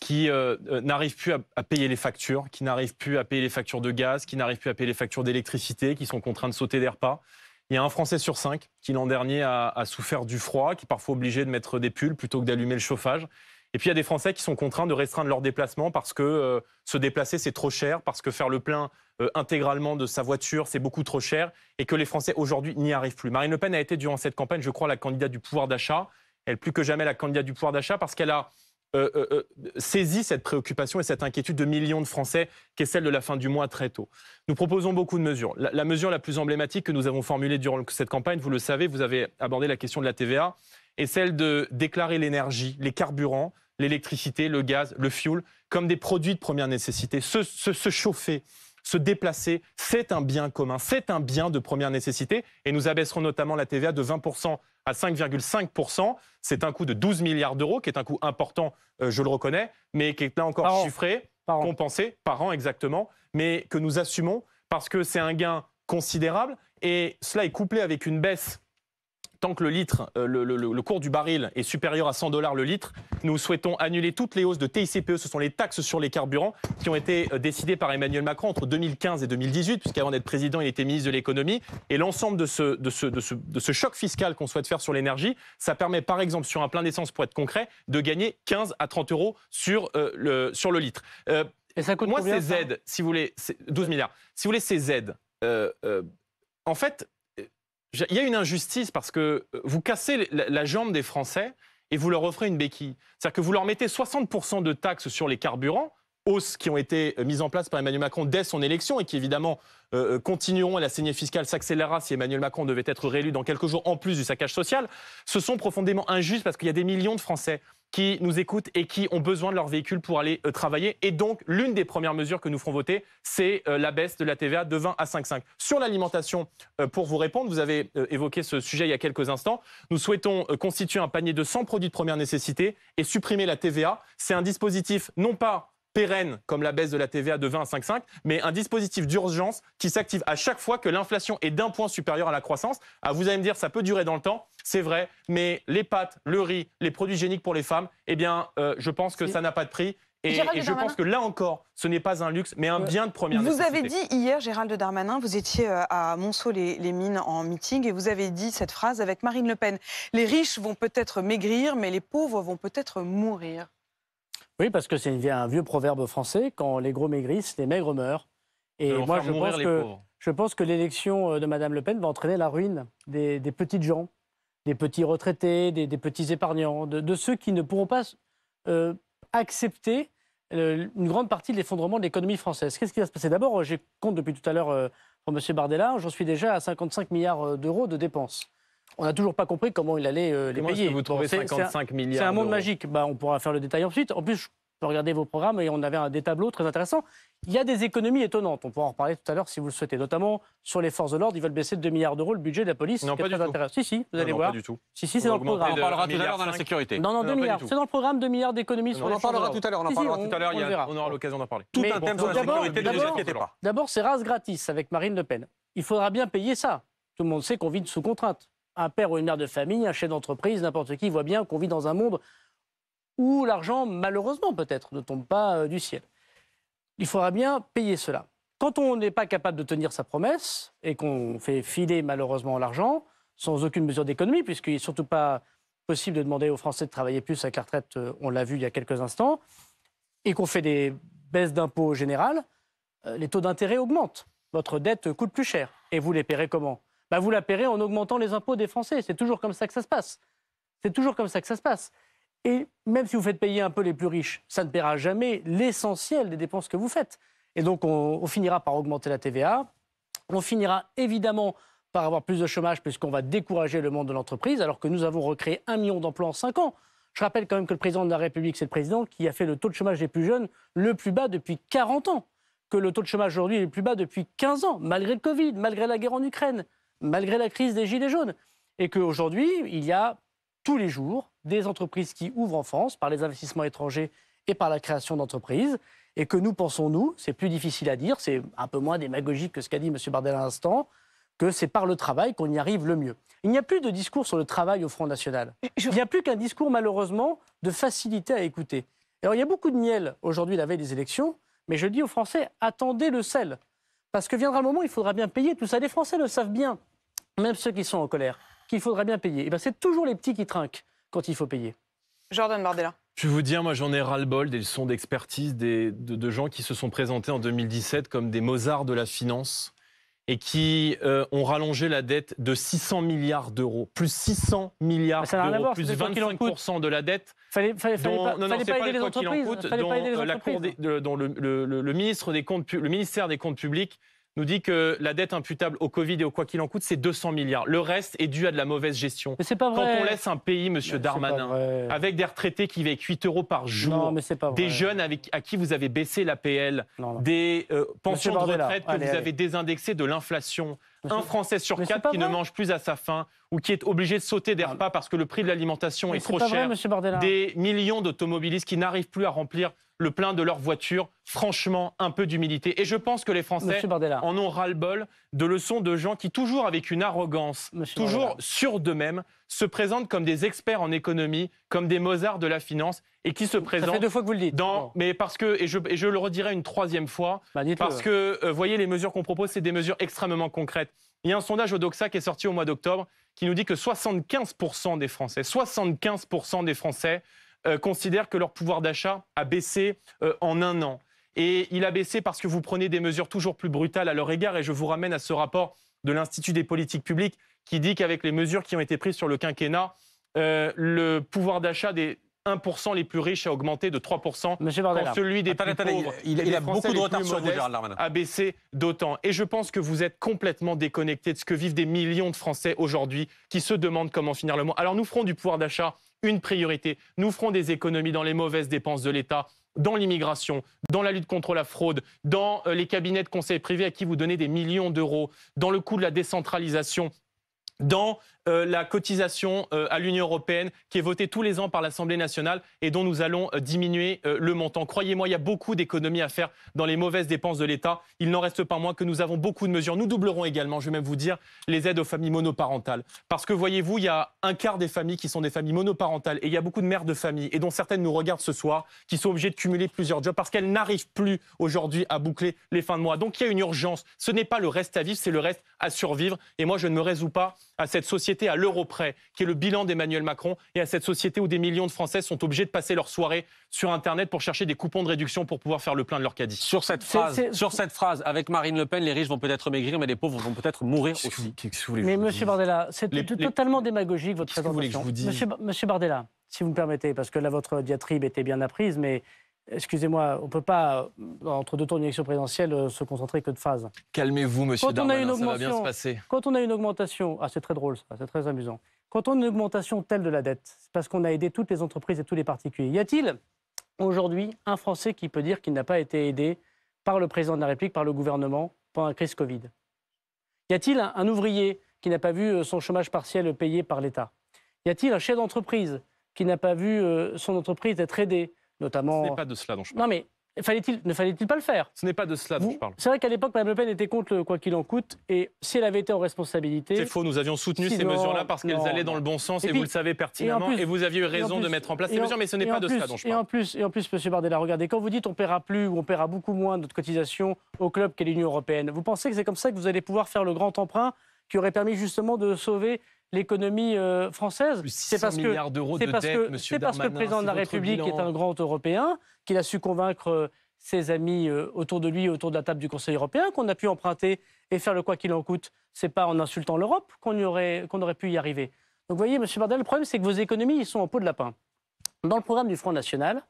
D: qui euh, euh, n'arrivent plus à, payer les factures, qui n'arrivent plus à payer les factures de gaz, qui n'arrivent plus à payer les factures d'électricité, qui sont contraints de sauter des repas. Il y a un Français sur cinq qui l'an dernier a, a, souffert du froid, qui est parfois obligé de mettre des pulls plutôt que d'allumer le chauffage. Et puis il y a des Français qui sont contraints de restreindre leurs déplacements parce que euh, se déplacer c'est trop cher, parce que faire le plein euh, intégralement de sa voiture c'est beaucoup trop cher et que les Français aujourd'hui n'y arrivent plus. Marine Le Pen a été durant cette campagne, je crois, la candidate du pouvoir d'achat. Elle plus que jamais la candidate du pouvoir d'achat parce qu'elle a euh, saisi cette préoccupation et cette inquiétude de millions de Français qui est celle de la fin du mois très tôt. Nous proposons beaucoup de mesures. La, la mesure la plus emblématique que nous avons formulée durant cette campagne, vous le savez, vous avez abordé la question de la TVA, est celle de déclarer l'énergie, les carburants l'électricité, le gaz, le fioul, comme des produits de première nécessité. Se, chauffer, se déplacer, c'est un bien commun, c'est un bien de première nécessité. Et nous abaisserons notamment la TVA de 20% à 5,5%. C'est un coût de 12 milliards d'euros, qui est un coût important, euh, je le reconnais, mais qui est là encore chiffré, compensé, par an exactement, mais que nous assumons parce que c'est un gain considérable. Et cela est couplé avec une baisse tant que le litre, euh, le, cours du baril est supérieur à 100 dollars le litre, nous souhaitons annuler toutes les hausses de TICPE, ce sont les taxes sur les carburants qui ont été euh, décidées par Emmanuel Macron entre 2015 et 2018, puisqu'avant d'être président, il était ministre de l'économie. Et l'ensemble de ce, choc fiscal qu'on souhaite faire sur l'énergie, ça permet par exemple sur un plein d'essence, pour être concret, de gagner 15 à 30 euros euh, sur, le, litre. et ça coûte moi, ces aides, si vous voulez, 12 milliards. Si vous voulez, ces aides, en fait, il y a une injustice parce que euh, vous cassez la, jambe des Français et vous leur offrez une béquille. C'est-à-dire que vous leur mettez 60% de taxes sur les carburants, hausses qui ont été euh, mises en place par Emmanuel Macron dès son élection et qui évidemment euh, continueront, et la saignée fiscale s'accélérera si Emmanuel Macron devait être réélu dans quelques jours en plus du saccage social, ce sont profondément injustes parce qu'il y a des millions de Français qui nous écoutent et qui ont besoin de leur véhicule pour aller euh, travailler. Et donc, l'une des premières mesures que nous ferons voter, c'est euh, la baisse de la TVA de 20 à 5,5. Sur l'alimentation, euh, pour vous répondre, vous avez évoqué ce sujet il y a quelques instants. Nous souhaitons constituer un panier de 100 produits de première nécessité et supprimer la TVA. C'est un dispositif non pas pérenne comme la baisse de la TVA de 20 à 5,5, mais un dispositif d'urgence qui s'active à chaque fois que l'inflation est d'un point supérieur à la croissance. Ah, vous allez me dire, ça peut durer dans le temps, c'est vrai, mais les pâtes, le riz, les produits géniques pour les femmes, eh bien, euh, je pense que ça n'a pas de prix. Et, je pense que là encore, ce n'est pas un luxe, mais un bien de première vous nécessité. Vous avez dit
B: hier, Gérald Darmanin, vous étiez euh, à Monceau-les-Mines en meeting, et vous avez dit cette phrase avec Marine Le Pen. Les riches vont peut-être maigrir, mais les pauvres vont peut-être mourir.
C: Oui, parce que c'est un vieux proverbe français quand les gros maigrissent, les maigres meurent. Et moi, je pense, que, je pense, que, l'élection euh, de Mme Le Pen va entraîner la ruine des, petites gens, des petits retraités, des, petits épargnants, de, ceux qui ne pourront pas euh, accepter euh, une grande partie de l'effondrement de l'économie française. Qu'est-ce qui va se passer D'abord, j'ai compte depuis tout à l'heure pour M. Bardella, j'en suis déjà à 55 milliards d'euros de dépenses. On n'a toujours pas compris comment il allait euh, les comment payer. vous trouvez 55 milliards C'est un monde magique. Bah, on pourra faire le détail ensuite. En plus, je peux regarder vos programmes et on avait un, des tableaux très intéressants. Il y a des économies étonnantes. On pourra en reparler tout à l'heure si vous le souhaitez. Notamment sur les forces de l'ordre, ils veulent baisser de 2 milliards d'euros le budget de la police. Non, pas du tout. Si, si, vous allez non, voir. Pas du tout. Si, si, c'est dans le programme. On en parlera tout à l'heure dans la sécurité. Non, non, 2 milliards. C'est dans le programme 2 milliards d'économies sur on les en parlera tout à l'heure. On en parlera tout à l'heure.
D: On aura l'occasion d'en parler. Tout un thème sur la sécurité, ne vous
C: D'abord, c'est race gratis avec Marine Le Pen. Il faudra bien payer ça. Tout le monde sait qu'on vit sous contrainte un père ou une mère de famille, un chef d'entreprise, n'importe qui voit bien qu'on vit dans un monde où l'argent, malheureusement peut-être, ne tombe pas euh, du ciel. Il faudra bien payer cela. Quand on n'est pas capable de tenir sa promesse et qu'on fait filer malheureusement l'argent, sans aucune mesure d'économie, puisqu'il n'est surtout pas possible de demander aux Français de travailler plus à la retraite, euh, on l'a vu il y a quelques instants, et qu'on fait des baisses d'impôts générales, euh, les taux d'intérêt augmentent. Votre dette coûte plus cher. Et vous les paierez comment bah, vous la paierez en augmentant les impôts des Français. C'est toujours comme ça que ça se passe. C'est toujours comme ça que ça se passe. Et même si vous faites payer un peu les plus riches, ça ne paiera jamais l'essentiel des dépenses que vous faites. Et donc, on, on, finira par augmenter la TVA. On finira évidemment par avoir plus de chômage puisqu'on va décourager le monde de l'entreprise, alors que nous avons recréé un million d'emplois en cinq ans. Je rappelle quand même que le président de la République, c'est le président qui a fait le taux de chômage des plus jeunes le plus bas depuis 40 ans, que le taux de chômage aujourd'hui est le plus bas depuis 15 ans, malgré le Covid, malgré la guerre en Ukraine malgré la crise des Gilets jaunes. Et qu'aujourd'hui, il y a tous les jours des entreprises qui ouvrent en France par les investissements étrangers et par la création d'entreprises. Et que nous pensons, nous, c'est plus difficile à dire, c'est un peu moins démagogique que ce qu'a dit M. Bardel à l'instant, que c'est par le travail qu'on y arrive le mieux. Il n'y a plus de discours sur le travail au Front National. Il n'y a plus qu'un discours, malheureusement, de facilité à écouter. Alors, il y a beaucoup de miel aujourd'hui, la veille des élections, mais je dis aux Français, attendez le sel. Parce que viendra le moment, il faudra bien payer. Tout ça, les Français le savent bien même ceux qui sont en colère, qu'il faudrait bien payer. Et eh ben, c'est toujours les petits qui trinquent quand il faut payer.
B: Jordan Bardella.
D: Je vais vous dire, moi j'en ai ras-le-bol des leçons d'expertise de, gens qui se sont présentés en 2017 comme des Mozart de la finance et qui euh, ont rallongé la dette de 600 milliards d'euros, plus 600 milliards d'euros, plus 25% de la dette. Fallait, fallait, dont, pas, pas aider les entreprises. pas aider entreprises. le ministère des Comptes Publics nous dit que la dette imputable au Covid et au quoi qu'il en coûte, c'est 200 milliards. Le reste est dû à de la mauvaise gestion. Mais c'est pas vrai. Quand on laisse un pays, monsieur Darmanin, avec des retraités qui vivent 8 euros par jour, des jeunes avec, à qui vous avez baissé l'APL, des euh, pensions de retraite que vous avez désindexées de l'inflation, un Français sur quatre qui ne mange plus à sa faim ou qui est obligé de sauter des repas parce que le prix de l'alimentation est, trop cher. des millions d'automobilistes qui n'arrivent plus à remplir le plein de leur voiture. Franchement, un peu d'humilité. Et je pense que les Français en ont ras-le-bol de leçons de gens qui, toujours avec une arrogance, toujours sûrs d'eux-mêmes, se présentent comme des experts en économie, comme des Mozart de la finance, et qui se présentent. Ça fait deux fois que vous le dites. Mais parce que, et je, le redirai une troisième fois, bah, parce que, euh, voyez, les mesures qu'on propose, c'est des mesures extrêmement concrètes. Il y a un sondage au Doxa qui est sorti au mois d'octobre qui nous dit que 75% des Français, 75% des Français considère euh, considèrent que leur pouvoir d'achat a baissé euh, en un an. Et il a baissé parce que vous prenez des mesures toujours plus brutales à leur égard. Et je vous ramène à ce rapport de l'Institut des politiques publiques qui dit qu'avec les mesures qui ont été prises sur le quinquennat, euh, le pouvoir d'achat des 1% les plus riches a augmenté de 3%, Monsieur celui des il, a beaucoup de retard sur vous, Gérald Darmanin. a baissé d'autant. Et je pense que vous êtes complètement déconnecté de ce que vivent des millions de Français aujourd'hui qui se demandent comment finir le mois. Alors nous ferons du pouvoir d'achat une priorité. Nous ferons des économies dans les mauvaises dépenses de l'État, dans l'immigration, dans la lutte contre la fraude, dans euh, les cabinets de conseil privés à qui vous donnez des millions d'euros, dans le coût de la décentralisation dans euh, la cotisation euh, à l'Union européenne qui est votée tous les ans par l'Assemblée nationale et dont nous allons euh, diminuer le montant. Croyez-moi, il y a beaucoup d'économies à faire dans les mauvaises dépenses de l'État. Il n'en reste pas moins que nous avons beaucoup de mesures. Nous doublerons également, je vais même vous dire, les aides aux familles monoparentales. Parce que voyez-vous, il y a un quart des familles qui sont des familles monoparentales et il y a beaucoup de mères de famille et dont certaines nous regardent ce soir qui sont obligées de cumuler plusieurs jobs parce qu'elles n'arrivent plus aujourd'hui à boucler les fins de mois. Donc il y a une urgence. Ce n'est pas le reste à vivre, c'est le reste à survivre. Et moi, je ne me résous pas à cette société à l'euro près, qui est le bilan d'Emmanuel Macron, et à cette société où des millions de Français sont obligés de passer leur soirée sur Internet pour chercher des coupons de réduction pour pouvoir
A: faire le plein de leur caddie. Sur cette phrase, Sur cette phrase avec Marine Le Pen, les riches vont peut-être maigrir, mais les pauvres vont peut-être mourir aussi. mais
C: Monsieur Bardella, c'est totalement démagogique votre présentation. Monsieur, monsieur Bardella, si vous me permettez, parce que là votre diatribe était bien apprise, mais Excusez-moi, on ne peut pas, euh, entre deux tours d'une élection présidentielle, euh, se concentrer que de phase.
D: Calmez-vous, monsieur quand Darmanin, ça va bien se passer.
C: Quand on a une augmentation, ah, c'est très drôle c'est très amusant. Quand on a une augmentation telle de la dette, c'est parce qu'on a aidé toutes les entreprises et tous les particuliers. Y a-t-il aujourd'hui un Français qui peut dire qu'il n'a pas été aidé par le président de la République, par le gouvernement, pendant la crise Covid Y a-t-il un ouvrier qui n'a pas vu euh, son chômage partiel payé par l'État Y a-t-il un chef d'entreprise qui n'a pas vu son entreprise être aidée ce n'est pas
D: de cela dont je parle. Non, mais Fallait-il, ne fallait-il pas le faire Ce n'est pas de cela dont je parle.
C: C'est vrai qu'à l'époque, Mme Le Pen était contre le quoi qu'il en coûte, et si elle avait été en responsabilité. C'est faux, nous avions
D: soutenu ces mesures-là parce qu'elles allaient dans le bon sens, et, vous le savez pertinemment, et, vous aviez eu raison de mettre en place ces mesures, mais ce n'est pas de cela dont je
C: parle. Et en plus, et en plus M. Bardella, regardez, quand vous dites on paiera plus ou on paiera beaucoup moins notre cotisation au club qu'est l'Union européenne, vous pensez que c'est comme ça que vous allez pouvoir faire le grand emprunt qui aurait permis justement de sauver l'économie euh, française. C'est parce que parce, le président de la République est un grand Européen, qu'il a su convaincre euh, ses amis euh, autour de lui, autour de la table du Conseil européen, qu'on a pu emprunter et faire le quoi qu'il en coûte. C'est pas en insultant l'Europe qu'on aurait, qu'on aurait pu y arriver. Donc vous voyez, Monsieur Bardel, le problème, c'est que vos économies, ils sont en peau de lapin. Dans le programme du Front National,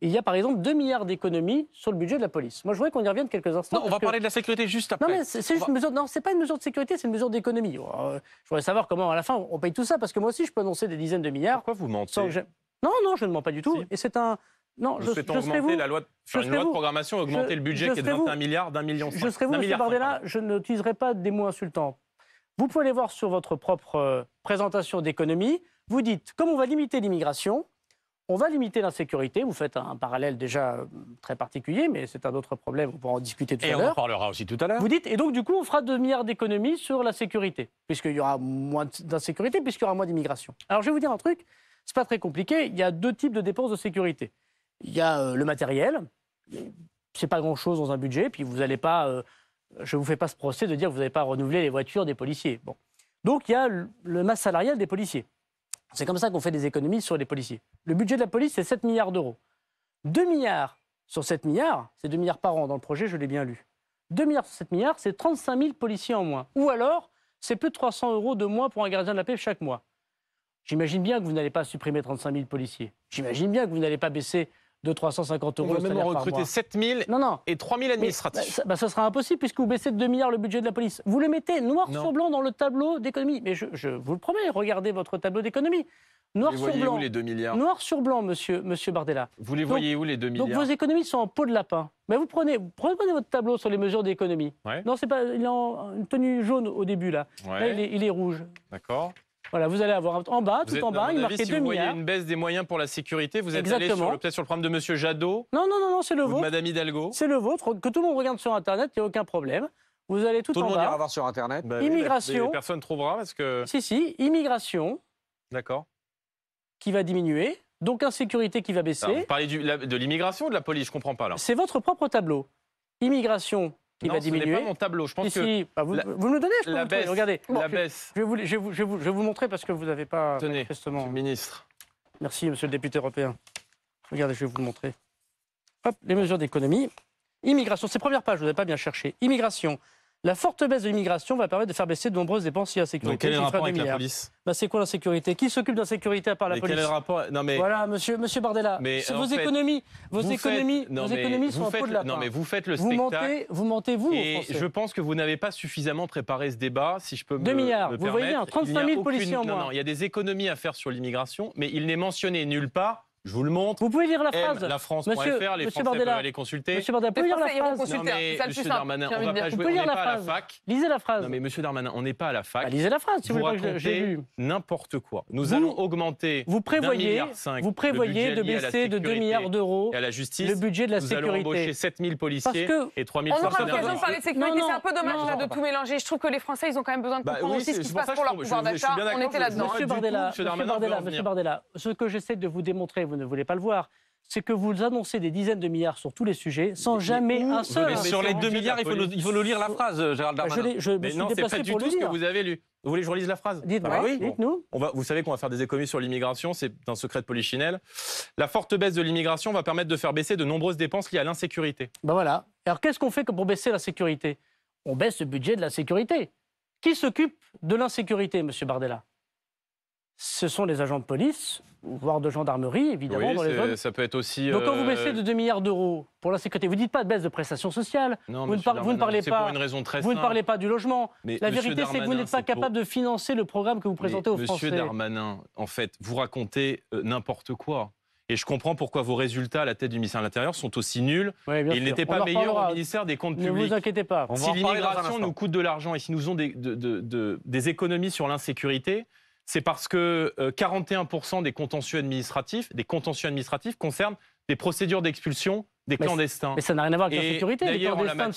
C: il y a par exemple 2 milliards d'économies sur le budget de la police. Moi, je voudrais qu'on y revienne quelques instants. Non, on va parler de la sécurité
A: juste après. Non, mais c'est juste une
C: mesure. Non, c'est pas une mesure de sécurité, c'est une mesure d'économie. Euh, je voudrais savoir comment, à la fin, on paye tout ça, parce que moi aussi, je peux annoncer des dizaines de milliards. Pourquoi vous mentez Non, non, je ne mens pas du tout. Et c'est un. Non, je, vous, la loi de, loi de programmation et augmenter le budget qui est de 21
D: milliards d'un million. Je, je serai vous, M.
C: Bardella, je n'utiliserai pas des mots insultants. Vous pouvez aller voir sur votre propre euh, présentation d'économie. Vous dites, comme on va limiter l'immigration, on va limiter l'insécurité. Vous faites un parallèle déjà euh, très particulier, mais c'est un autre problème. On pourra en discuter tout à l'heure. Et on en
A: parlera aussi tout à l'heure. Vous dites,
C: et donc du coup, on fera 2 milliards d'économies sur la sécurité, puisqu'il y aura moins d'insécurité, puisqu'il y aura moins d'immigration. Alors je vais vous dire un truc, c'est pas très compliqué. Il y a deux types de dépenses de sécurité. Il y a euh, le matériel, c'est pas grand-chose dans un budget, puis vous n'allez pas. Euh, je ne vous fais pas ce procès de dire que vous n'allez pas renouveler les voitures des policiers. Bon. Donc il y a le masse salariale des policiers. C'est comme ça qu'on fait des économies sur les policiers. Le budget de la police, c'est 7 milliards d'euros. 2 milliards sur 7 milliards, c'est 2 milliards par an dans le projet, je l'ai bien lu. 2 milliards sur 7 milliards, c'est 35 000 policiers en moins. Ou alors, c'est plus de 300 euros de moins pour un gardien de la paix chaque mois. J'imagine bien que vous n'allez pas supprimer 35 000 policiers. J'imagine bien que vous n'allez pas baisser de 350 euros. On même recruter
D: 7000 non,
C: et 3000 administratifs. Bah, ce bah, sera impossible puisque vous baissez de 2 milliards le budget de la police. Vous le mettez noir sur blanc dans le tableau d'économie. Mais je, vous le promets, regardez votre tableau d'économie. Noir sur blanc. Où, les 2 milliards Noir sur blanc, monsieur, Bardella. Vous les voyez
D: où les 2 milliards Donc vos
C: économies sont en peau de lapin. Mais vous prenez, votre tableau sur les mesures d'économie. Non, c'est pas, il est en une tenue jaune au début là. Là, il est, il est rouge. D'accord. Voilà, vous allez avoir en bas, tout en bas, il marqué si vous Voyez une
D: baisse des moyens pour la sécurité, vous êtes allé sur peut-être sur le programme de Monsieur Jadot.
C: Non, non, non, non c'est le vôtre. Madame Hidalgo. C'est le vôtre que tout le monde regarde sur Internet, il n'y a aucun problème. Vous allez tout, en bas. Tout le monde ira voir
A: sur Internet. Bah immigration. immigration. Personne
D: trouvera parce que. Si,
C: si. Immigration. D'accord. Qui va diminuer. Donc insécurité qui va baisser. vous
D: parlez de l'immigration ou de la police Je ne comprends pas là.
C: C'est votre propre tableau. Immigration il va diminuer. pas mon tableau. Je pense que bah, vous, me donnez, je la baisse, Regardez. je, vais vous, montrer parce que vous n'avez pas. Tenez, ministre. Merci, monsieur le député européen. Regardez, je vais vous le montrer. Hop, les mesures d'économie. Immigration, c'est première page, vous n'avez pas bien cherché. Immigration, la forte baisse de l'immigration va permettre de faire baisser de nombreuses dépenses liées à la sécurité. quel est le rapport avec la police bah, C'est quoi la sécurité Qui s'occupe de la sécurité à part la police quel est le rapport non, mais... Voilà, monsieur, Bardella, vos économies, vos économies, vos économies sont un peu de la Non mais vous faites le vous spectacle. Mentez, vous mentez, vous, Et je
D: pense que vous n'avez pas suffisamment préparé ce débat, si je peux 2 milliards, vous voyez bien, 35 000 policiers en moins. Non, non, il y a des économies à faire sur l'immigration, mais il n'est mentionné nulle part je vous le montre. Vous pouvez lire la eh, phrase. La France.fr, les Monsieur Français Bardella, peuvent aller consulter. Monsieur Bardella, vous pouvez lire la phrase. Non, mais, monsieur Darmanin, on n'est pas à la fac. Lisez la phrase. Non mais Monsieur Darmanin, on n'est pas à la fac. lisez la phrase si vous, voulez j'ai lu. N'importe quoi. Nous allons augmenter vous prévoyez, vous prévoyez de baisser de 2 milliards d'euros à la justice. Le budget de la sécurité. Nous allons embaucher 7000 policiers que et 3000 On aura l'occasion de parler de
B: sécurité, c'est un peu dommage de tout mélanger. Je trouve que les Français, ils ont quand même besoin de bah comprendre aussi ce qui se passe pour leur pouvoir d'achat. On était là-dedans. Monsieur Bardella, Monsieur Bardella,
D: ce
C: que j'essaie de vous démontrer, ne voulez pas le voir c'est que vous annoncez des dizaines de milliards sur tous les sujets sans jamais un seul. sur les 2 milliards, il faut, nous, lire la
A: phrase, euh, Gérald bah, Darmanin. Je, non, c'est pas du tout
D: ce que vous avez lu. Vous voulez que je relise la phrase bah Dites-nous. oui. Dites on va, vous savez qu'on va faire des économies sur l'immigration, c'est un secret de polichinelle. La forte baisse de l'immigration va permettre de faire baisser de nombreuses dépenses liées à l'insécurité.
C: Ben voilà. Alors qu'est-ce qu'on fait pour baisser la sécurité On baisse le budget de la sécurité. Qui s'occupe de l'insécurité, Monsieur Bardella ce sont les agents de police, voire de gendarmerie, évidemment, dans les zones. Ça peut
D: être aussi. Donc, quand vous euh, baissez de
C: 2 milliards d'euros pour la sécurité, vous ne dites pas de baisse de prestations sociales. Non, vous, ne, parlez pas. Pour une raison très vous ne parlez pas du logement. la vérité, c'est que vous n'êtes pas capable de financer le programme que vous présentez monsieur
D: Darmanin, en fait, vous racontez euh, n'importe quoi. Et je comprends pourquoi vos résultats à la tête du ministère de l'Intérieur sont aussi nuls. Oui, ils n'étaient pas meilleurs au ministère des Comptes publics. Ne vous inquiétez pas. si l'immigration nous coûte de l'argent et si nous avons des économies sur l'insécurité, c'est parce que 41% euh, des contentieux administratifs, des contentieux administratifs concernent des procédures d'expulsion des clandestins. Mais ça n'a rien à voir avec la sécurité. Les clandestins ne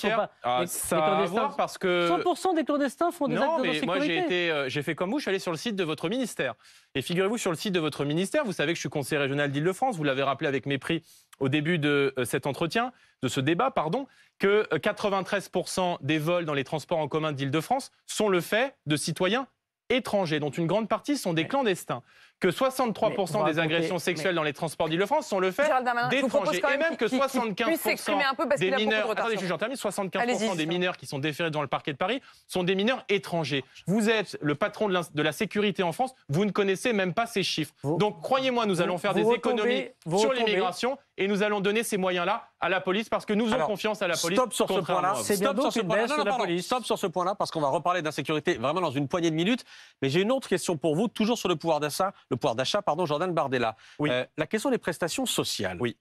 D: ça parce que
C: 100% des clandestins font des actes sécurité. Moi, j'ai été,
D: euh, j'ai fait comme vous. Je suis allé sur le site de votre ministère. Et figurez-vous, sur le site de votre ministère, vous savez que je suis conseiller régional d'Île-de-France. Vous l'avez rappelé avec mépris au début de euh, cet entretien, de ce débat, pardon, que 93% des vols dans les transports en commun d'Île-de-France sont le fait de citoyens étrangers, dont une grande partie sont des clandestins que 63% des agressions sexuelles dans les transports d'Île-de-France sont le fait d'étrangers. Et même que 75% des mineurs, 75% des mineurs qui sont déférés dans le parquet de Paris sont des mineurs étrangers. Vous êtes le patron de la, sécurité en France, vous ne connaissez même pas ces chiffres. Donc croyez-moi, nous allons faire des économies sur l'immigration et nous allons donner ces moyens-là à la police parce que nous faisons confiance à la police. Stop sur ce point-là. stop sur ce point-là.
A: Stop sur ce point-là parce qu'on va reparler d'insécurité vraiment dans une poignée de minutes. Mais j'ai une autre question pour vous, toujours sur le pouvoir d'achat le pouvoir d'achat, pardon, Jordan Bardella. Euh, la question des prestations sociales. Oui.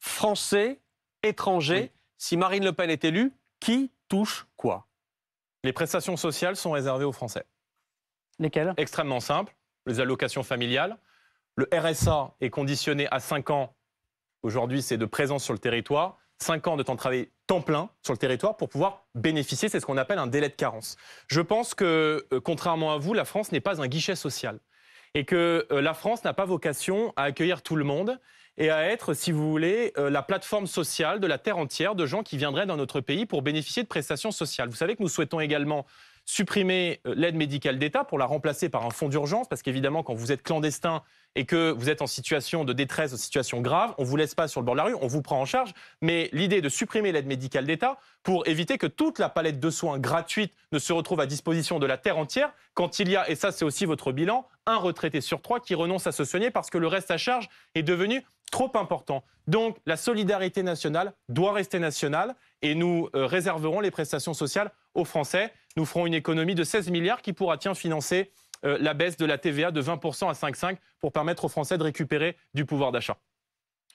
A: Français, étrangers, si Marine Le Pen est élue, qui touche quoi Les prestations sociales sont réservées
D: aux Français. Lesquelles Extrêmement simple. Les allocations familiales. Le RSA est conditionné à 5 ans. Aujourd'hui, c'est de présence sur le territoire. 5 ans de temps de travail temps plein sur le territoire pour pouvoir bénéficier. C'est ce qu'on appelle un délai de carence. Je pense que, euh, contrairement à vous, la France n'est pas un guichet social et que euh, la France n'a pas vocation à accueillir tout le monde et à être, si vous voulez, euh, la plateforme sociale de la terre entière de gens qui viendraient dans notre pays pour bénéficier de prestations sociales. Vous savez que nous souhaitons également supprimer euh, l'aide médicale d'État pour la remplacer par un fonds d'urgence, parce qu'évidemment, quand vous êtes clandestin et que vous êtes en situation de détresse, en situation grave, on vous laisse pas sur le bord de la rue, on vous prend en charge. Mais l'idée de supprimer l'aide médicale d'État pour éviter que toute la palette de soins gratuite ne se retrouve à disposition de la terre entière, quand il y a, et ça c'est aussi votre bilan, un retraité sur trois qui renonce à se soigner parce que le reste à charge est devenu trop important. Donc la solidarité nationale doit rester nationale et nous euh, réserverons les prestations sociales aux Français nous ferons une économie de 16 milliards qui pourra, financer euh, la baisse de la TVA de 20% à 5,5 pour permettre aux Français de récupérer du pouvoir d'achat.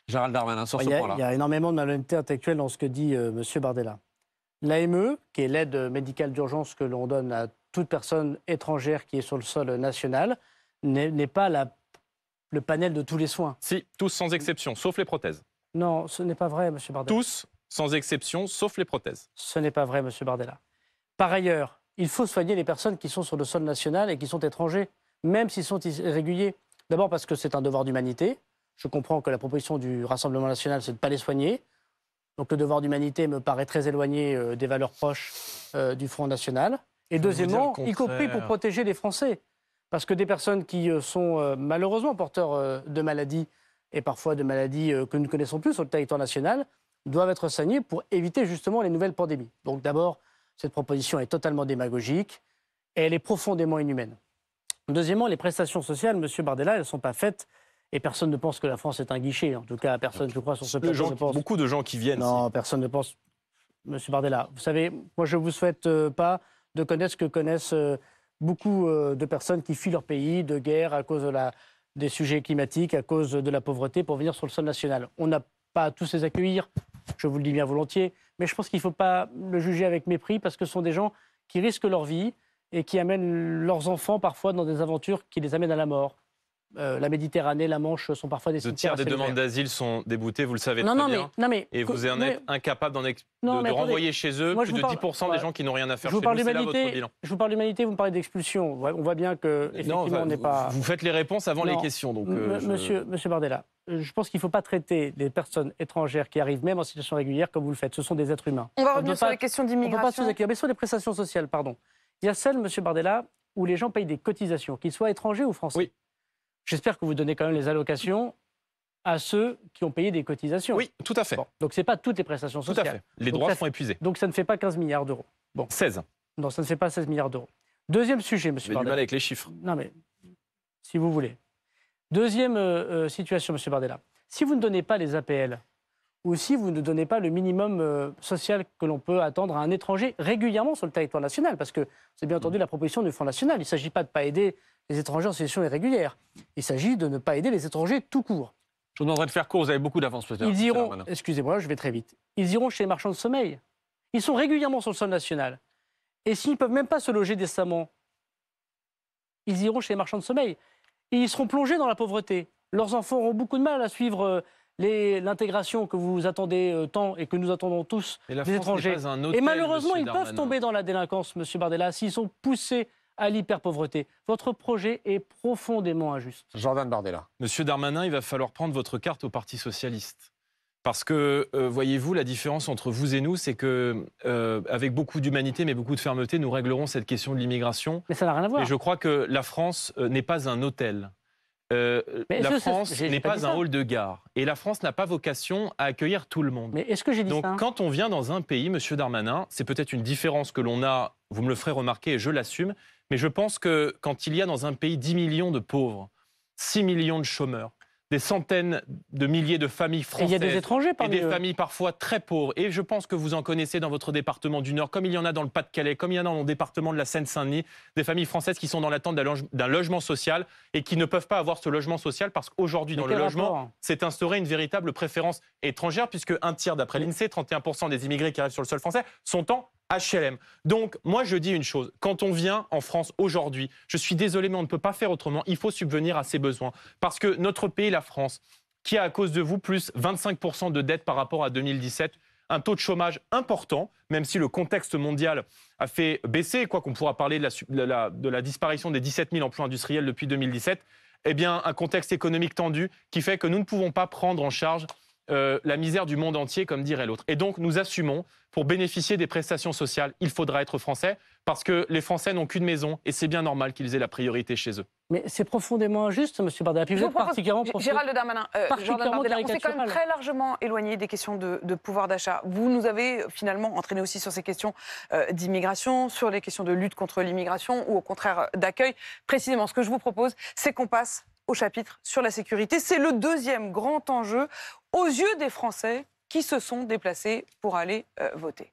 D: Gérald Darmanin, sur il ce point-là. Il y a
C: énormément de malhonnêteté intellectuelle dans ce que dit euh, M. Bardella. L'AME, qui est l'aide médicale d'urgence que l'on donne à toute personne étrangère qui est sur le sol national, n'est pas la, le panel de tous
D: les soins. Si, tous sans exception, sauf les prothèses.
C: Non, ce n'est pas vrai, M. Bardella.
D: Tous sans exception, sauf les prothèses.
C: Ce n'est pas vrai, M. Bardella. Par ailleurs, il faut soigner les personnes qui sont sur le sol national et qui sont étrangers, même s'ils sont irréguliers. D'abord parce que c'est un devoir d'humanité. Je comprends que la proposition du Rassemblement national, c'est de ne pas les soigner. Donc le devoir d'humanité me paraît très éloigné euh, des valeurs proches euh, du Front national. Et deuxièmement, y compris pour protéger les Français. Parce que des personnes qui euh, sont malheureusement porteurs de maladies, et parfois de maladies que nous ne connaissons plus sur le territoire national, doivent être soignées pour éviter justement les nouvelles pandémies. Donc d'abord, cette proposition est totalement démagogique et elle est profondément inhumaine. Deuxièmement, les prestations sociales, M. Bardella, elles ne sont pas faites et personne ne pense que la France est un guichet. En tout cas, personne, ne croit sur ce plateau. Pense... Beaucoup
D: de gens qui viennent. Non, personne ne pense.
C: Monsieur Bardella, vous savez, moi, je ne vous souhaite euh, pas de connaître ce que connaissent euh, beaucoup euh, de personnes qui fuient leur pays de guerre à cause des sujets climatiques, à cause de la pauvreté, pour venir sur le sol national. On n'a pas à tous les accueillir, je vous le dis bien volontiers. Mais je pense qu'il ne faut pas le juger avec mépris parce que ce sont des gens qui risquent leur vie et qui amènent leurs enfants parfois dans des aventures qui les amènent à la mort. Euh, la Méditerranée, la Manche sont parfois des Deux tiers des demandes
D: d'asile sont déboutées, vous le savez bien. et vous en êtes incapable d'en de, renvoyer chez eux plus de 10% des gens qui n'ont rien à faire je vous parle vous
C: d'humanité, vous me parlez d'expulsion. On voit bien que effectivement, on n'est pas. Vous faites les réponses avant les questions, donc. Euh, monsieur, Bardella, je pense qu'il ne faut pas traiter les personnes étrangères qui arrivent, même en situation régulière, comme vous le faites. Ce sont des êtres humains. On va revenir sur les questions d'immigration. On ne peut pas sur prestations sociales, pardon. Il y a celles, Monsieur Bardella, où les gens payent des cotisations, qu'ils soient étrangers ou français. J'espère que vous donnez quand même les allocations à ceux qui ont payé des cotisations. Oui, tout à fait. donc ce n'est pas toutes les prestations sociales. Tout à fait. Les droits sont épuisés. Donc ça ne fait pas 15 milliards d'euros. Bon. 16. Non, ça ne fait pas 16 milliards d'euros. Deuxième sujet,
D: monsieur Bardella. du mal avec les chiffres.
C: Non, mais si vous voulez. Deuxième euh, euh, situation, monsieur Bardella. Si vous ne donnez pas les APL, ou si vous ne donnez pas le minimum euh, social que l'on peut attendre à un étranger régulièrement sur le territoire national. Parce que c'est bien entendu mm. la proposition du fonds National. Il ne s'agit pas de ne pas aider les étrangers en situation irrégulière. Il s'agit de ne pas aider les étrangers tout
A: court. Je vous de faire court, vous avez beaucoup d'avance peut-être.
C: excusez-moi, je vais très vite. Ils iront chez les marchands de sommeil. Ils sont régulièrement sur le sol national. Et s'ils ne peuvent même pas se loger décemment, ils iront chez les marchands de sommeil. Et ils seront plongés dans la pauvreté. Leurs enfants auront beaucoup de mal à suivre euh, l'intégration que vous attendez euh, tant et que nous attendons tous
D: et la des étrangers. un et malheureusement, ils peuvent tomber
C: dans la délinquance, Monsieur Bardella, s'ils sont poussés à l'hyper-pauvreté. Votre projet est profondément injuste.
D: Jordan Bardella. Monsieur Darmanin, il va falloir prendre votre carte au Parti socialiste. Parce que, euh, voyez-vous, la différence entre vous et nous, c'est que, euh, avec beaucoup d'humanité, mais beaucoup de fermeté, nous réglerons cette question de l'immigration.
C: Mais ça n'a rien à voir. Et je
D: crois que la France n'est pas un hôtel. Euh, la France n'est pas, un hall de gare. Et la France n'a pas vocation à accueillir tout le monde. Donc, quand on vient dans un pays, Monsieur Darmanin, c'est peut-être une différence que l'on a, vous me le ferez remarquer et je l'assume, mais je pense que quand il y a dans un pays 10 millions de pauvres, 6 millions de chômeurs, des centaines de milliers de familles françaises. Et des étrangers des familles parfois très pauvres. Et je pense que vous en connaissez dans votre département du Nord, comme il y en a dans le Pas-de-Calais, comme il y en a dans mon département de la Seine-Saint-Denis, des familles françaises qui sont dans l'attente d'un logement social et qui ne peuvent pas avoir ce logement social parce qu'aujourd'hui, dans le logement, c'est instauré une véritable préférence étrangère puisque un tiers, d'après l'INSEE, 31% des immigrés qui arrivent sur le sol français sont en HLM. Donc, moi, je dis une chose. Quand on vient en France aujourd'hui, je suis désolé, mais on ne peut pas faire autrement. Il faut subvenir à ses besoins. Parce que notre pays, la France, qui a à cause de vous plus 25% de dette par rapport à 2017, un taux de chômage important, même si le contexte mondial a fait baisser, quoi qu'on pourra parler de la, disparition des 17 000 emplois industriels depuis 2017, eh bien, un contexte économique tendu qui fait que nous ne pouvons pas prendre en charge euh, la misère du monde entier, comme dirait l'autre. Et donc, nous assumons, pour bénéficier des prestations sociales, il faudra être français, parce que les Français n'ont qu'une maison, et c'est bien normal qu'ils aient la priorité chez eux. Mais c'est profondément injuste, M. Bardella. je vous particulièrement pour Gérald
B: Darmanin, euh, on s'est quand même très largement éloigné des questions de, pouvoir d'achat. Vous nous avez euh, finalement entraîné aussi sur ces questions d'immigration, sur les questions de lutte contre l'immigration ou au contraire d'accueil. Précisément, ce que je vous propose, c'est qu'on passe au chapitre sur la sécurité. C'est le deuxième grand enjeu aux yeux des Français qui se sont déplacés pour aller euh, voter.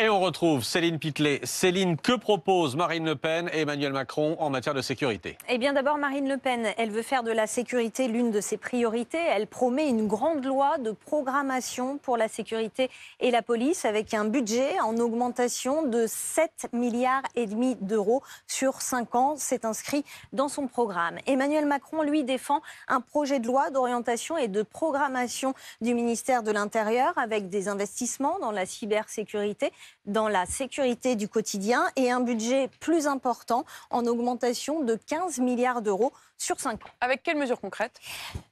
A: Et on retrouve Céline Pitlet. Céline, que proposent Marine Le Pen et Emmanuel Macron en matière de sécurité
E: Eh bien d'abord, Marine Le Pen, elle veut faire de la sécurité l'une de ses priorités. Elle promet une grande loi de programmation pour la sécurité et la police avec un budget en augmentation de 7 milliards et demi d'euros sur 5 ans. C'est inscrit dans son programme. Emmanuel Macron, lui, défend un projet de loi d'orientation et de programmation du ministère de l'Intérieur avec des investissements dans la cybersécurité dans la sécurité du quotidien et un budget plus important en augmentation de 15 milliards d'euros sur 5 ans. Avec quelles mesures concrètes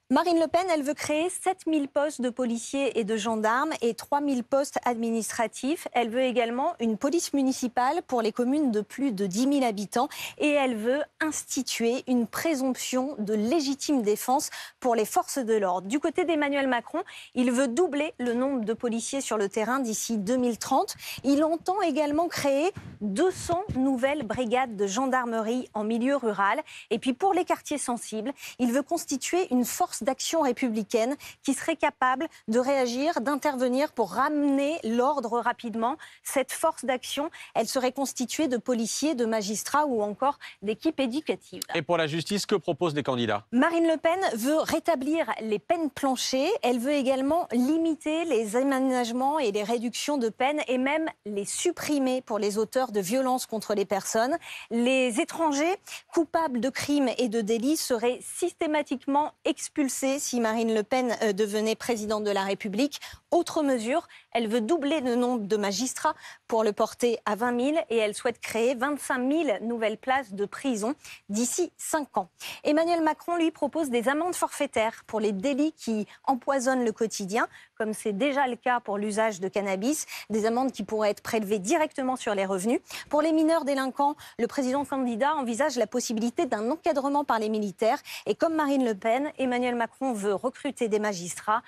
E: Marine Le Pen, elle veut créer 7000 postes de policiers et de gendarmes et 3000 postes administratifs. Elle veut également une police municipale pour les communes de plus de 10 000 habitants et elle veut instituer une présomption de légitime défense pour les forces de l'ordre. Du côté d'Emmanuel Macron, il veut doubler le nombre de policiers sur le terrain d'ici 2030. Il entend également créer 200 nouvelles brigades de gendarmerie en milieu rural. Et puis pour les quartiers sensible. Il veut constituer une force d'action républicaine qui serait capable de réagir, d'intervenir pour ramener l'ordre rapidement. Cette force d'action, elle serait constituée de policiers, de magistrats ou encore d'équipes éducatives.
A: Et pour la justice, que proposent les candidats
E: Marine Le Pen veut rétablir les peines planchées. Elle veut également limiter les aménagements et les réductions de peines et même les supprimer pour les auteurs de violences contre les personnes. Les étrangers coupables de crimes et de délits serait systématiquement expulsé si Marine Le Pen euh, devenait présidente de la République. Autre mesure, elle veut doubler le nombre de magistrats pour le porter à 20 000 et elle souhaite créer 25 000 nouvelles places de prison d'ici 5 ans. Emmanuel Macron, lui, propose des amendes forfaitaires pour les délits qui empoisonnent le quotidien, comme c'est déjà le cas pour l'usage de cannabis, des amendes qui pourraient être prélevées directement sur les revenus. Pour les mineurs délinquants, le président candidat envisage la possibilité d'un encadrement par les militaires. Et comme Marine Le Pen, Emmanuel Macron veut recruter des magistrats,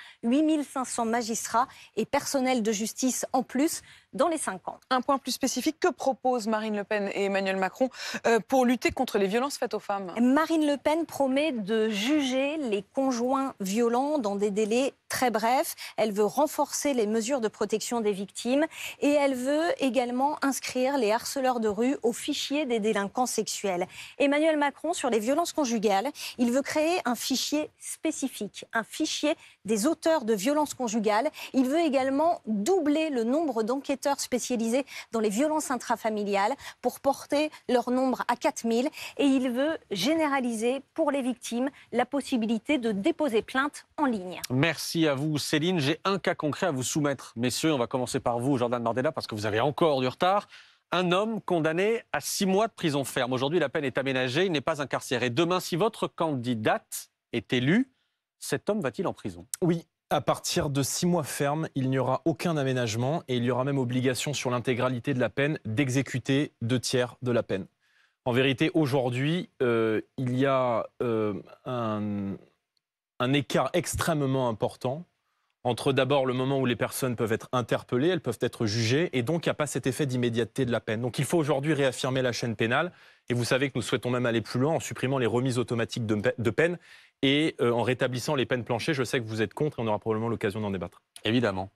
E: 500 magistrats et personnel de justice en plus dans les 5 ans. Un point
B: plus spécifique, que proposent Marine Le Pen et Emmanuel Macron euh, pour lutter contre les violences faites aux femmes
E: Marine Le Pen promet de juger les conjoints violents dans des délais très brefs. Elle veut renforcer les mesures de protection des victimes et elle veut également inscrire les harceleurs de rue au fichier des délinquants sexuels. Emmanuel Macron, sur les violences conjugales, il veut créer un fichier spécifique, un fichier des auteurs de violences conjugales. Il veut également doubler le nombre d'enquêtes enquêteurs spécialisés dans les violences intrafamiliales pour porter leur nombre à 4000. Et il veut généraliser pour les victimes la possibilité de déposer plainte en ligne.
A: Merci à vous, Céline. J'ai un cas concret à vous soumettre. Messieurs, on va commencer par vous, Jordan Bardella, parce que vous avez encore du retard. Un homme condamné à six mois de prison ferme. Aujourd'hui, la peine est aménagée, il n'est pas incarcéré. Demain, si votre candidate est élue, cet homme va-t-il en prison Oui,
D: à partir de six mois ferme, il n'y aura aucun aménagement et il y aura même obligation sur l'intégralité de la peine d'exécuter deux tiers de la peine. En vérité, aujourd'hui, euh, il y a euh, un, écart extrêmement important entre d'abord le moment où les personnes peuvent être interpellées, elles peuvent être jugées, et donc il n'y a pas cet effet d'immédiateté de la peine. Donc il faut aujourd'hui réaffirmer la chaîne pénale, et vous savez que nous souhaitons même aller plus loin en supprimant les remises automatiques de, de peine et euh, en rétablissant les peines planchées. Je sais que vous êtes contre et on aura probablement l'occasion d'en débattre. Évidemment.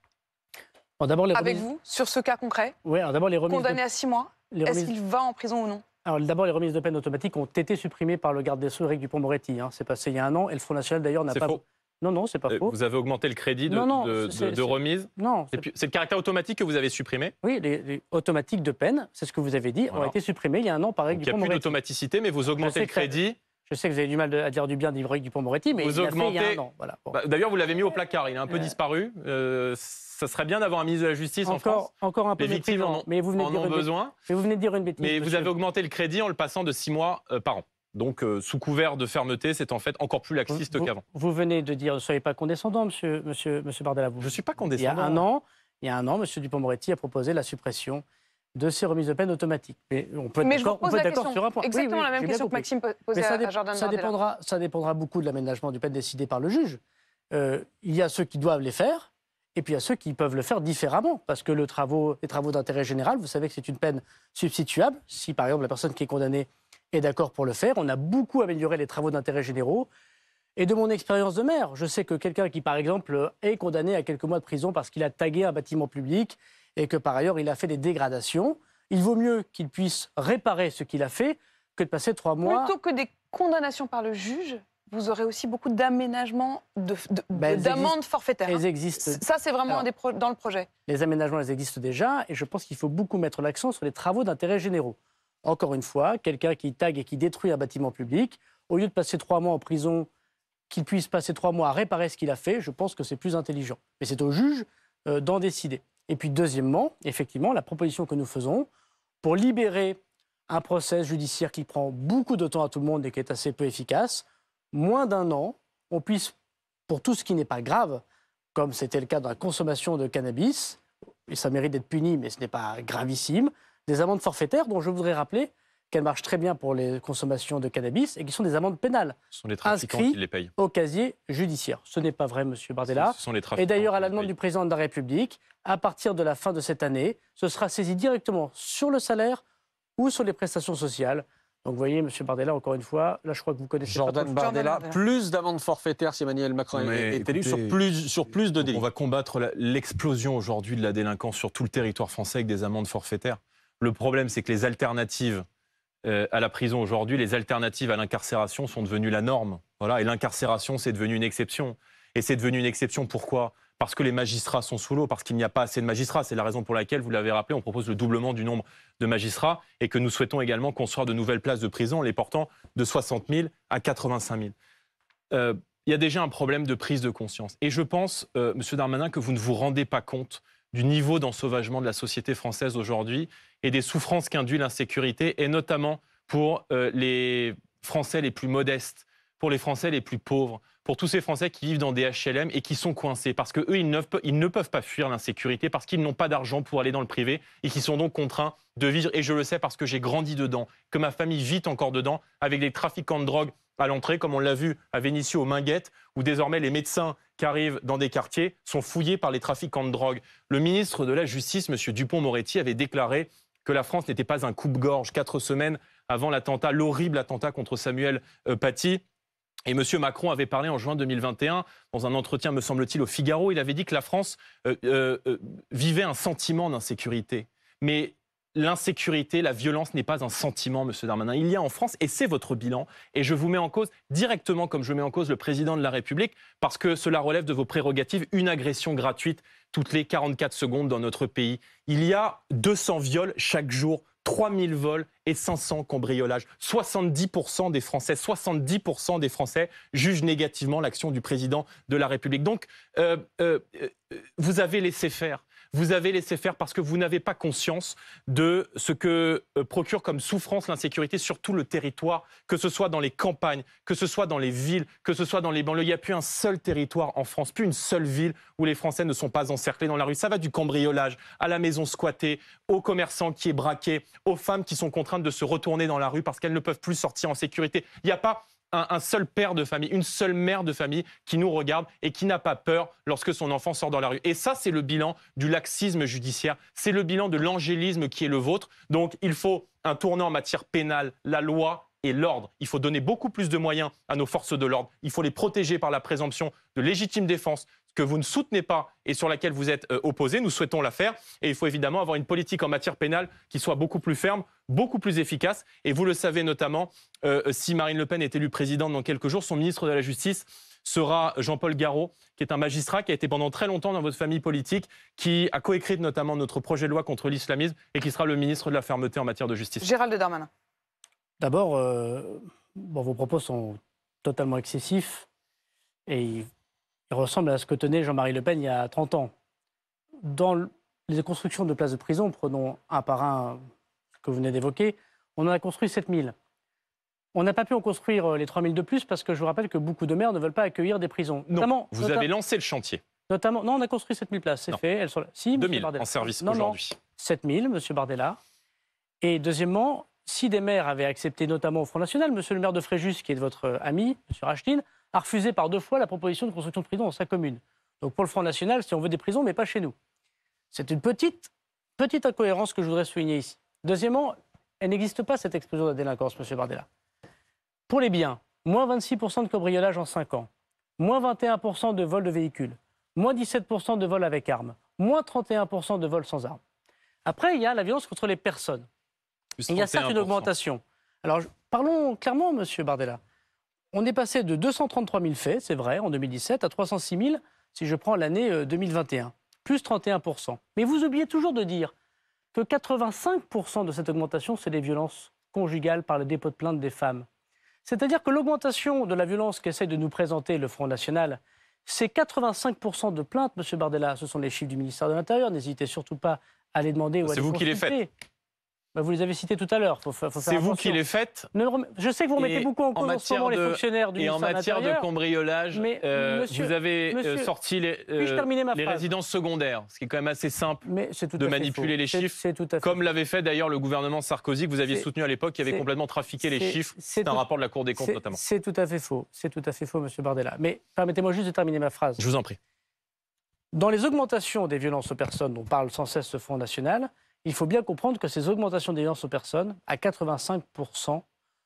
C: D'abord, Avec vous,
B: sur ce cas concret
C: Oui, d'abord les remises. Condamné à
B: six mois, est-ce qu'il va en prison ou non
C: alors d'abord, les remises de peine automatiques ont été supprimées par le garde des Sceaux, Eric Dupont-Moretti. Hein. C'est passé il y a un an et le Front National d'ailleurs n'a pas. Faux.
D: Non, non, c'est pas euh, faux. Vous avez augmenté le crédit de, remise Non. C'est le caractère automatique que vous avez supprimé Oui, les, automatiques
C: de peine, c'est ce que vous avez dit, ont été supprimées il y a un an par
D: Eric Dupont-Moretti. Il plus d'automaticité, mais vous augmentez le crédit. Je sais que vous avez du mal à dire du
C: bien du du moretti mais vous il augmentez...
D: D'ailleurs, vous l'avez mis au placard, il a un peu euh, disparu. Euh, ça serait bien d'avoir un ministre de la Justice encore, en France. Encore un peu Les mais vous venez de dire besoin.
C: Mais vous venez dire une bêtise. Mais vous avez
D: augmenté le crédit en le passant de six mois euh, par an. Donc, sous couvert de fermeté, c'est en fait encore plus laxiste qu'avant.
C: Vous venez de dire, ne soyez pas condescendant, monsieur, monsieur, monsieur Bardella. je ne suis pas condescendant. Il y a un an, il y a un an, monsieur Dupond-Moretti a proposé la suppression de ces remises de peine automatiques. Mais on peut être d'accord sur un point. Exactement la même question que Maxime posait ça Jordan ça dépendra, ça dépendra beaucoup de l'aménagement du peine décidé par le juge. Euh, il y a ceux qui doivent les faire, et puis il y a ceux qui peuvent le faire différemment, parce que les travaux d'intérêt général, vous savez que c'est une peine substituable. Si par exemple la personne qui est condamnée est d'accord pour le faire, on a beaucoup amélioré les travaux d'intérêt généraux. Et de mon expérience de maire, je sais que quelqu'un qui, par exemple, est condamné à quelques mois de prison parce qu'il a tagué un bâtiment public et que par ailleurs il a fait des dégradations. Il vaut mieux qu'il puisse réparer ce qu'il a fait que de passer trois mois. Plutôt
B: que des condamnations par le juge, vous aurez aussi beaucoup d'aménagements, ben, d'amendes de, forfaitaires. Hein. existent. Ça, c'est vraiment dans le projet.
C: Les aménagements, elles existent déjà, et je pense qu'il faut beaucoup mettre l'accent sur les travaux d'intérêt généraux. Encore une fois, quelqu'un qui tague et qui détruit un bâtiment public, au lieu de passer trois mois en prison, qu'il puisse passer trois mois à réparer ce qu'il a fait, je pense que c'est plus intelligent. Mais c'est au juge euh, d'en décider. Et puis deuxièmement, effectivement, la proposition que nous faisons pour libérer un procès judiciaire qui prend beaucoup de temps à tout le monde et qui est assez peu efficace, moins d'un an, on puisse, pour tout ce qui n'est pas grave, comme c'était le cas dans la consommation de cannabis, et ça mérite d'être puni, mais ce n'est pas gravissime, des amendes forfaitaires dont je voudrais rappeler qu'elles marchent très bien pour les consommations de cannabis et qui sont des amendes pénales. Ce sont les trafiquants qui les payent. Au casier judiciaire. Ce n'est pas vrai, Monsieur Bardella. Ce sont les trafiquants et d'ailleurs, à la demande du président de la République, à partir de la fin de cette année, ce sera saisi directement sur le salaire ou sur les prestations sociales. Donc vous voyez, M. Bardella, encore une fois, là je
A: crois que vous connaissez Jordan Bardella, plus d'amendes forfaitaires si Emmanuel Macron est élu, sur plus,
D: sur plus de délits. On va combattre l'explosion aujourd'hui de la délinquance sur tout le territoire français avec des amendes forfaitaires. Le problème, c'est que les alternatives euh, à la prison aujourd'hui, les alternatives à l'incarcération sont devenues la norme. et l'incarcération, c'est devenu une exception. Et c'est devenu une exception pourquoi Parce que les magistrats sont sous l'eau, parce qu'il n'y a pas assez de magistrats. C'est la raison pour laquelle, vous l'avez rappelé, on propose le doublement du nombre de magistrats et que nous souhaitons également construire de nouvelles places de prison, en les portant de 60 000 à 85 000. Euh, il y a déjà un problème de prise de conscience. Et je pense, euh, Monsieur Darmanin, que vous ne vous rendez pas compte du niveau d'ensauvagement de la société française aujourd'hui et des souffrances qu'induit l'insécurité, et notamment pour euh, les Français les plus modestes, pour les Français les plus pauvres, pour tous ces Français qui vivent dans des HLM et qui sont coincés parce que eux ils ne, peuvent pas fuir l'insécurité parce qu'ils n'ont pas d'argent pour aller dans le privé et qui sont donc contraints de vivre et je le sais parce que j'ai grandi dedans, que ma famille vit encore dedans avec des trafiquants de drogue à l'entrée comme on l'a vu à Vénissieux aux Minguettes où désormais les médecins qui arrivent dans des quartiers sont fouillés par les trafiquants de drogue. Le ministre de la Justice monsieur Dupont-Moretti avait déclaré que la France n'était pas un coupe-gorge quatre semaines avant l'attentat, l'horrible attentat contre Samuel euh, Paty. Et M. Macron avait parlé en juin 2021, dans un entretien, me semble-t-il, au Figaro, il avait dit que la France euh, euh, vivait un sentiment d'insécurité. Mais l'insécurité, la violence n'est pas un sentiment, monsieur Darmanin. Il y a en France, et c'est votre bilan, et je vous mets en cause directement comme je mets en cause le président de la République, parce que cela relève de vos prérogatives, une agression gratuite toutes les 44 secondes dans notre pays. Il y a 200 viols chaque jour 3000 vols et 500 cambriolages. 70% des Français, 70% des Français jugent négativement l'action du président de la République. Donc, euh, euh, euh, vous avez laissé faire vous avez laissé faire parce que vous n'avez pas conscience de ce que euh, procure comme souffrance l'insécurité sur tout le territoire, que ce soit dans les campagnes, que ce soit dans les villes, que ce soit dans les banlieues. Il n'y a plus un seul territoire en France, plus une seule ville où les Français ne sont pas encerclés dans la rue. Ça va du cambriolage à la maison squattée, aux commerçants qui est braqué, aux femmes qui sont contraintes de se retourner dans la rue parce qu'elles ne peuvent plus sortir en sécurité. Il n'y a pas un, seul père de famille, une seule mère de famille qui nous regarde et qui n'a pas peur lorsque son enfant sort dans la rue. Et ça, c'est le bilan du laxisme judiciaire, c'est le bilan de l'angélisme qui est le vôtre. Donc il faut un tournant en matière pénale, la loi et l'ordre. Il faut donner beaucoup plus de moyens à nos forces de l'ordre. Il faut les protéger par la présomption de légitime défense que vous ne soutenez pas et sur laquelle vous êtes euh, opposé. Nous souhaitons la faire. Et il faut évidemment avoir une politique en matière pénale qui soit beaucoup plus ferme, beaucoup plus efficace. Et vous le savez notamment, euh, si Marine Le Pen est élue présidente dans quelques jours, son ministre de la Justice sera Jean-Paul Garraud, qui est un magistrat qui a été pendant très longtemps dans votre famille politique, qui a coécrit notamment notre projet de loi contre l'islamisme et qui sera le ministre de la fermeté en matière de justice.
B: Gérald Darmanin. D'abord, euh, vos propos
C: sont totalement excessifs et ils, ressemblent à ce que tenait Jean-Marie Le Pen il y a 30 ans. Dans les constructions de places de prison, prenons un par un que vous venez d'évoquer, on en a construit 7000. On n'a pas pu en construire euh, les 3000 de plus parce que je vous rappelle que beaucoup de maires ne veulent pas accueillir des prisons. Non, vous avez
D: lancé le chantier.
C: Notamment, non, on a construit 7000 places, c'est fait. Elles sont là. Si, en service aujourd'hui. 7000, M. Bardella. Et deuxièmement, si des maires avaient accepté, notamment au Front National, M. le maire de Fréjus, qui est votre euh, ami, M. Racheline, a refusé par deux fois la proposition de construction de prison dans sa commune. Donc pour le Front National, si on veut des prisons, mais pas chez nous. C'est une petite, petite incohérence que je voudrais souligner ici. Deuxièmement, elle n'existe pas, cette explosion de la délinquance, M. Bardella. Pour les biens, moins 26% de cambriolage en 5 ans, moins 21% de vol de véhicules, moins 17% de vol avec armes, moins 31% de vols sans armes. Après, il y a la violence contre les personnes il y a certes une augmentation. Alors parlons clairement, Monsieur Bardella. On est passé de 233 000 faits, c'est vrai, en 2017, à 306 000 si je prends l'année 2021, euh, plus 31 Mais vous oubliez toujours de dire que 85 de cette augmentation, c'est des violences conjugales par le dépôt de plainte des femmes. C'est-à-dire que l'augmentation de la violence qu'essaie de nous présenter le Front National, c'est 85 de plaintes, M. Bardella. Ce sont les chiffres du ministère de l'Intérieur. N'hésitez surtout pas à les demander ou C'est vous qui les faites. Bah, vous les avez cités tout à l'heure. c'est vous qui les faites. je sais que vous remettez beaucoup en cause en, les fonctionnaires du Et en matière de
D: cambriolage, mais euh, vous avez euh, sorti les, euh, résidences secondaires, ce qui est quand même assez simple de manipuler les chiffres, comme l'avait fait d'ailleurs le gouvernement Sarkozy que vous aviez soutenu à l'époque, qui avait complètement trafiqué les chiffres. C'est un rapport de la Cour des comptes notamment. C'est
C: tout à fait faux. C'est tout à fait faux, Monsieur Bardella. Mais permettez-moi juste de terminer ma phrase. Je vous en prie. Dans les augmentations des violences aux personnes dont parle sans cesse ce Fonds national, il faut bien comprendre que ces augmentations des violences aux personnes, à 85%,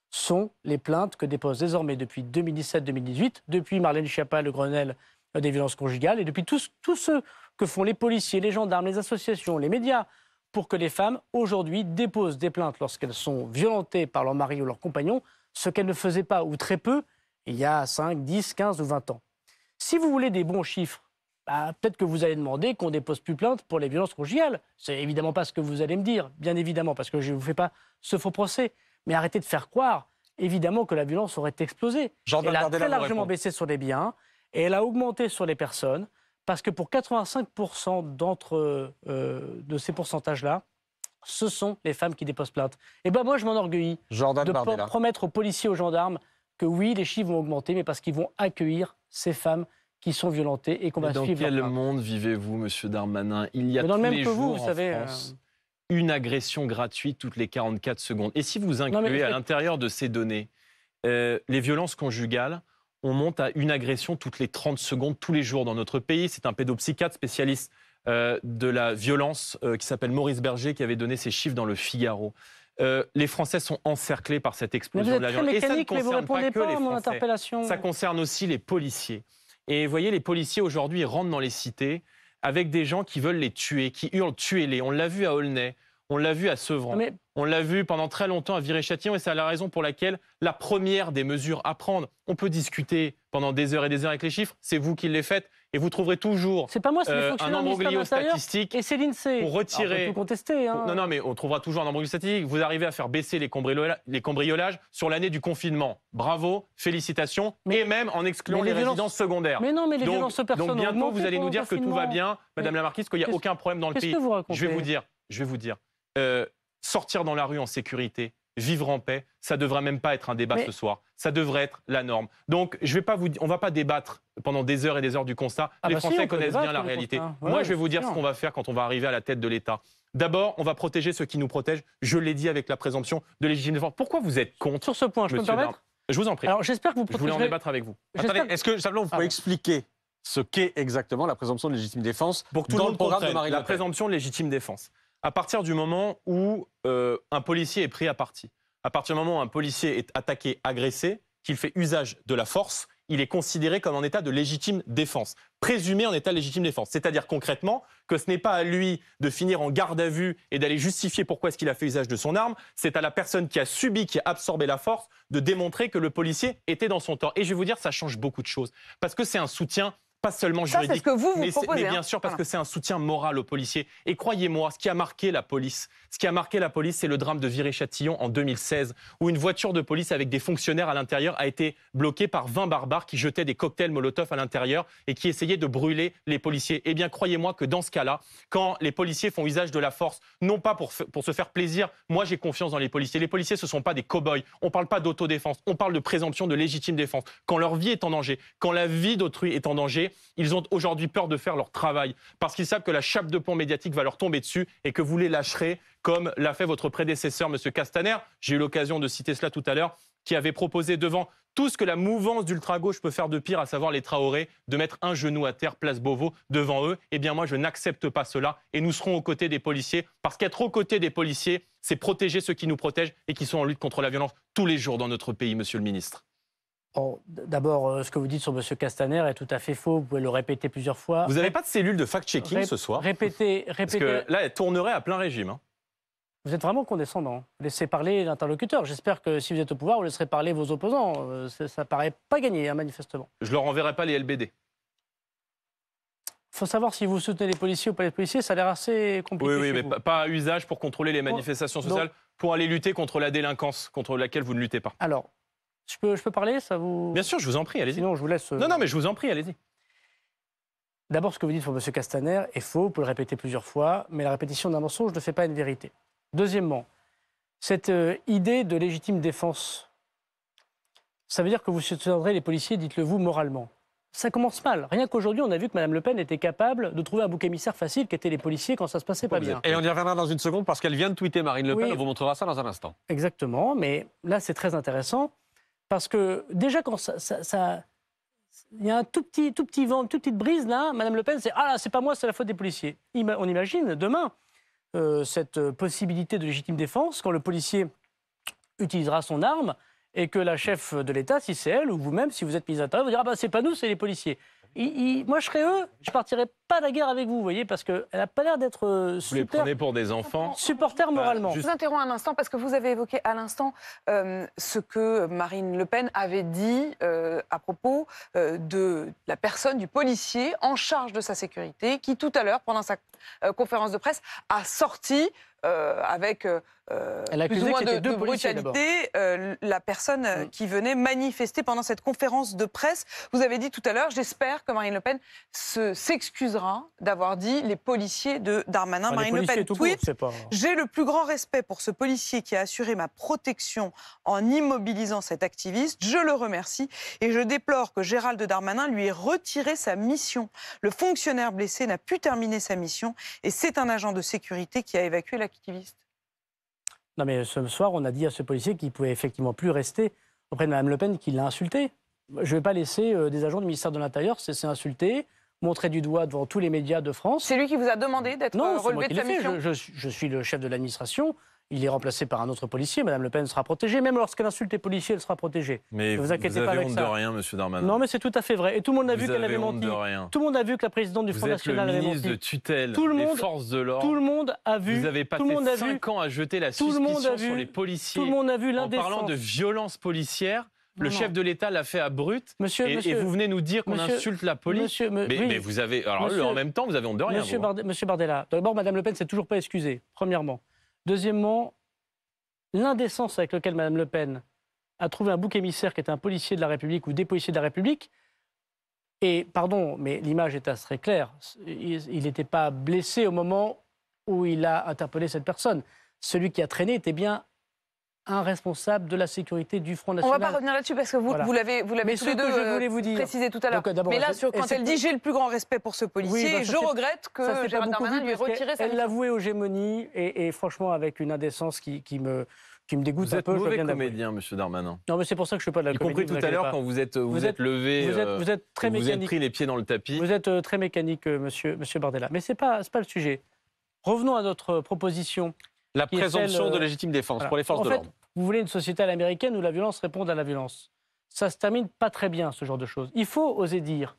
C: sont les plaintes que déposent désormais depuis 2017-2018, depuis Marlène Schiappa, le Grenelle euh, des violences conjugales, et depuis tous ceux que font les policiers, les gendarmes, les associations, les médias, pour que les femmes, aujourd'hui, déposent des plaintes lorsqu'elles sont violentées par leur mari ou leur compagnon, ce qu'elles ne faisaient pas ou très peu il y a 5, 10, 15 ou 20 ans. Si vous voulez des bons chiffres bah, peut-être que vous allez demander qu'on dépose plus plainte pour les violences conjugales. C'est évidemment pas ce que vous allez me dire, bien évidemment, parce que je ne vous fais pas ce faux procès. Mais arrêtez de faire croire, évidemment, que la violence aurait explosé. Jordan elle a très largement baissé sur les biens et elle a augmenté sur les personnes, parce que pour 85% d'entre euh, de ces pourcentages-là, ce sont les femmes qui déposent plainte. Et eh ben moi, je m'enorgueillis de promettre aux policiers, aux gendarmes que oui, les chiffres vont augmenter, mais parce qu'ils vont accueillir ces femmes qui sont violentés et qu'on va dans suivre. Dans quel
D: monde vivez-vous, Monsieur Darmanin Il y a tous les jours vous, en euh, France, une agression gratuite toutes les 44 secondes. Et si vous incluez à l'intérieur de ces données euh, les violences conjugales, on monte à une agression toutes les 30 secondes tous les jours dans notre pays. C'est un pédopsychiatre spécialiste euh, de la violence qui s'appelle Maurice Berger qui avait donné ces chiffres dans le Figaro. les Français sont encerclés par cette explosion de la violence. Et ça ne concerne pas, pas, que les Ça concerne aussi les policiers. Et vous voyez, les policiers aujourd'hui rentrent dans les cités avec des gens qui veulent les tuer, qui hurlent tuer les On l'a vu à Aulnay, on l'a vu à Sevran, on l'a vu pendant très longtemps à viré châtillon et c'est la raison pour laquelle la première des mesures à prendre, on peut discuter pendant des heures et des heures avec les chiffres, c'est vous qui les faites, et vous trouverez toujours pas moi, euh, un embroglio statistique
C: et pour retirer. contester. Hein. Non,
D: non, mais on trouvera toujours un embroglio statistique. Vous arrivez à faire baisser les, cambriolages, sur l'année du confinement. Bravo, félicitations. et même en excluant les, résidences secondaires. Mais non, mais les donc, violences donc, bientôt, vous allez nous dire que tout va bien, Madame la Marquise, qu'il n'y a aucun problème dans le pays. je vais vous dire. Je vais vous dire. sortir dans la rue en sécurité, vivre en paix, ça ne devrait même pas être un débat ce soir. Ça devrait être la norme. Donc, je vais pas vous, on va pas débattre pendant des heures et des heures du constat. Ah les bah Français connaissent bien la réalité. Hein. Moi, je vais vous dire ce qu'on va faire quand on va arriver à la tête de l'État. D'abord, on va protéger ceux qui nous protègent. Je l'ai dit avec la présomption de légitime défense. Pourquoi vous êtes contre Sur ce point, je me Je vous en prie.
A: j'espère que vous Je voulais en débattre avec vous. Attendez, est-ce que simplement vous pouvez expliquer ce qu'est exactement la présomption de légitime défense pour tout dans le, le programme de Marine La présomption de légitime défense à partir du moment où
D: euh, un policier est pris à partie, à partir du moment où un policier est attaqué, agressé, qu'il fait usage de la force, il est considéré comme en état de légitime défense, présumé en état de légitime défense. C'est-à-dire concrètement que ce n'est pas à lui de finir en garde à vue et d'aller justifier pourquoi est-ce qu'il a fait usage de son arme, c'est à la personne qui a subi, qui a absorbé la force, de démontrer que le policier était dans son tort. Et je vais vous dire, ça change beaucoup de choses, parce que c'est un soutien pas seulement juridique, que mais, hein. bien sûr parce que c'est un soutien moral aux policiers. Et croyez-moi, ce qui a marqué la police, ce qui a marqué la police, c'est le drame de viré châtillon en 2016, où une voiture de police avec des fonctionnaires à l'intérieur a été bloquée par 20 barbares qui jetaient des cocktails Molotov à l'intérieur et qui essayaient de brûler les policiers. Eh bien, croyez-moi que dans ce cas-là, quand les policiers font usage de la force, non pas pour, pour se faire plaisir, moi j'ai confiance dans les policiers. Les policiers, ce ne sont pas des cow-boys. On ne parle pas d'autodéfense, on parle de présomption de légitime défense. Quand leur vie est en danger, quand la vie d'autrui est en danger, ils ont aujourd'hui peur de faire leur travail parce qu'ils savent que la chape de pont médiatique va leur tomber dessus et que vous les lâcherez comme l'a fait votre prédécesseur, M. Castaner. J'ai eu l'occasion de citer cela tout à l'heure qui avait proposé devant tout ce que la mouvance d'ultra-gauche peut faire de pire, à savoir les Traoré, de mettre un genou à terre, place Beauvau, devant eux, eh bien moi je n'accepte pas cela et nous serons aux côtés des policiers, parce qu'être aux côtés des policiers, c'est protéger ceux qui nous protègent et qui sont en lutte contre la violence tous les jours dans notre pays, monsieur le ministre.
C: D'abord, euh, ce que vous dites sur M. Castaner est tout à fait faux. Vous pouvez le répéter plusieurs fois. Vous n'avez pas
D: de cellule de fact-checking ce soir Répétez, répétez. Parce que là, elle tournerait à plein régime. Hein.
C: Vous êtes vraiment condescendant. Laissez parler l'interlocuteur. J'espère que si vous êtes au pouvoir, vous laisserez parler vos opposants. Euh, ça, ne paraît pas gagné, hein, manifestement.
D: Je leur enverrai pas les LBD.
C: Il faut savoir si vous soutenez les policiers ou pas les policiers. Ça a l'air assez compliqué. Oui, oui, mais
D: pas à usage pour contrôler les manifestations sociales, pour aller lutter contre la délinquance contre laquelle vous ne luttez pas. Alors,
C: je peux, parler Ça vous Bien
D: sûr, je vous en prie, allez-y. Non, je vous laisse. Euh, non, non, mais je vous en prie, allez-y.
C: D'abord, ce que vous dites pour M. Castaner est faux, vous pouvez le répéter plusieurs fois, mais la répétition d'un mensonge ne fait pas une vérité. Deuxièmement, cette euh, idée de légitime défense, ça veut dire que vous soutiendrez les policiers, dites-le vous, moralement. Ça commence mal. Rien qu'aujourd'hui, on a vu que Mme Le Pen était capable de trouver un bouc émissaire facile qui était les policiers quand ça se passait pas bien.
A: Et on y reviendra dans une seconde parce qu'elle vient de tweeter Marine Le Pen, on vous montrera ça dans un instant.
C: Exactement, mais là, c'est très intéressant. Parce que déjà, quand ça, il y a un tout petit, tout petit vent, une toute petite brise là. Madame Le Pen, c'est ah c'est pas moi, c'est la faute des policiers. On imagine demain euh, cette possibilité de légitime défense quand le policier utilisera son arme et que la chef de l'État, si c'est elle ou vous-même, si vous êtes mis à l'Intérieur, vous dira ah bah c'est pas nous, c'est les policiers. moi je serais eux, je partirais pas
D: la guerre
B: avec vous, vous voyez, parce qu'elle n'a pas l'air d'être euh, pour des enfants Supporter bah, moralement. Je vous interromps un instant, parce que vous avez évoqué à l'instant euh, ce que Marine Le Pen avait dit euh, à propos de la personne, du policier en charge de sa sécurité, qui tout à l'heure, pendant sa conférence de presse, a sorti avec plus ou moins de, brutalité la personne mm. qui venait manifester pendant cette conférence de presse. Vous avez dit tout à l'heure, j'espère que Marine Le Pen s'excusera d'avoir dit les policiers de Darmanin, ah, Marine Le Pen. Tweet, j'ai le plus grand respect pour ce policier qui a assuré ma protection en immobilisant cet activiste. Je le remercie et je déplore que Gérald Darmanin lui ait retiré sa mission. Le fonctionnaire blessé n'a pu terminer sa mission et c'est un agent de sécurité qui a évacué l'activiste.
C: Non, mais ce soir, on a dit à ce policier qu'il pouvait effectivement plus rester auprès de Mme Le Pen, qu'il l'a insulté. Je ne vais pas laisser euh, des agents du ministère de l'Intérieur cesser d'insulter, montré du doigt devant tous les médias de France. C'est lui qui vous a demandé d'être euh, relevé de sa mission je, je, je, suis le chef de l'administration. Il est remplacé par un autre policier. Madame Le Pen sera protégée. Même lorsqu'elle insulte les policiers, elle sera protégée.
D: Mais
A: ne vous,
C: inquiétez vous pas avez avec de rien, Monsieur Darmanin. Non, mais c'est tout à fait vrai. Et tout le monde a vu qu'elle avait menti. Tout le monde a vu que la présidente du Front National avait menti. Vous de tutelle. Tout le monde, de l'ordre. Tout le monde a vu. Vous avez passé tout le monde a vu, ans à jeter
D: la suspicion sur les policiers. Tout le monde a vu l'indécence. En parlant de violence policière, le chef de l'État l'a fait à brut. Monsieur, et, vous venez nous dire qu'on insulte la police. mais, vous avez. Alors, en même temps, vous
A: avez honte
C: de rien. Monsieur, Bardella, monsieur Bardella, d'abord, Madame Le Pen s'est toujours pas excusée, premièrement. Deuxièmement, l'indécence avec laquelle Mme Le Pen a trouvé un bouc émissaire qui était un policier de la République ou des policiers de la République. Et, pardon, mais l'image est assez claire. Il n'était pas blessé au moment où il a interpellé cette personne. Celui qui a traîné était bien un responsable de la sécurité du Front National. On ne va pas revenir
B: là-dessus parce que vous, vous l'avez, vous l'avez tous les deux euh, précisé tout à l'heure. Euh, mais là, quand elle dit
C: j'ai le plus grand respect pour ce policier, bah, je regrette que Gérard Darmanin lui ait retiré sa Elle l'avouait aux gémonies et, franchement avec une indécence qui, me qui me dégoûte vous un êtes peu. Mauvais comédien,
D: Monsieur Darmanin. Non, mais c'est pour ça que je ne suis pas de la. Y compris tout à l'heure quand vous êtes euh, vous, êtes, levé, vous êtes, très mécanique. Vous avez pris les pieds dans le tapis. Vous
C: êtes très mécanique, Monsieur Bardella. Mais ce n'est pas le sujet. Revenons à notre proposition la présomption de euh, légitime défense pour les forces de l'ordre. Vous voulez une société à l'américaine où la violence répond à la violence. Ça se termine pas très bien, ce genre de choses. Il faut oser dire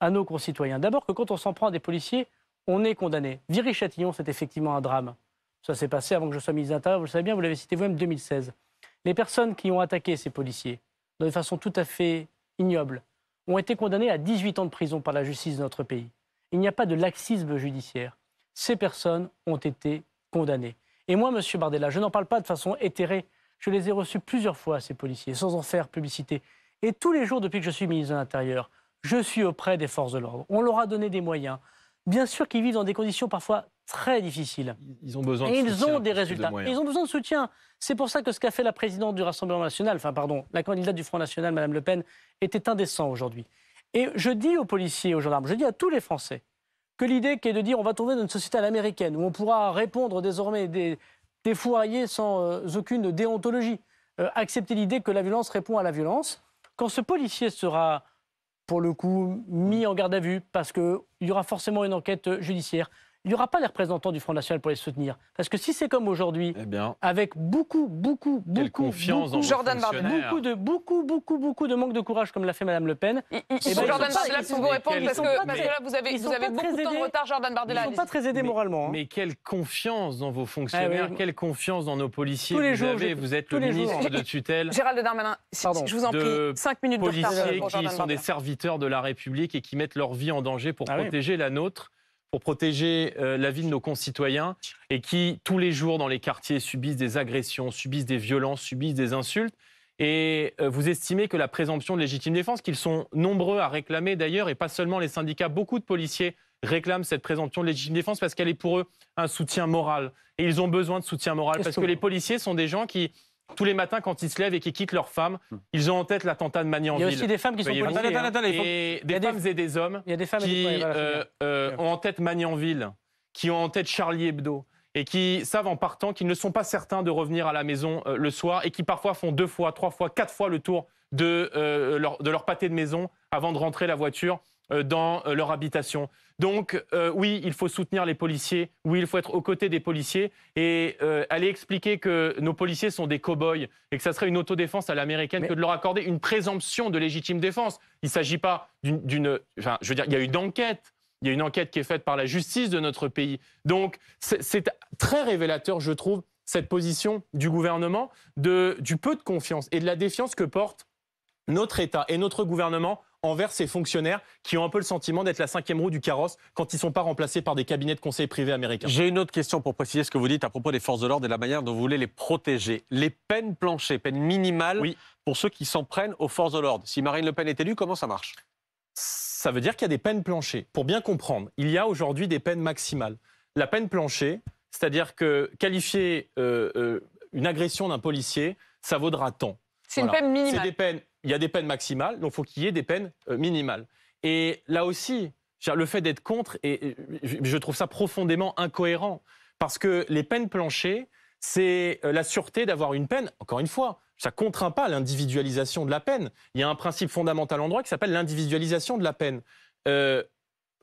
C: à nos concitoyens, d'abord que quand on s'en prend à des policiers, on est condamné. Viry-Châtillon, c'est effectivement un drame. Ça s'est passé avant que je sois ministre d'Intérieur, vous le savez bien, vous l'avez cité vous-même, 2016. Les personnes qui ont attaqué ces policiers, de façon tout à fait ignoble, ont été condamnées à 18 ans de prison par la justice de notre pays. Il n'y a pas de laxisme judiciaire. Ces personnes ont été condamnées. Et moi, Monsieur Bardella, je n'en parle pas de façon éthérée. Je les ai reçus plusieurs fois, ces policiers, sans en faire publicité. Et tous les jours, depuis que je suis ministre de l'Intérieur, je suis auprès des forces de l'ordre. On leur a donné des moyens. Bien sûr qu'ils vivent dans des conditions parfois très difficiles. Ils ont besoin de Et ils ont des résultats. ils ont besoin de soutien. C'est pour ça que ce qu'a fait la présidente du Rassemblement national, enfin pardon, la candidate du Front national, Madame Le Pen, était indécent aujourd'hui. Et je dis aux policiers, aux gendarmes, je dis à tous les Français, que l'idée qui est de dire on va tourner dans une société à l'américaine, où on pourra répondre désormais des, des sans euh, aucune déontologie, euh, accepter l'idée que la violence répond à la violence. Quand ce policier sera, pour le coup, mis en garde à vue, parce qu'il y aura forcément une enquête euh, judiciaire, il n'y aura pas les représentants du Front National pour les soutenir. Parce que si c'est comme aujourd'hui, eh avec beaucoup, beaucoup, beaucoup, beaucoup, de beaucoup, beaucoup, beaucoup de manque de courage comme l'a fait Madame Le Pen. Ils, eh ben, Jordan Bardella pour vous répondre parce, que, vous avez,
B: pas très aidés moralement.
D: Hein. Mais quelle confiance dans vos fonctionnaires, ah quelle confiance dans nos policiers. Tous vous avez, vous êtes le ministre de tutelle. Gérald
B: Darmanin, je vous en prie, 5 minutes de policiers qui sont des
D: serviteurs de la République et qui mettent leur vie en danger pour ah protéger la nôtre pour protéger euh, la vie de nos concitoyens et qui, tous les jours dans les quartiers, subissent des agressions, subissent des violences, subissent des insultes. Et euh, vous estimez que la présomption de légitime défense, qu'ils sont nombreux à réclamer d'ailleurs, et pas seulement les syndicats, beaucoup de policiers réclament cette présomption de légitime défense parce qu'elle est pour eux un soutien moral. Et ils ont besoin de soutien moral parce que les policiers sont des gens qui tous les matins quand ils se lèvent et qu'ils quittent leur femme, hmm. ils ont en tête l'attentat de Magnanville. Il y a aussi des femmes qui sont policiers. des, femmes et des hommes il y a des femmes qui euh, euh, ont en tête Magnanville, qui ont en tête Charlie Hebdo et qui savent en partant qu'ils ne sont pas certains de revenir à la maison euh, le soir et qui parfois font deux fois, trois fois, quatre fois le tour de, de leur pâté de maison avant de rentrer la voiture euh, dans euh, leur habitation. Donc euh, oui, il faut soutenir les policiers, oui, il faut être aux côtés des policiers et aller expliquer que nos policiers sont des cow-boys et que ça serait une autodéfense à l'américaine que de leur accorder une présomption de légitime défense. Il ne s'agit pas d'une... Enfin, je veux dire, il y a eu enquête. Il y a une enquête qui est faite par la justice de notre pays. Donc c'est très révélateur, je trouve, cette position du gouvernement, de, du peu de confiance et de la défiance que porte notre État et notre gouvernement envers ces fonctionnaires qui ont un peu le sentiment d'être la cinquième roue du carrosse quand ils ne sont pas
A: remplacés par des cabinets de conseil privés américains. J'ai une autre question pour préciser ce que vous dites à propos des forces de l'ordre et de la manière dont vous voulez les protéger. Les peines planchées, peines minimales pour ceux qui s'en prennent aux forces de l'ordre. Si Marine Le Pen est élue, comment ça marche
D: Ça veut dire qu'il y a des peines planchées. Pour bien comprendre, il y a aujourd'hui des peines maximales. La peine planchée, c'est-à-dire que qualifier euh, euh, une agression d'un policier, ça vaudra tant. C'est une peine minimale. C'est des peines il y a des peines maximales, donc il faut qu'il y ait des peines euh, minimales. Et là aussi, le fait d'être contre, et euh, je trouve ça profondément incohérent, parce que les peines planchées, c'est euh, la sûreté d'avoir une peine, encore une fois, ça ne contraint pas l'individualisation de la peine. Il y a un principe fondamental en droit qui s'appelle l'individualisation de la peine. le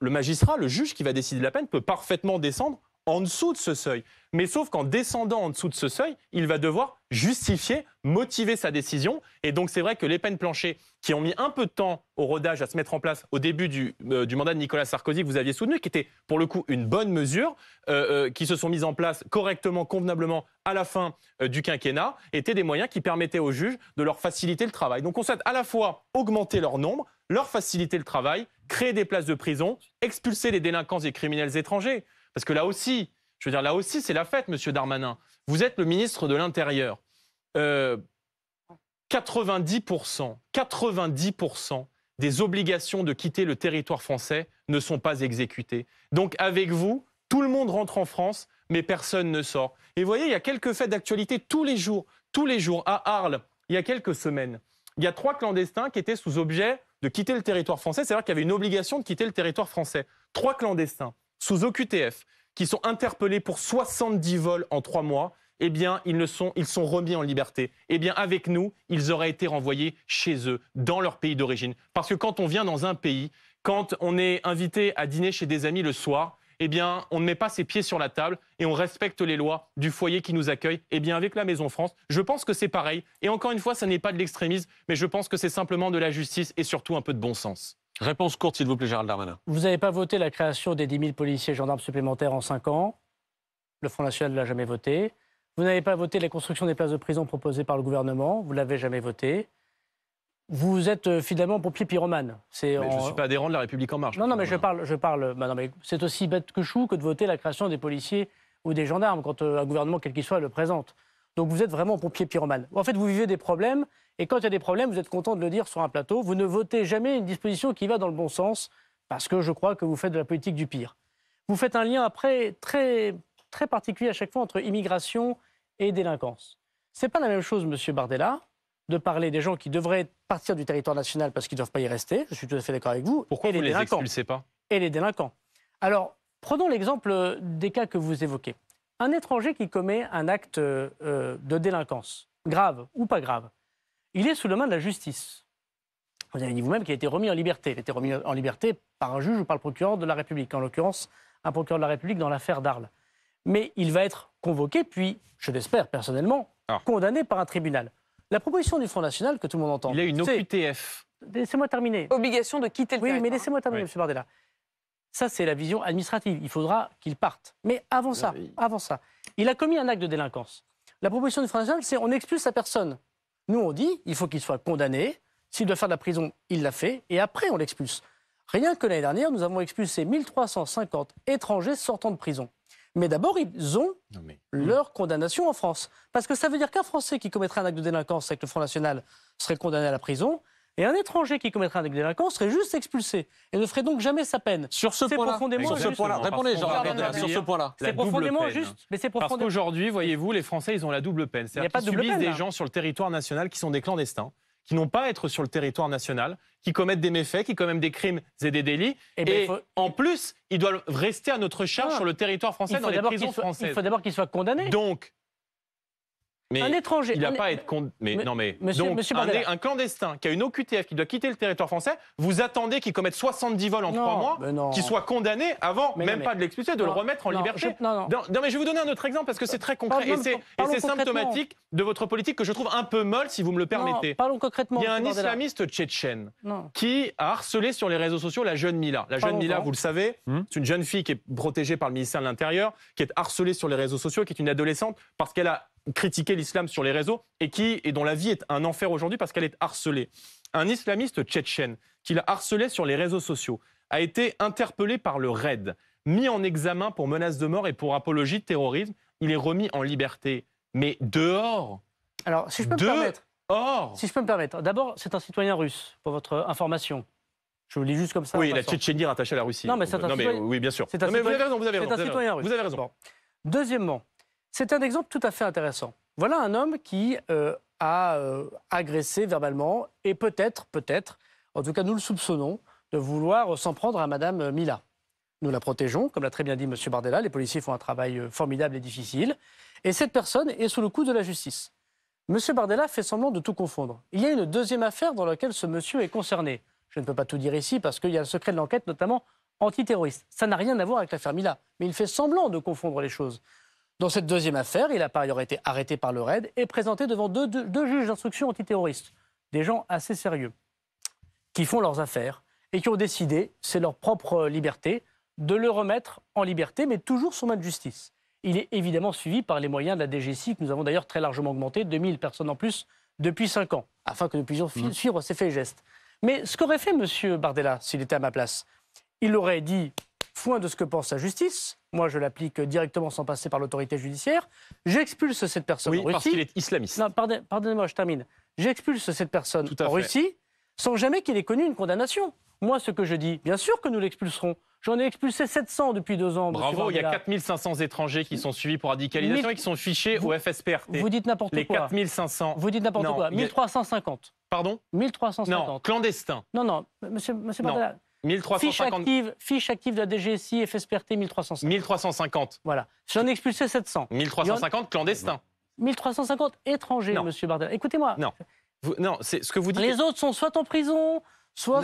D: magistrat, le juge qui va décider de la peine peut parfaitement descendre en dessous de ce seuil. Mais sauf qu'en descendant en dessous de ce seuil, il va devoir justifier, motiver sa décision. Et donc c'est vrai que les peines planchées, qui ont mis un peu de temps au rodage à se mettre en place au début du, euh, mandat de Nicolas Sarkozy, que vous aviez soutenu, qui était pour le coup une bonne mesure, euh, euh, qui se sont mises en place correctement, convenablement à la fin du quinquennat, étaient des moyens qui permettaient aux juges de leur faciliter le travail. Donc on souhaite à la fois augmenter leur nombre, leur faciliter le travail, créer des places de prison, expulser les délinquants et criminels étrangers. Parce que là aussi, je veux dire, là aussi, c'est la fête, monsieur Darmanin. Vous êtes le ministre de l'Intérieur. 90%, euh, 90% des obligations de quitter le territoire français ne sont pas exécutées. Donc avec vous, tout le monde rentre en France, mais personne ne sort. Et vous voyez, il y a quelques faits d'actualité tous les jours, tous les jours, à Arles, il y a quelques semaines. Il y a trois clandestins qui étaient sous objet de quitter le territoire français, c'est-à-dire qu'il y avait une obligation de quitter le territoire français. Trois clandestins sous OQTF qui sont interpellés pour 70 vols en trois mois, eh bien, ils, sont, remis en liberté. Eh bien, avec nous, ils auraient été renvoyés chez eux, dans leur pays d'origine. Parce que quand on vient dans un pays, quand on est invité à dîner chez des amis le soir, eh bien, on ne met pas ses pieds sur la table et on respecte les lois du foyer qui nous accueille. Eh bien, avec la Maison France, je pense que c'est pareil. Et encore une fois, ça n'est pas de l'extrémisme, mais je pense que c'est simplement de la
A: justice et surtout un peu de bon sens. Réponse courte, s'il vous plaît, Gérald Darmanin.
C: Vous n'avez pas voté la création des 10 000 policiers et gendarmes supplémentaires en 5 ans. Le Front National ne l'a jamais voté. Vous n'avez pas voté la construction des places de prison proposées par le gouvernement. Vous ne l'avez jamais voté. Vous êtes euh, finalement pompier pyromane. Je ne suis pas adhérent de la République en marche. Non, non, mais je parle, je parle. Bah mais c'est aussi bête que chou que de voter la création des policiers ou des gendarmes quand euh, un gouvernement quel qu'il soit le présente. Donc vous êtes vraiment pompier pyromane. En fait, vous vivez des problèmes et quand il y a des problèmes, vous êtes content de le dire sur un plateau, vous ne votez jamais une disposition qui va dans le bon sens, parce que je crois que vous faites de la politique du pire. Vous faites un lien après très, très particulier à chaque fois entre immigration et délinquance. C'est pas la même chose, Monsieur Bardella, de parler des gens qui devraient partir du territoire national parce qu'ils ne doivent pas y rester. Je suis tout à fait d'accord avec vous. Pourquoi et les, les pas Et les délinquants. Alors, prenons l'exemple des cas que vous évoquez. Un étranger qui commet un acte euh, de délinquance, grave ou pas grave, il est sous la main de la justice. Vous avez dit vous-même qu'il a été remis en liberté. Il a été remis en liberté par un juge ou par le procureur de la République, en l'occurrence un procureur de la République dans l'affaire d'Arles. Mais il va être convoqué, puis, je l'espère personnellement, condamné par un tribunal. La proposition du Front National que tout le monde entend. Il a une OQTF. Laissez-moi terminer. Obligation de quitter le Oui, mais laissez-moi terminer, M. Bardella. Ça, c'est la vision administrative. Il faudra qu'il parte. Mais avant ça, avant ça, il a commis un acte de délinquance. La proposition du Front National, c'est on expulse sa personne. Nous, on dit, il faut qu'il soit condamné. S'il doit faire de la prison, il l'a fait. Et après, on l'expulse. Rien que l'année dernière, nous avons expulsé 1350 étrangers sortant de prison. Mais d'abord, ils ont leur condamnation en France. Parce que ça veut dire qu'un Français qui commettrait un acte de délinquance avec le Front National serait condamné à la prison, et un étranger qui commettrait un acte délinquance serait juste expulsé et ne ferait donc jamais sa peine. Sur ce point-là, sur ce point-là, répondez, sur ce point-là. C'est profondément juste, mais c'est Parce qu'aujourd'hui,
D: voyez-vous, les Français, ils ont la double peine. C'est-à-dire qu'ils subissent peine, des gens sur le territoire national qui sont des clandestins qui n'ont pas à être sur le territoire national, qui commettent des méfaits, qui commettent des crimes et des délits. Eh ben, et, en plus, ils doivent rester à notre charge ah. sur le territoire français, dans les prisons françaises. Il faut d'abord qu'ils soient condamnés. Donc, un étranger. Il n'a pas à être con... mais, non, mais donc un, clandestin qui a une OQTF qui doit quitter le territoire français, vous attendez qu'il commette 70 vols en trois 3 mois, qu'il soit condamné avant même pas de l'expulser, de le remettre en liberté. Je, non, mais je vais vous donner un autre exemple parce que c'est très concret et c'est symptomatique de votre politique que je trouve un peu molle si vous me le permettez. parlons concrètement. Il y a un islamiste tchétchène qui a harcelé sur les réseaux sociaux la jeune Mila. La jeune Mila, vous le savez, hmm. c'est une jeune fille qui est protégée par le ministère de l'Intérieur, qui est harcelée sur les réseaux sociaux, qui est une adolescente parce qu'elle a critiquer l'islam sur les réseaux et qui et dont la vie est un enfer aujourd'hui parce qu'elle est harcelée. Un islamiste tchétchène qu'il harcelait sur les réseaux sociaux a été interpellé par le RAID, mis en examen pour menace de mort et pour apologie de terrorisme. Il est remis en liberté. Mais dehors Alors, si je peux me permettre. Or Si je peux me permettre. D'abord, c'est un citoyen russe, pour
C: votre information.
A: Je vous le juste comme ça. Oui, la Tchétchénie rattachée à la Russie. Non, mais c'est un citoyen... mais, Oui, bien sûr. mais vous avez raison, un citoyen Vous
C: avez raison. Deuxièmement, c'est un exemple tout à fait intéressant. Voilà un homme qui euh, a euh, agressé verbalement et peut-être, peut-être, en tout cas nous le soupçonnons, de vouloir s'en prendre à Madame Mila. Nous la protégeons, comme l'a très bien dit M. Bardella, les policiers font un travail euh, formidable et difficile, et cette personne est sous le coup de la justice. M. Bardella fait semblant de tout confondre. Il y a une deuxième affaire dans laquelle ce monsieur est concerné. Je ne peux pas tout dire ici parce qu'il y a le secret de l'enquête, notamment antiterroriste. Ça n'a rien à voir avec l'affaire Mila, mais il fait semblant de confondre les choses. Dans cette deuxième affaire, il a par ailleurs été arrêté par le RAID et présenté devant deux, juges d'instruction antiterroristes, des gens assez sérieux, qui font leurs affaires et qui ont décidé, c'est leur propre euh, liberté, de le remettre en liberté, mais toujours sous main de justice. Il est évidemment suivi par les moyens de la DGSI, que nous avons d'ailleurs très largement augmenté, 2000 personnes en plus depuis 5 ans, afin que nous puissions mmh. suivre ces faits et gestes. Mais ce qu'aurait fait M. Bardella s'il était à ma place Il aurait dit, foin de ce que pense la justice, moi, je l'applique directement sans passer par l'autorité judiciaire. J'expulse cette personne en Russie. Oui, parce qu'il est islamiste. Non, pardonnez-moi, je termine. J'expulse cette personne en Russie sans jamais qu'il ait connu une condamnation. Moi, ce que je dis, bien sûr que nous l'expulserons. J'en ai expulsé 700 depuis deux ans. Bravo, il y
D: a 4500 étrangers qui sont suivis pour radicalisation et qui sont fichés au FSPRT. Vous dites n'importe quoi. Les 4500. Vous dites n'importe quoi. 1350. Pardon 1350. Non, clandestin.
C: Non, non, monsieur, monsieur 1350. Fiche active, fiche de la DGSI, FSPRT 1350. 1350. Voilà. J'en ai expulsé 700. 1350 clandestins. 1350 étrangers, monsieur Bardella. Écoutez-moi. Non.
D: non, c'est ce que vous dites. Les
C: autres sont soit en prison, soit,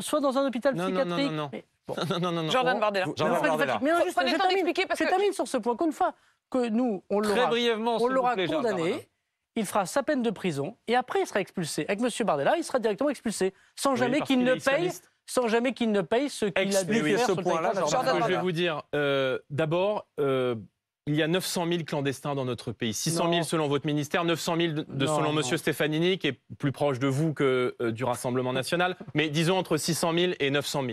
C: soit dans un hôpital psychiatrique.
D: Non, non, non, Jordan Bardella. Jordan Bardella. Mais
C: je termine, sur ce point qu'une fois que nous, on l'aura condamné il fera sa peine de prison et après il sera expulsé. Avec M. Bardella, il sera directement expulsé, sans jamais qu'il ne paye sans jamais qu'il ne paye ce qu'il a dû ce point-là. Je vais vous
D: dire, euh, d'abord, euh, il y a 900 000 clandestins dans notre pays. 600 000 selon votre ministère, 900 000 de, selon M. Stefanini, qui est plus proche de vous que euh, du Rassemblement national, mais disons entre 600 000 et 900 000.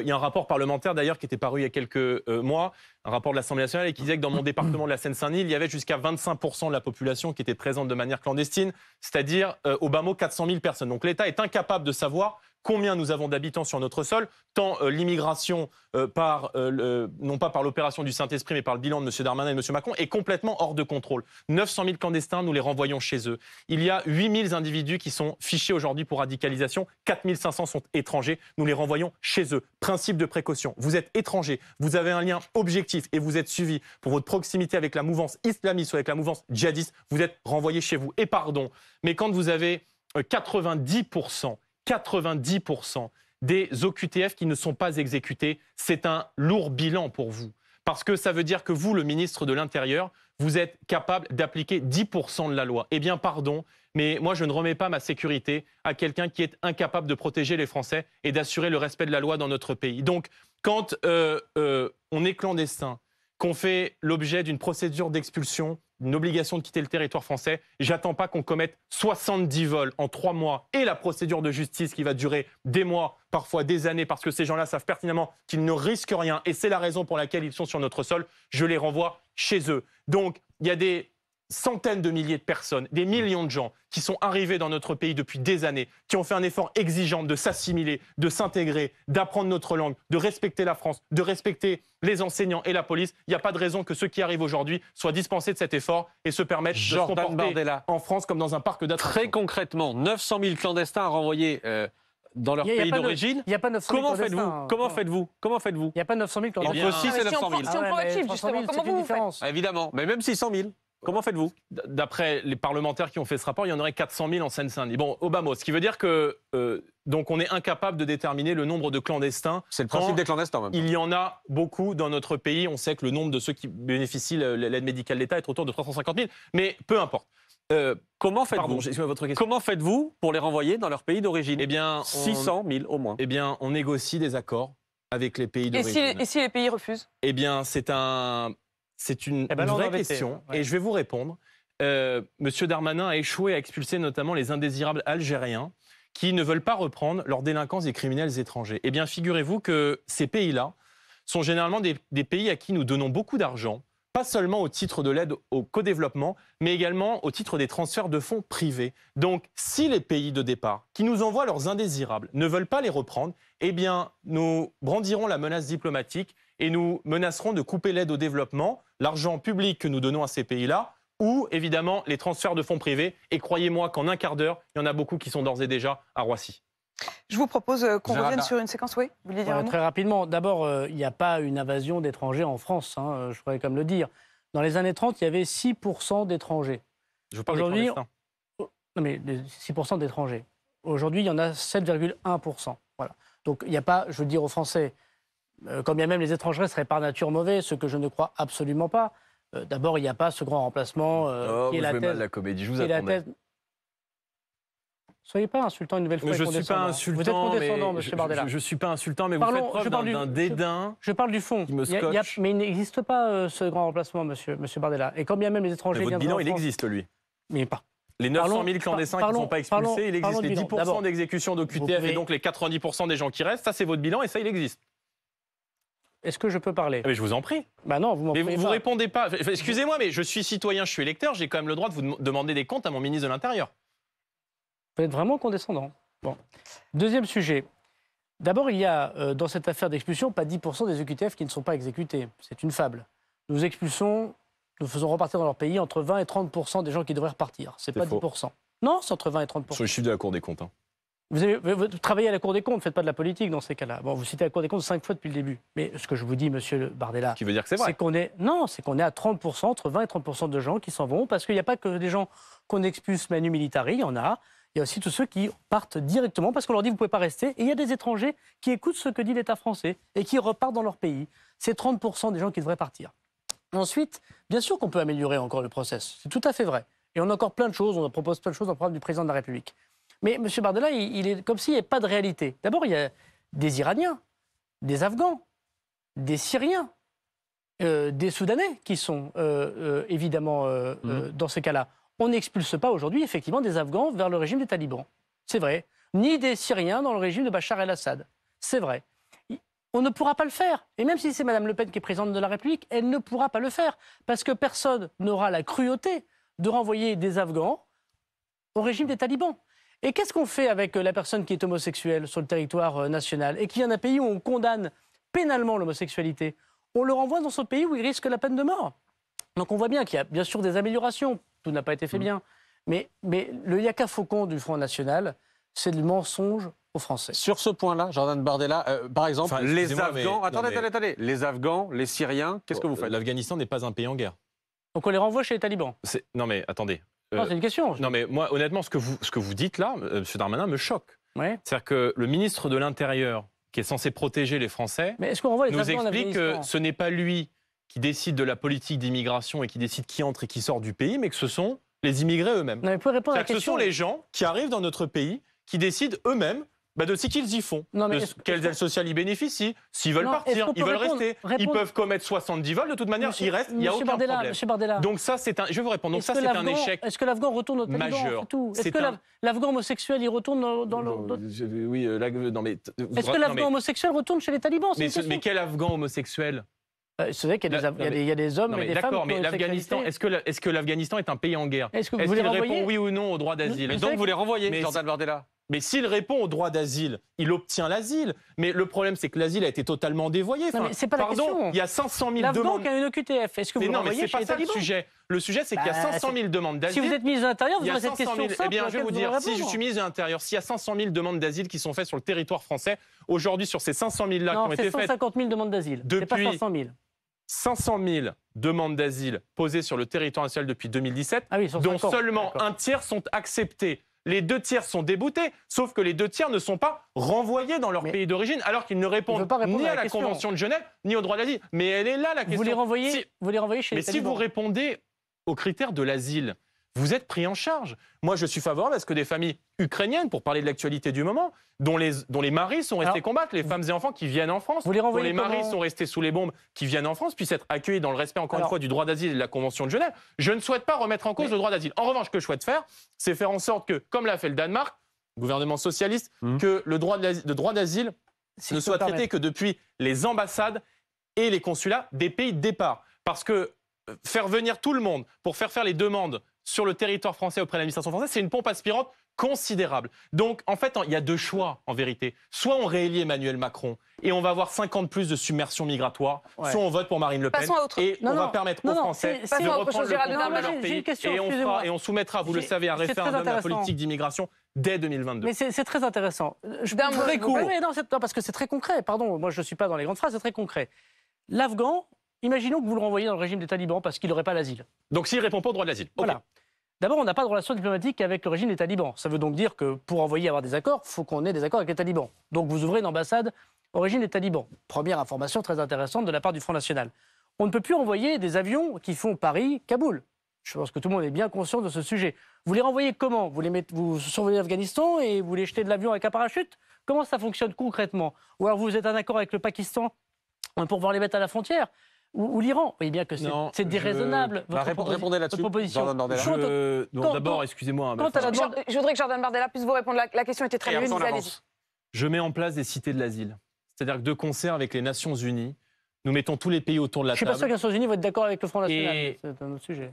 D: il y a un rapport parlementaire d'ailleurs qui était paru il y a quelques mois, un rapport de l'Assemblée nationale, et qui disait que dans mon département de la Seine-Saint-Denis, il y avait jusqu'à 25 de la population qui était présente de manière clandestine, c'est-à-dire au bas mot 400 000 personnes. Donc l'État est incapable de savoir combien nous avons d'habitants sur notre sol, tant euh, l'immigration, euh, euh, non pas par l'opération du Saint-Esprit, mais par le bilan de M. Darmanin et de M. Macron, est complètement hors de contrôle. 900 000 clandestins, nous les renvoyons chez eux. Il y a 8 000 individus qui sont fichés aujourd'hui pour radicalisation, 4 500 sont étrangers, nous les renvoyons chez eux. Principe de précaution, vous êtes étranger, vous avez un lien objectif et vous êtes suivi pour votre proximité avec la mouvance islamiste ou avec la mouvance djihadiste, vous êtes renvoyé chez vous. Et pardon, mais quand vous avez 90% 90% des OQTF qui ne sont pas exécutés. C'est un lourd bilan pour vous. Parce que ça veut dire que vous, le ministre de l'Intérieur, vous êtes capable d'appliquer 10% de la loi. Eh bien, pardon, mais moi, je ne remets pas ma sécurité à quelqu'un qui est incapable de protéger les Français et d'assurer le respect de la loi dans notre pays. Donc, quand euh, euh, on est clandestin, qu'on fait l'objet d'une procédure d'expulsion, une obligation de quitter le territoire français. J'attends pas qu'on commette 70 vols en trois mois et la procédure de justice qui va durer des mois, parfois des années, parce que ces gens-là savent pertinemment qu'ils ne risquent rien et c'est la raison pour laquelle ils sont sur notre sol. Je les renvoie chez eux. Donc, il y a des centaines de milliers de personnes, des millions de gens qui sont arrivés dans notre pays depuis des années, qui ont fait un effort exigeant de s'assimiler, de s'intégrer, d'apprendre notre langue, de respecter la France, de respecter les enseignants et la police. Il n'y a pas de raison que ceux qui arrivent aujourd'hui soient dispensés de cet effort et se permettent de se comporter
A: en France comme dans un parc d'attractions. Très concrètement, 900 000 clandestins à renvoyer... Euh, dans leur pays d'origine. Comment faites-vous hein.
C: Comment faites-vous Comment faites-vous Il n'y a pas 900 000 eh clandestins. Entre 6 et 900
A: 000. justement, comment Évidemment, mais même 600 000. Comment faites-vous D'après
D: les parlementaires qui ont fait ce rapport, il y en aurait 400 000 en Seine-Saint-Denis. Bon, Obama, ce qui veut dire que euh, donc on est incapable de déterminer le nombre de
A: clandestins.
D: C'est le principe des clandestins. Même. Il y en a beaucoup dans notre pays. On sait que le nombre de ceux qui bénéficient de l'aide médicale d'État est autour de 350 000, mais peu importe.
A: Euh, comment faites-vous Comment faites-vous pour les renvoyer dans leur pays d'origine Eh bien,
B: 600
A: 000 au moins. Eh bien, on négocie des accords avec les pays
D: d'origine.
B: Et, si, et si les pays refusent
A: Eh
D: bien, c'est un c'est une, eh ben, vraie question et je vais vous répondre. Euh, Monsieur Darmanin a échoué à expulser notamment les indésirables algériens qui ne veulent pas reprendre leurs délinquants des criminels étrangers. Eh bien, figurez-vous que ces pays-là sont généralement des, des pays à qui nous donnons beaucoup d'argent, pas seulement au titre de l'aide au co-développement, mais également au titre des transferts de fonds privés. Donc, si les pays de départ qui nous envoient leurs indésirables ne veulent pas les reprendre, eh bien, nous brandirons la menace diplomatique et nous menacerons de couper l'aide au développement, l'argent public que nous donnons à ces pays-là, ou évidemment les transferts de fonds privés. Et croyez-moi qu'en un quart d'heure, il y en a beaucoup qui sont d'ores et déjà à Roissy. Je vous
C: propose euh, qu'on revienne sur
B: une séquence, oui vous dire Très
C: rapidement, d'abord, euh, il n'y a pas une invasion d'étrangers en France, hein, euh, je pourrais comme le dire. Dans les années 30, il y avait 6% d'étrangers. Je vous parle Aujourd'hui, oh, Non mais 6% d'étrangers. Aujourd'hui, il y en a 7,1%. Voilà. Donc il n'y a pas, je veux dire aux Français, euh, quand bien même les étrangers seraient par nature mauvais, ce que je ne crois absolument pas. Euh, d'abord, il n'y a pas ce grand remplacement. Euh, oh, qui est la thèse, mal la comédie, je vous Soyez pas insultant une nouvelle fois. je suis pas insultant. Vous êtes condescendant, Bardella.
D: Je, ne suis pas insultant, mais vous faites preuve d'un dédain. Je, parle du fond. Qui me scotche. y
C: mais il n'existe pas ce grand remplacement, Monsieur, Bardella. Et quand bien même les étrangers. Mais votre bilan, il existe,
D: lui. Mais pas. Les 900 000 clandestins qui ne sont pas expulsés, il existe les 10 d'exécution d'OQTF et donc les 90 des gens qui restent. Ça, c'est votre bilan et ça, il existe.
C: Est-ce que je peux parler ah, Mais je vous en prie.
D: Bah non, vous m'en Mais vous, pas. vous répondez pas. Excusez-moi, mais je suis citoyen, je suis électeur, j'ai quand même le droit de vous demander des comptes à mon ministre de l'Intérieur.
C: Vous êtes vraiment condescendant. Bon. Deuxième sujet. D'abord, il y a euh, dans cette affaire d'expulsion pas 10% des EQTF qui ne sont pas exécutés. C'est une fable. Nous expulsons, nous faisons repartir dans leur pays entre 20 et 30% des gens qui devraient repartir. C'est pas 10%.
D: Non, c'est entre 20 et 30%. Sur le chiffre de la Cour des comptes. Hein.
C: Vous, travaillez à la Cour des comptes, ne faites pas de la politique dans ces cas-là. Bon, vous citez la Cour des comptes cinq fois depuis le début. Mais ce que je vous dis, monsieur Bardella. Qui veut
A: dire c'est vrai qu'on
C: est, Non, c'est qu'on est à 30%, entre 20 et 30% de gens qui s'en vont, parce qu'il n'y a pas que des gens qu'on expulse manu militari, il y en a. Il y a aussi tous ceux qui partent directement parce qu'on leur dit vous ne pouvez pas rester. Et il y a des étrangers qui écoutent ce que dit l'État français et qui repartent dans leur pays. C'est 30% des gens qui devraient partir. Ensuite, bien sûr qu'on peut améliorer encore le process. C'est tout à fait vrai. Et on a encore plein de choses, on propose plein de choses dans le du président de la République. Mais M. Bardella, il, est comme s'il n'y avait pas de réalité. D'abord, il y a des Iraniens, des Afghans, des Syriens, euh, des Soudanais qui sont euh, euh, évidemment mhm. dans ces cas-là. On n'expulse pas aujourd'hui effectivement des Afghans vers le régime des talibans. C'est vrai. Ni des Syriens dans le régime de Bachar el-Assad. C'est vrai. On ne pourra pas le faire. Et même si c'est Mme Le Pen qui est présidente de la République, elle ne pourra pas le faire. Parce que personne n'aura la cruauté de renvoyer des Afghans au régime des talibans. Et qu'est-ce qu'on fait avec euh, la personne qui est homosexuelle sur le territoire euh, national et qui vient un pays où on condamne pénalement l'homosexualité On le renvoie dans son pays où il risque la peine de mort. Donc on voit bien qu'il y a bien sûr des améliorations, tout n'a pas été fait mm. bien. Mais, mais le yaka faucon du Front National, c'est du mensonge aux Français.
A: Sur ce point-là, Jordan Bardella, euh, par exemple, les Afghans, attendez, attendez, les Afghans, les Syriens,
D: qu'est-ce que vous faites L'Afghanistan n'est pas un pays en guerre.
A: Donc on les renvoie chez les talibans.
D: Non mais attendez, non, euh, c'est une question. Non, mais moi, honnêtement, ce que vous, ce que vous dites là, euh, M. Darmanin, me choque. Ouais. C'est-à-dire que le ministre de l'Intérieur, qui est censé protéger les Français, nous explique que ce n'est pas lui qui décide de la politique d'immigration et qui décide qui entre et qui sort du pays, mais que ce sont les immigrés eux-mêmes. Non, mais répondre à la que ce sont les gens qui arrivent dans notre pays qui décident eux-mêmes bah, de ce qu'ils y font, quelles aides sociales ils bénéficient, s'ils veulent partir, ils veulent rester, ils peuvent commettre 70 vols, de toute manière, s'ils restent, il n'y a aucun problème. Donc ça, c'est un, je vais vous répondre, ça, c'est un échec Est-ce que l'Afghan retourne au majeur. Est-ce que l'Afghan homosexuel, il retourne dans, oui, euh, là, mais... Est-ce que l'Afghan
C: homosexuel retourne chez les talibans mais,
D: quel Afghan homosexuel bah, c'est vrai qu'il y, a des hommes et des femmes. D'accord, mais l'Afghanistan, est-ce que, l'Afghanistan est un pays en guerre Est-ce qu'il répond oui ou non au droit d'asile Donc vous les renvoyez, Jordan Bardella mais s'il répond au droit d'asile, il obtient l'asile. Mais le problème, c'est que l'asile a été totalement dévoyé. Enfin, c'est pas pardon, la question. il y a 500 000 demandes.
C: a une OQTF. Est-ce que vous mais non, mais c'est pas ça le sujet. Le sujet, c'est qu'il y a 500 bah, 000 demandes d'asile. Si vous êtes ministre de l'Intérieur, vous aurez cette question 000... simple Eh bien, je vais vous dire, si je suis
D: ministre de l'Intérieur, s'il y a 500 000 demandes d'asile qui sont faites sur le territoire français, aujourd'hui, sur ces 500 000 là non, qui ont été faites. 150
C: 000 demandes d'asile. Depuis pas 500 000.
D: 500 000 demandes d'asile posées sur le territoire national depuis 2017, ah dont seulement un tiers sont acceptées les deux tiers sont déboutés, sauf que les deux tiers ne sont pas renvoyés dans leur pays d'origine, alors qu'ils ne répondent ni à, la, Convention de Genève, ni au droit d'asile. Mais elle est là, la question. Vous les renvoyez, vous les renvoyez chez Mais si vous répondez aux critères de l'asile, vous êtes pris en charge. Moi, je suis favorable à ce que des familles ukrainiennes, pour parler de l'actualité du moment, dont les, dont les maris sont restés combattre, les femmes et enfants qui viennent en France, vous les dont les maris sont restés sous les bombes, qui viennent en France, puissent être accueillis dans le respect, encore une fois, du droit d'asile et de la Convention de Genève. Je ne souhaite pas remettre en cause le droit d'asile. En revanche, ce que je souhaite faire, c'est faire en sorte que, comme l'a fait le Danemark, gouvernement socialiste, hum. que le droit d'asile ne soit traité que depuis les ambassades et les consulats des pays de départ. Parce que euh, faire venir tout le monde pour faire faire les demandes sur le territoire français auprès de l'administration française, c'est une pompe aspirante considérable. Donc, en fait, il y a deux choix, en vérité. Soit on réélit Emmanuel Macron et on va avoir 50 plus de submersion migratoire, soit on vote pour Marine Le Pen et on va permettre aux Français de reprendre le leur pays et, on soumettra, vous le savez, à référendum de la politique d'immigration dès 2022. Mais c'est très intéressant. Je très court.
C: non, parce que c'est très concret. Pardon, moi je ne suis pas dans les grandes phrases, c'est très concret. L'Afghan, Imaginons que vous le renvoyer dans le régime des talibans parce qu'il n'aurait pas l'asile. Donc s'il ne répond pas au droit de l'asile. Voilà. D'abord, on n'a pas de relation diplomatique avec le régime des talibans. Ça veut donc dire que pour envoyer avoir des accords, il faut qu'on ait des accords avec les talibans. Donc vous ouvrez une ambassade au régime des talibans. Première information très intéressante de la part du Front National. On ne peut plus envoyer des avions qui font Paris-Kaboul. Je pense que tout le monde est bien conscient de ce sujet. Vous les renvoyez comment vous, les mettez, vous survolez l'Afghanistan et vous les jetez de l'avion avec un parachute Comment ça fonctionne concrètement Ou alors vous êtes un accord avec le Pakistan pour voir les mettre à la frontière ou, l'Iran. Vous voyez bien que c'est déraisonnable. Votre bah, Répondez là-dessus, Jordan Bardella.
D: Je... d'abord, excusez-moi. Je,
B: voudrais que Jordan Bardella puisse vous répondre. La, question était très bien.
D: Je mets en place des cités de l'asile. C'est-à-dire que de concert avec les Nations Unies, nous mettons tous les pays autour de la table. Je ne suis pas sûr que les
C: Nations Unies vont être d'accord avec le Front National.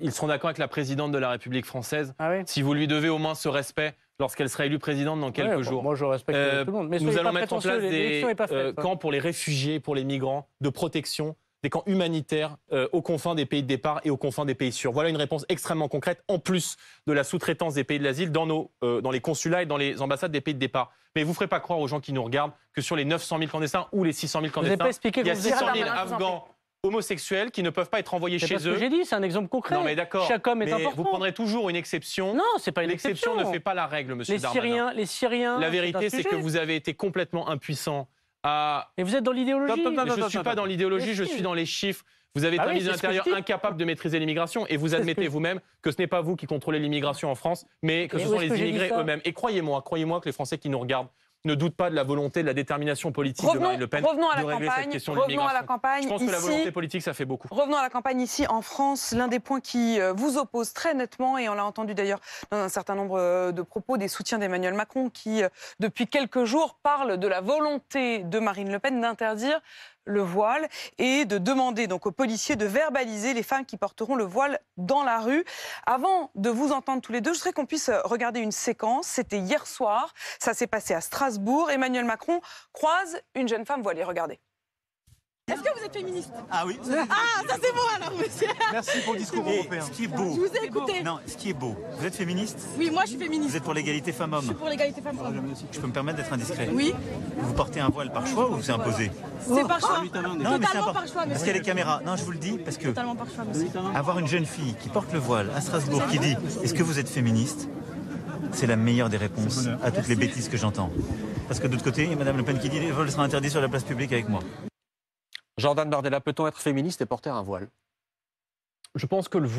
D: Ils seront d'accord avec la présidente de la République française. Ah si vous lui devez au moins ce respect lorsqu'elle sera élue présidente dans quelques jours. Moi, je respecte euh, tout le monde. Mais nous allons mettre en place des euh, camps pour les réfugiés, pour les migrants, de protection des camps humanitaires euh, aux confins des pays de départ et aux confins des pays sûrs. Voilà une réponse extrêmement concrète, en plus de la sous-traitance des pays de l'asile dans, euh, dans les consulats et dans les ambassades des pays de départ. Mais vous ne ferez pas croire aux gens qui nous regardent que sur les 900 000 clandestins ou les 600 000 clandestins, il y a 600 000 Afghans homosexuels qui ne peuvent pas être envoyés chez pas ce eux. j'ai
C: dit, c'est un exemple concret. Non, mais d'accord. est mais
D: Vous prendrez toujours une exception. Non, c'est pas une exception. L'exception ne fait pas la règle, monsieur les Syriens, les
C: Syriens. La vérité, c'est que vous
D: avez été complètement impuissant et vous êtes dans l'idéologie Je ne suis pas dans l'idéologie, je suis dans les chiffres. Vous avez ah un oui, incapable de maîtriser l'immigration et vous admettez vous-même que ce n'est pas vous qui contrôlez l'immigration en France, mais que ce sont les immigrés eux-mêmes. Et croyez-moi, croyez-moi que les Français qui nous regardent ne doute pas de la volonté, de la détermination politique de Marine Le Pen revenons à la campagne, la Je pense que la volonté politique, ça fait beaucoup.
B: Revenons à la campagne ici en France. L'un des points qui euh, vous oppose très nettement, et on l'a entendu d'ailleurs dans un certain nombre euh, de propos des soutiens d'Emmanuel Macron, qui euh, depuis quelques jours parle de la volonté de Marine Le Pen d'interdire le voile et de demander donc aux policiers de verbaliser les femmes qui porteront le voile dans la rue. Avant de vous entendre tous les deux, je voudrais qu'on puisse euh, regarder une séquence. C'était hier soir, ça s'est passé à Strasbourg. Emmanuel Macron croise une jeune femme voilée. Regardez. Est-ce que vous êtes féministe Ah oui. Ah, ça c'est bon alors, monsieur. Merci pour le discours européen. Ce qui est beau. Je vous ai écouté. Non,
A: ce qui est beau. Vous êtes féministe
B: Oui, moi je suis féministe. Vous êtes pour l'égalité femmes-hommes Je suis pour l'égalité femmes-hommes.
A: Je peux me permettre d'être indiscret Oui. Vous portez un voile par choix ou vous imposé
B: C'est par choix. Non, mais Totalement par choix, monsieur. Parce qu'il y a les
A: caméras. Non, je vous le dis parce que Totalement
B: par choix, monsieur. avoir
A: une jeune fille qui porte le voile à Strasbourg qui dit Est-ce que vous êtes féministe c'est la meilleure des réponses à toutes les bêtises que j'entends. Parce que d'autre côté, il y a Madame Le Pen qui dit les vols sera interdit sur la place publique avec moi. Jordan Bardella, peut-on être féministe et porter un voile euh,
D: je pense que le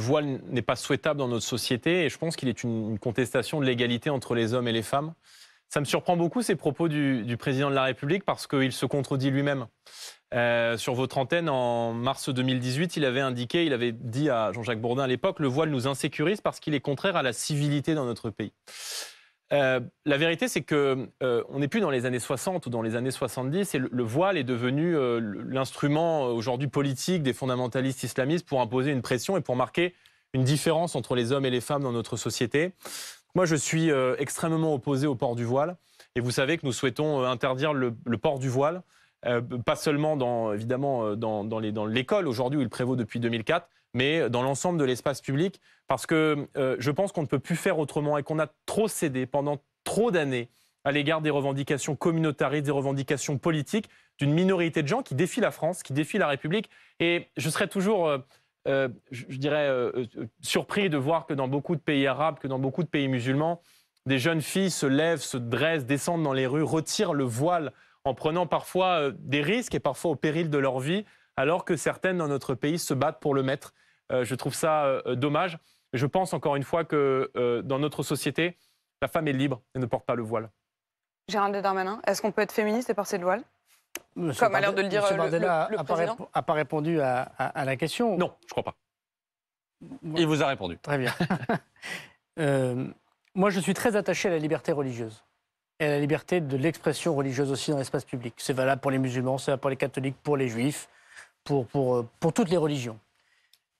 D: voile n'est pas souhaitable dans notre société et je pense qu'il est une contestation de l'égalité entre les hommes et les femmes. Ça me surprend beaucoup ces propos du, président de la République parce qu'il se contredit lui-même. Euh, sur votre antenne, en mars 2018, il avait indiqué, il avait dit à Jean-Jacques Bourdin à l'époque, le voile nous insécurise parce qu'il est contraire à la civilité dans notre pays. Euh, la vérité, c'est que euh, on n'est plus dans les années 60 ou dans les années 70, et le, voile est devenu euh, l'instrument aujourd'hui politique des fondamentalistes islamistes pour imposer une pression et pour marquer une différence entre les hommes et les femmes dans notre société. Moi, je suis extrêmement opposé au port du voile, et vous savez que nous souhaitons interdire le, port du voile. pas seulement dans, évidemment dans l'école aujourd'hui où il prévaut depuis 2004, mais dans l'ensemble de l'espace public, parce que euh, je pense qu'on ne peut plus faire autrement et qu'on a trop cédé pendant trop d'années à l'égard des revendications communautaristes, des revendications politiques d'une minorité de gens qui défient la France, qui défient la République. Et je serais toujours, euh, euh, je, dirais, surpris de voir que dans beaucoup de pays arabes, que dans beaucoup de pays musulmans, des jeunes filles se lèvent, se dressent, descendent dans les rues, retirent le voile en prenant parfois des risques et parfois au péril de leur vie alors que certaines dans notre pays se battent pour le mettre. Euh, je trouve ça euh, dommage. Je pense encore une fois que euh, dans notre société, la femme est libre et ne porte pas le voile.
B: Gérald Darmanin, est-ce qu'on peut être féministe et porter le voile Comme a l'air de le dire Monsieur le, n'a
C: pas répondu à, la question. Non, je ne crois pas.
A: Il vous a répondu.
C: Très bien. moi, je suis très attaché à la liberté religieuse et à la liberté de l'expression religieuse aussi dans l'espace public. C'est valable pour les musulmans, c'est valable pour les catholiques, pour les juifs, euh, pour, toutes les religions.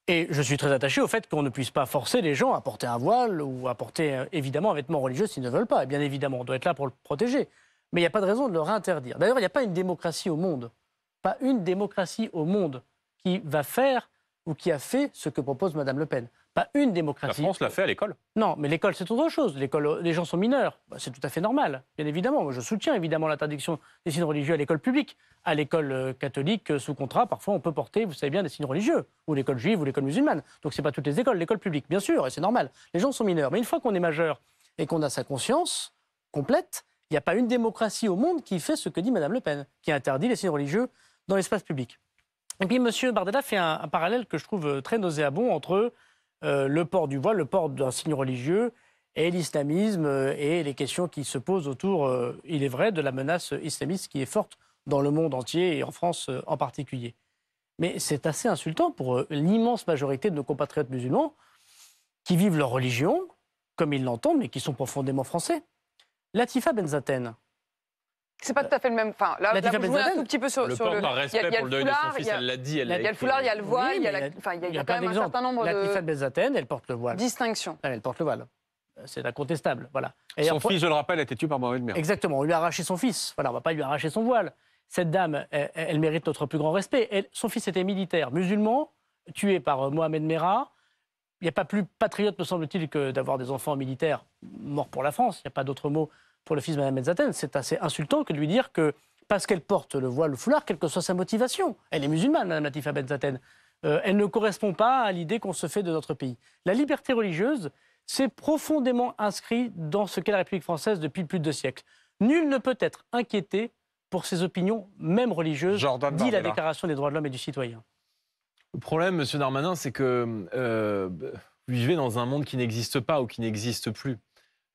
C: Et je suis très attaché au fait qu'on ne puisse pas forcer les gens à porter un voile ou à porter euh, évidemment un vêtement religieux s'ils ne veulent pas. bien évidemment, on doit être là pour le protéger. Mais il n'y a pas de raison de leur interdire. D'ailleurs, il n'y a pas une démocratie au monde, pas une démocratie au monde qui va faire ou qui a fait ce que propose Mme Le Pen pas une démocratie. La France l'a fait à l'école. Non, mais l'école, c'est autre chose. L'école, les gens sont mineurs. Bah, c'est tout à fait normal, bien évidemment. Moi, je soutiens évidemment l'interdiction des signes religieux à l'école publique. À l'école euh, catholique, euh, sous contrat, parfois, on peut porter, vous savez bien, des signes religieux, ou l'école juive, ou l'école musulmane. Donc, ce n'est pas toutes les écoles. L'école publique, bien sûr, et c'est normal. Les gens sont mineurs. Mais une fois qu'on est majeur et qu'on a sa conscience complète, il n'y a pas une démocratie au monde qui fait ce que dit Mme Le Pen, qui interdit les signes religieux dans l'espace public. Et puis M. Bardella fait un, un, parallèle que je trouve euh, très nauséabond entre euh, le port du voile, le port d'un signe religieux et l'islamisme euh, et les questions qui se posent autour, euh, il est vrai, de la menace islamiste qui est forte dans le monde entier et en France en particulier. Mais c'est assez insultant pour l'immense majorité de nos compatriotes musulmans qui vivent leur religion comme ils l'entendent, mais qui sont profondément français. Latifa Benzaten,
B: c'est pas tout à fait le même. Enfin, là, vous un tout petit peu sur le. Sur le... par respect pour le deuil de son fils, elle l'a dit. Il y a le foulard, il y a le voile, il y a, quand même un certain nombre la de. Latifa
C: elle porte le voile. Distinction. Elle, porte le voile. C'est incontestable, voilà. son fils, je
A: le rappelle, a été tué par Mohamed Merah.
C: Exactement, on lui a arraché son fils. Voilà, on va pas lui arracher son voile. Cette dame, elle, mérite notre plus grand respect. son fils était militaire musulman, tué par Mohamed Merah. Il n'y a pas plus patriote, me semble-t-il, que d'avoir des enfants militaires morts pour la France. Il n'y a pas d'autre mot pour le fils de Mme c'est assez insultant que de lui dire que parce qu'elle porte le voile, ou le foulard, quelle que soit sa motivation, elle est musulmane, Mme Latifa Benzaten, euh, elle ne correspond pas à l'idée qu'on se fait de notre pays. La liberté religieuse, c'est profondément inscrit dans ce qu'est la République française depuis plus de deux siècles. Nul ne peut être inquiété pour ses opinions, même religieuses, dit la Déclaration des droits de l'homme et du citoyen.
D: Le problème, Monsieur Darmanin, c'est que euh, vous vivez dans un monde qui n'existe pas ou qui n'existe plus.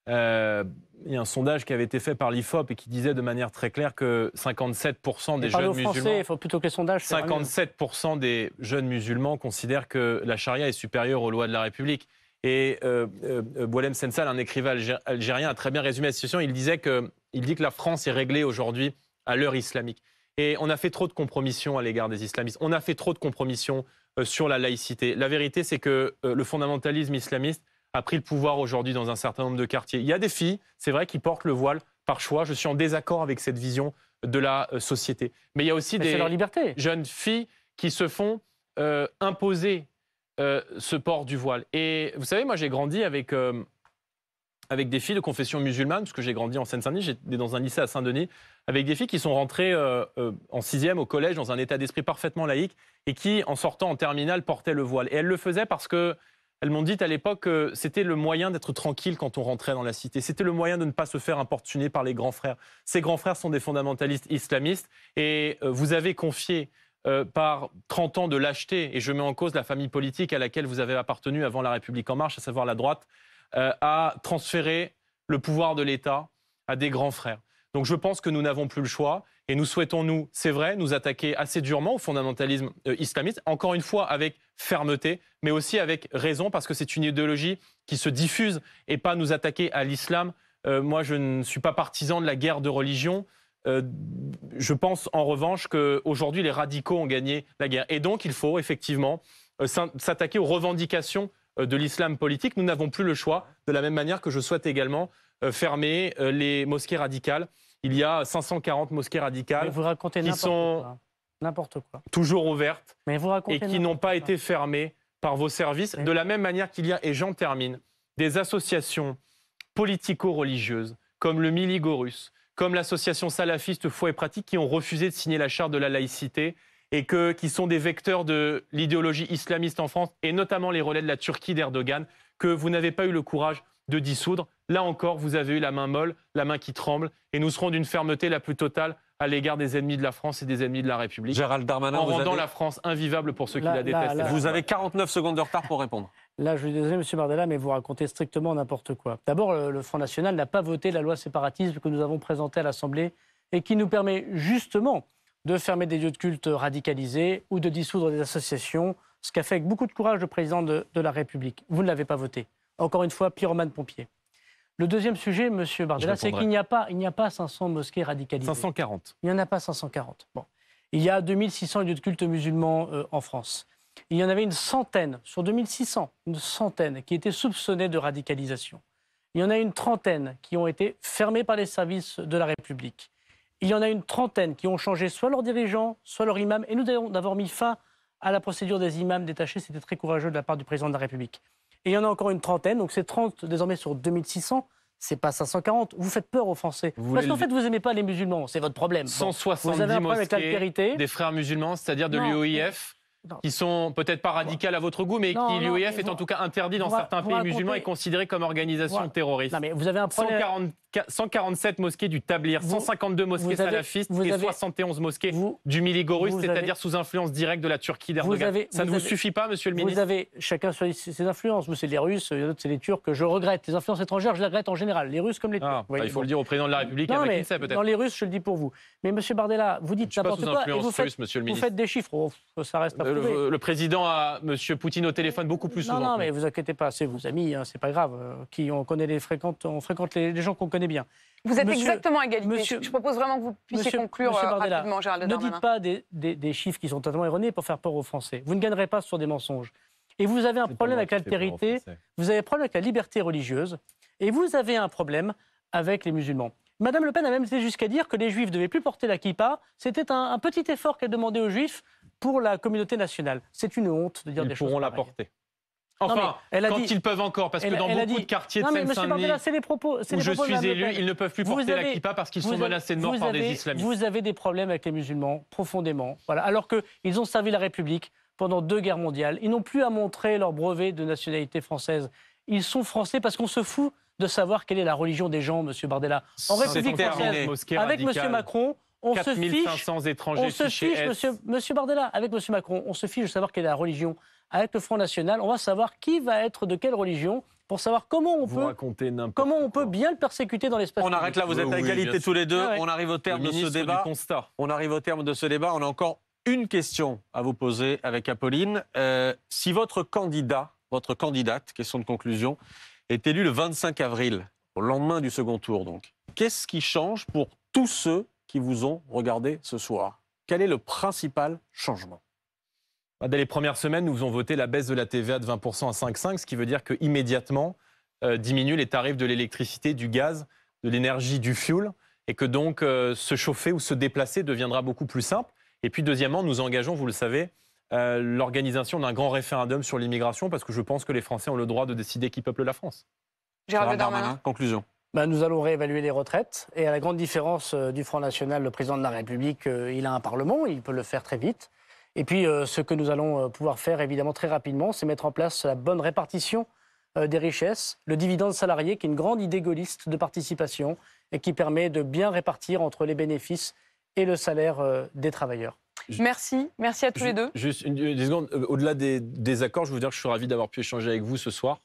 D: Euh, il y a un sondage qui avait été fait par l'IFOP et qui disait de manière très claire que 57% des jeunes musulmans. Français,
C: plutôt que 57%
D: des jeunes musulmans considèrent que la charia est supérieure aux lois de la République. Et euh, euh Sensal, un écrivain algérien, a très bien résumé la situation. Il disait que, dit que la France est réglée aujourd'hui à l'heure islamique. Et on a fait trop de compromissions à l'égard des islamistes. On a fait trop de compromissions euh, sur la laïcité. La vérité, c'est que le fondamentalisme islamiste a pris le pouvoir aujourd'hui dans un certain nombre de quartiers. Il y a des filles, c'est vrai, qui portent le voile par choix. Je suis en désaccord avec cette vision de la euh, société. Mais il y a aussi des jeunes filles qui se font euh, imposer euh, ce port du voile. Et vous savez, moi j'ai grandi avec, avec des filles de confession musulmane, puisque j'ai grandi en Seine-Saint-Denis, j'étais dans un lycée à Saint-Denis, avec des filles qui sont rentrées en sixième au collège dans un état d'esprit parfaitement laïque et qui, en sortant en terminale, portaient le voile. Et elles le faisaient parce que elles m'ont dit à l'époque que euh, c'était le moyen d'être tranquille quand on rentrait dans la cité. C'était le moyen de ne pas se faire importuner par les grands frères. Ces grands frères sont des fondamentalistes islamistes et euh, vous avez confié euh, par 30 ans de lâcheté, et je mets en cause la famille politique à laquelle vous avez appartenu avant La République en marche, à savoir la droite, à transférer le pouvoir de l'État à des grands frères. Donc je pense que nous n'avons plus le choix. Et nous souhaitons, nous, c'est vrai, nous attaquer assez durement au fondamentalisme euh, islamiste, encore une fois avec fermeté, mais aussi avec raison, parce que c'est une idéologie qui se diffuse et pas nous attaquer à l'islam. Euh, moi, je ne suis pas partisan de la guerre de religion. Euh, je pense en revanche qu'aujourd'hui, les radicaux ont gagné la guerre. Et donc, il faut effectivement s'attaquer aux revendications de l'islam politique. Nous n'avons plus le choix, de la même manière que je souhaite également fermer les mosquées radicales il y a 540 mosquées radicales qui
C: sont n'importe quoi.
D: toujours ouvertes et qui n'ont pas été fermées par vos services. de la même manière qu'il y a, et j'en termine, des associations politico-religieuses comme le Miligorus, comme l'association salafiste Foi et Pratique qui ont refusé de signer la charte de la laïcité et que, qui sont des vecteurs de l'idéologie islamiste en France, et notamment les relais de la Turquie d'Erdogan, que vous n'avez pas eu le courage de dissoudre. Là encore, vous avez eu la main molle, la main qui tremble, et nous serons d'une fermeté la plus totale à l'égard des ennemis de la France et des ennemis de la République. Gérald Darmanin, en rendant la
A: France invivable pour ceux qui la détestent. vous avez 49 secondes de retard pour répondre.
D: Là, je suis désolé, M.
C: Bardella, mais vous racontez strictement n'importe quoi. D'abord, le Front National n'a pas voté la loi séparatisme que nous avons présentée à l'Assemblée et qui nous permet justement de fermer des lieux de culte radicalisés ou de dissoudre des associations, ce qu'a fait avec beaucoup de courage le président de la République. Vous ne l'avez pas voté. Encore une fois, pyromane pompier. Le deuxième sujet, Monsieur Bardella, c'est qu'il n'y a, pas, 500 mosquées radicalisées. 540. Il n'y en a pas 540. Bon. Il y a 2600 lieux de culte musulmans euh, en France. Il y en avait une centaine, sur 2600, une centaine qui étaient soupçonnées de radicalisation. Il y en a une trentaine qui ont été fermées par les services de la République. Il y en a une trentaine qui ont changé soit leur dirigeant, soit leur imam. Et nous d'avoir mis fin à la procédure des imams détachés, c'était très courageux de la part du président de la République il y en a encore une trentaine, donc c'est 30 désormais sur 2600 c'est pas 540. Vous faites peur aux Français. Parce qu'en fait, vous n'aimez pas les musulmans, c'est votre problème. 170 vous
D: des frères musulmans, c'est-à-dire de l'UOIF qui sont peut-être pas radicales à votre goût, mais qui l'UEF est en tout cas interdit dans certains pays musulmans et considéré comme organisation terroriste. mais vous avez 147 mosquées du Tablir, 152 mosquées salafistes et 71 mosquées du Miligorus, c'est-à-dire sous influence directe de la Turquie d'Erdogan. Ça ne vous suffit pas, monsieur le ministre Vous
C: avez chacun ses influences. Vous, c'est les Russes, autres c'est les Turcs. Je regrette les influences étrangères, je les regrette en général, les Russes comme les ah, Turcs. Bah, il faut le
D: dire au président de la République, non, mais, peut-être.
C: Dans les Russes, je le dis pour vous. Mais monsieur Bardella, vous dites n'importe quoi. vous faites, Vous faites des chiffres. Oh,
D: ça reste le, président a M. Poutine au téléphone beaucoup plus souvent. Non, mais vous inquiétez pas, c'est
C: vos amis, hein, c'est pas grave. Euh, qui on connaît les on fréquente les, gens qu'on connaît bien. Vous êtes exactement
B: à égalité. je, propose vraiment que vous puissiez conclure euh, rapidement, Ne dites pas
C: des, chiffres qui sont totalement erronés pour faire peur aux Français. Vous ne gagnerez pas sur des mensonges. Et vous avez un problème avec l'altérité, vous avez un problème avec la liberté religieuse, et vous avez un problème avec les musulmans. Madame Le Pen a même été jusqu'à dire que les juifs ne devaient plus porter la kippa. C'était un, petit effort qu'elle demandait aux juifs pour la communauté nationale. C'est une honte de dire
D: des choses. Ils pourront la porter.
C: Enfin, elle a quand dit, ils peuvent encore,
D: parce que dans beaucoup de quartiers de Seine-Saint-Denis, je suis élu, ils ne peuvent plus porter la kippa parce qu'ils sont menacés de mort par des islamistes. Vous
C: avez des problèmes avec les musulmans, profondément. Voilà. Alors qu'ils ont servi la République pendant deux guerres mondiales. Ils n'ont plus à montrer leur brevet de nationalité française. Ils sont français parce qu'on se fout de savoir quelle est la religion des gens, Monsieur Bardella. En République française, avec Monsieur Macron,
D: on se fiche,
C: Monsieur, Bardella, avec Monsieur Macron, on se fiche de savoir quelle est la religion. Avec le Front National, on va savoir qui va être de quelle religion pour savoir comment on, peut, comment on peut bien le persécuter dans l'espace. On arrête là, vous êtes à égalité tous les deux. Ah on
A: arrive au terme de ce débat. On arrive au terme de ce débat. On a encore une question à vous poser avec Apolline. Euh, si votre candidat, votre candidate, question de conclusion, est élu le 25 avril, au lendemain du second tour donc, qu'est-ce qui change pour tous ceux qui vous ont regardé ce soir. Quel est le principal changement
D: bah, Dès les premières semaines, nous avons voté la baisse de la TVA de 20% à 5,5, ce qui veut dire qu'immédiatement, immédiatement euh, diminuent les tarifs de l'électricité, du gaz, de l'énergie, du fuel, et que donc euh, se chauffer ou se déplacer deviendra beaucoup plus simple. Et puis deuxièmement, nous engageons, vous le savez, euh, l'organisation d'un grand référendum sur l'immigration, parce que je pense que les Français ont le droit de décider qui peuple la France.
C: Gérald Darmanin, conclusion. Ben, nous allons réévaluer les retraites. Et à la grande différence euh, du Front National, le président de la République, euh, il a un Parlement, il peut le faire très vite. Et puis, euh, ce que nous allons pouvoir faire, évidemment, très rapidement, c'est mettre en place la bonne répartition des richesses, le dividende salarié, qui est une grande idée gaulliste de participation et qui permet de bien répartir entre les bénéfices et le salaire des travailleurs.
B: Merci, merci à
D: tous les deux. Juste une, seconde, au-delà des, accords, je veux dire que je suis ravi d'avoir pu échanger avec vous ce soir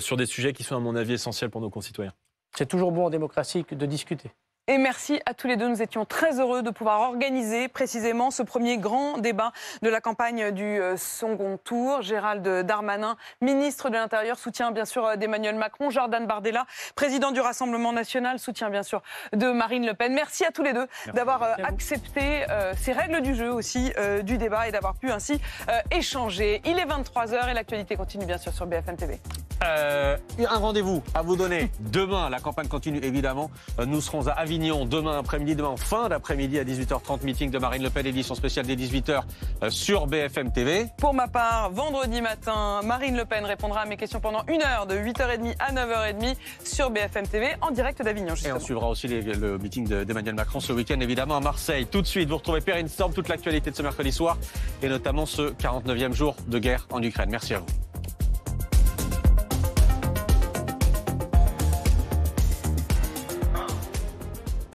D: sur des sujets qui sont à mon avis essentiels pour nos concitoyens. C'est toujours bon en démocratie de discuter
B: et merci à tous les deux. Nous étions très heureux de pouvoir organiser précisément ce premier grand débat de la campagne du euh, second tour. Gérald Darmanin, ministre de l'Intérieur, soutien bien sûr euh, d'Emmanuel Macron. Jordan Bardella, président du Rassemblement national, soutien bien sûr de Marine Le Pen. Merci à tous les deux d'avoir euh, accepté ces règles du jeu aussi du débat et d'avoir pu ainsi échanger. Il est 23h et l'actualité continue bien sûr sur BFM TV.
A: un rendez-vous à vous donner demain. La campagne continue évidemment. Nous serons à Avignon demain après-midi, demain fin d'après-midi à 18h30, meeting de Marine Le Pen, édition spéciale des 18h euh, sur BFM TV.
B: Pour ma part, vendredi matin, Marine Le Pen répondra à mes questions pendant une heure, de 8h30 à 9h30 sur BFM TV en direct d'Avignon. Et on
A: suivra aussi le meeting d'Emmanuel Macron ce week-end évidemment à Marseille. Tout de suite, vous retrouvez Perrine Storm, toute l'actualité de ce mercredi soir et notamment ce 49e jour de guerre en Ukraine. Merci à vous.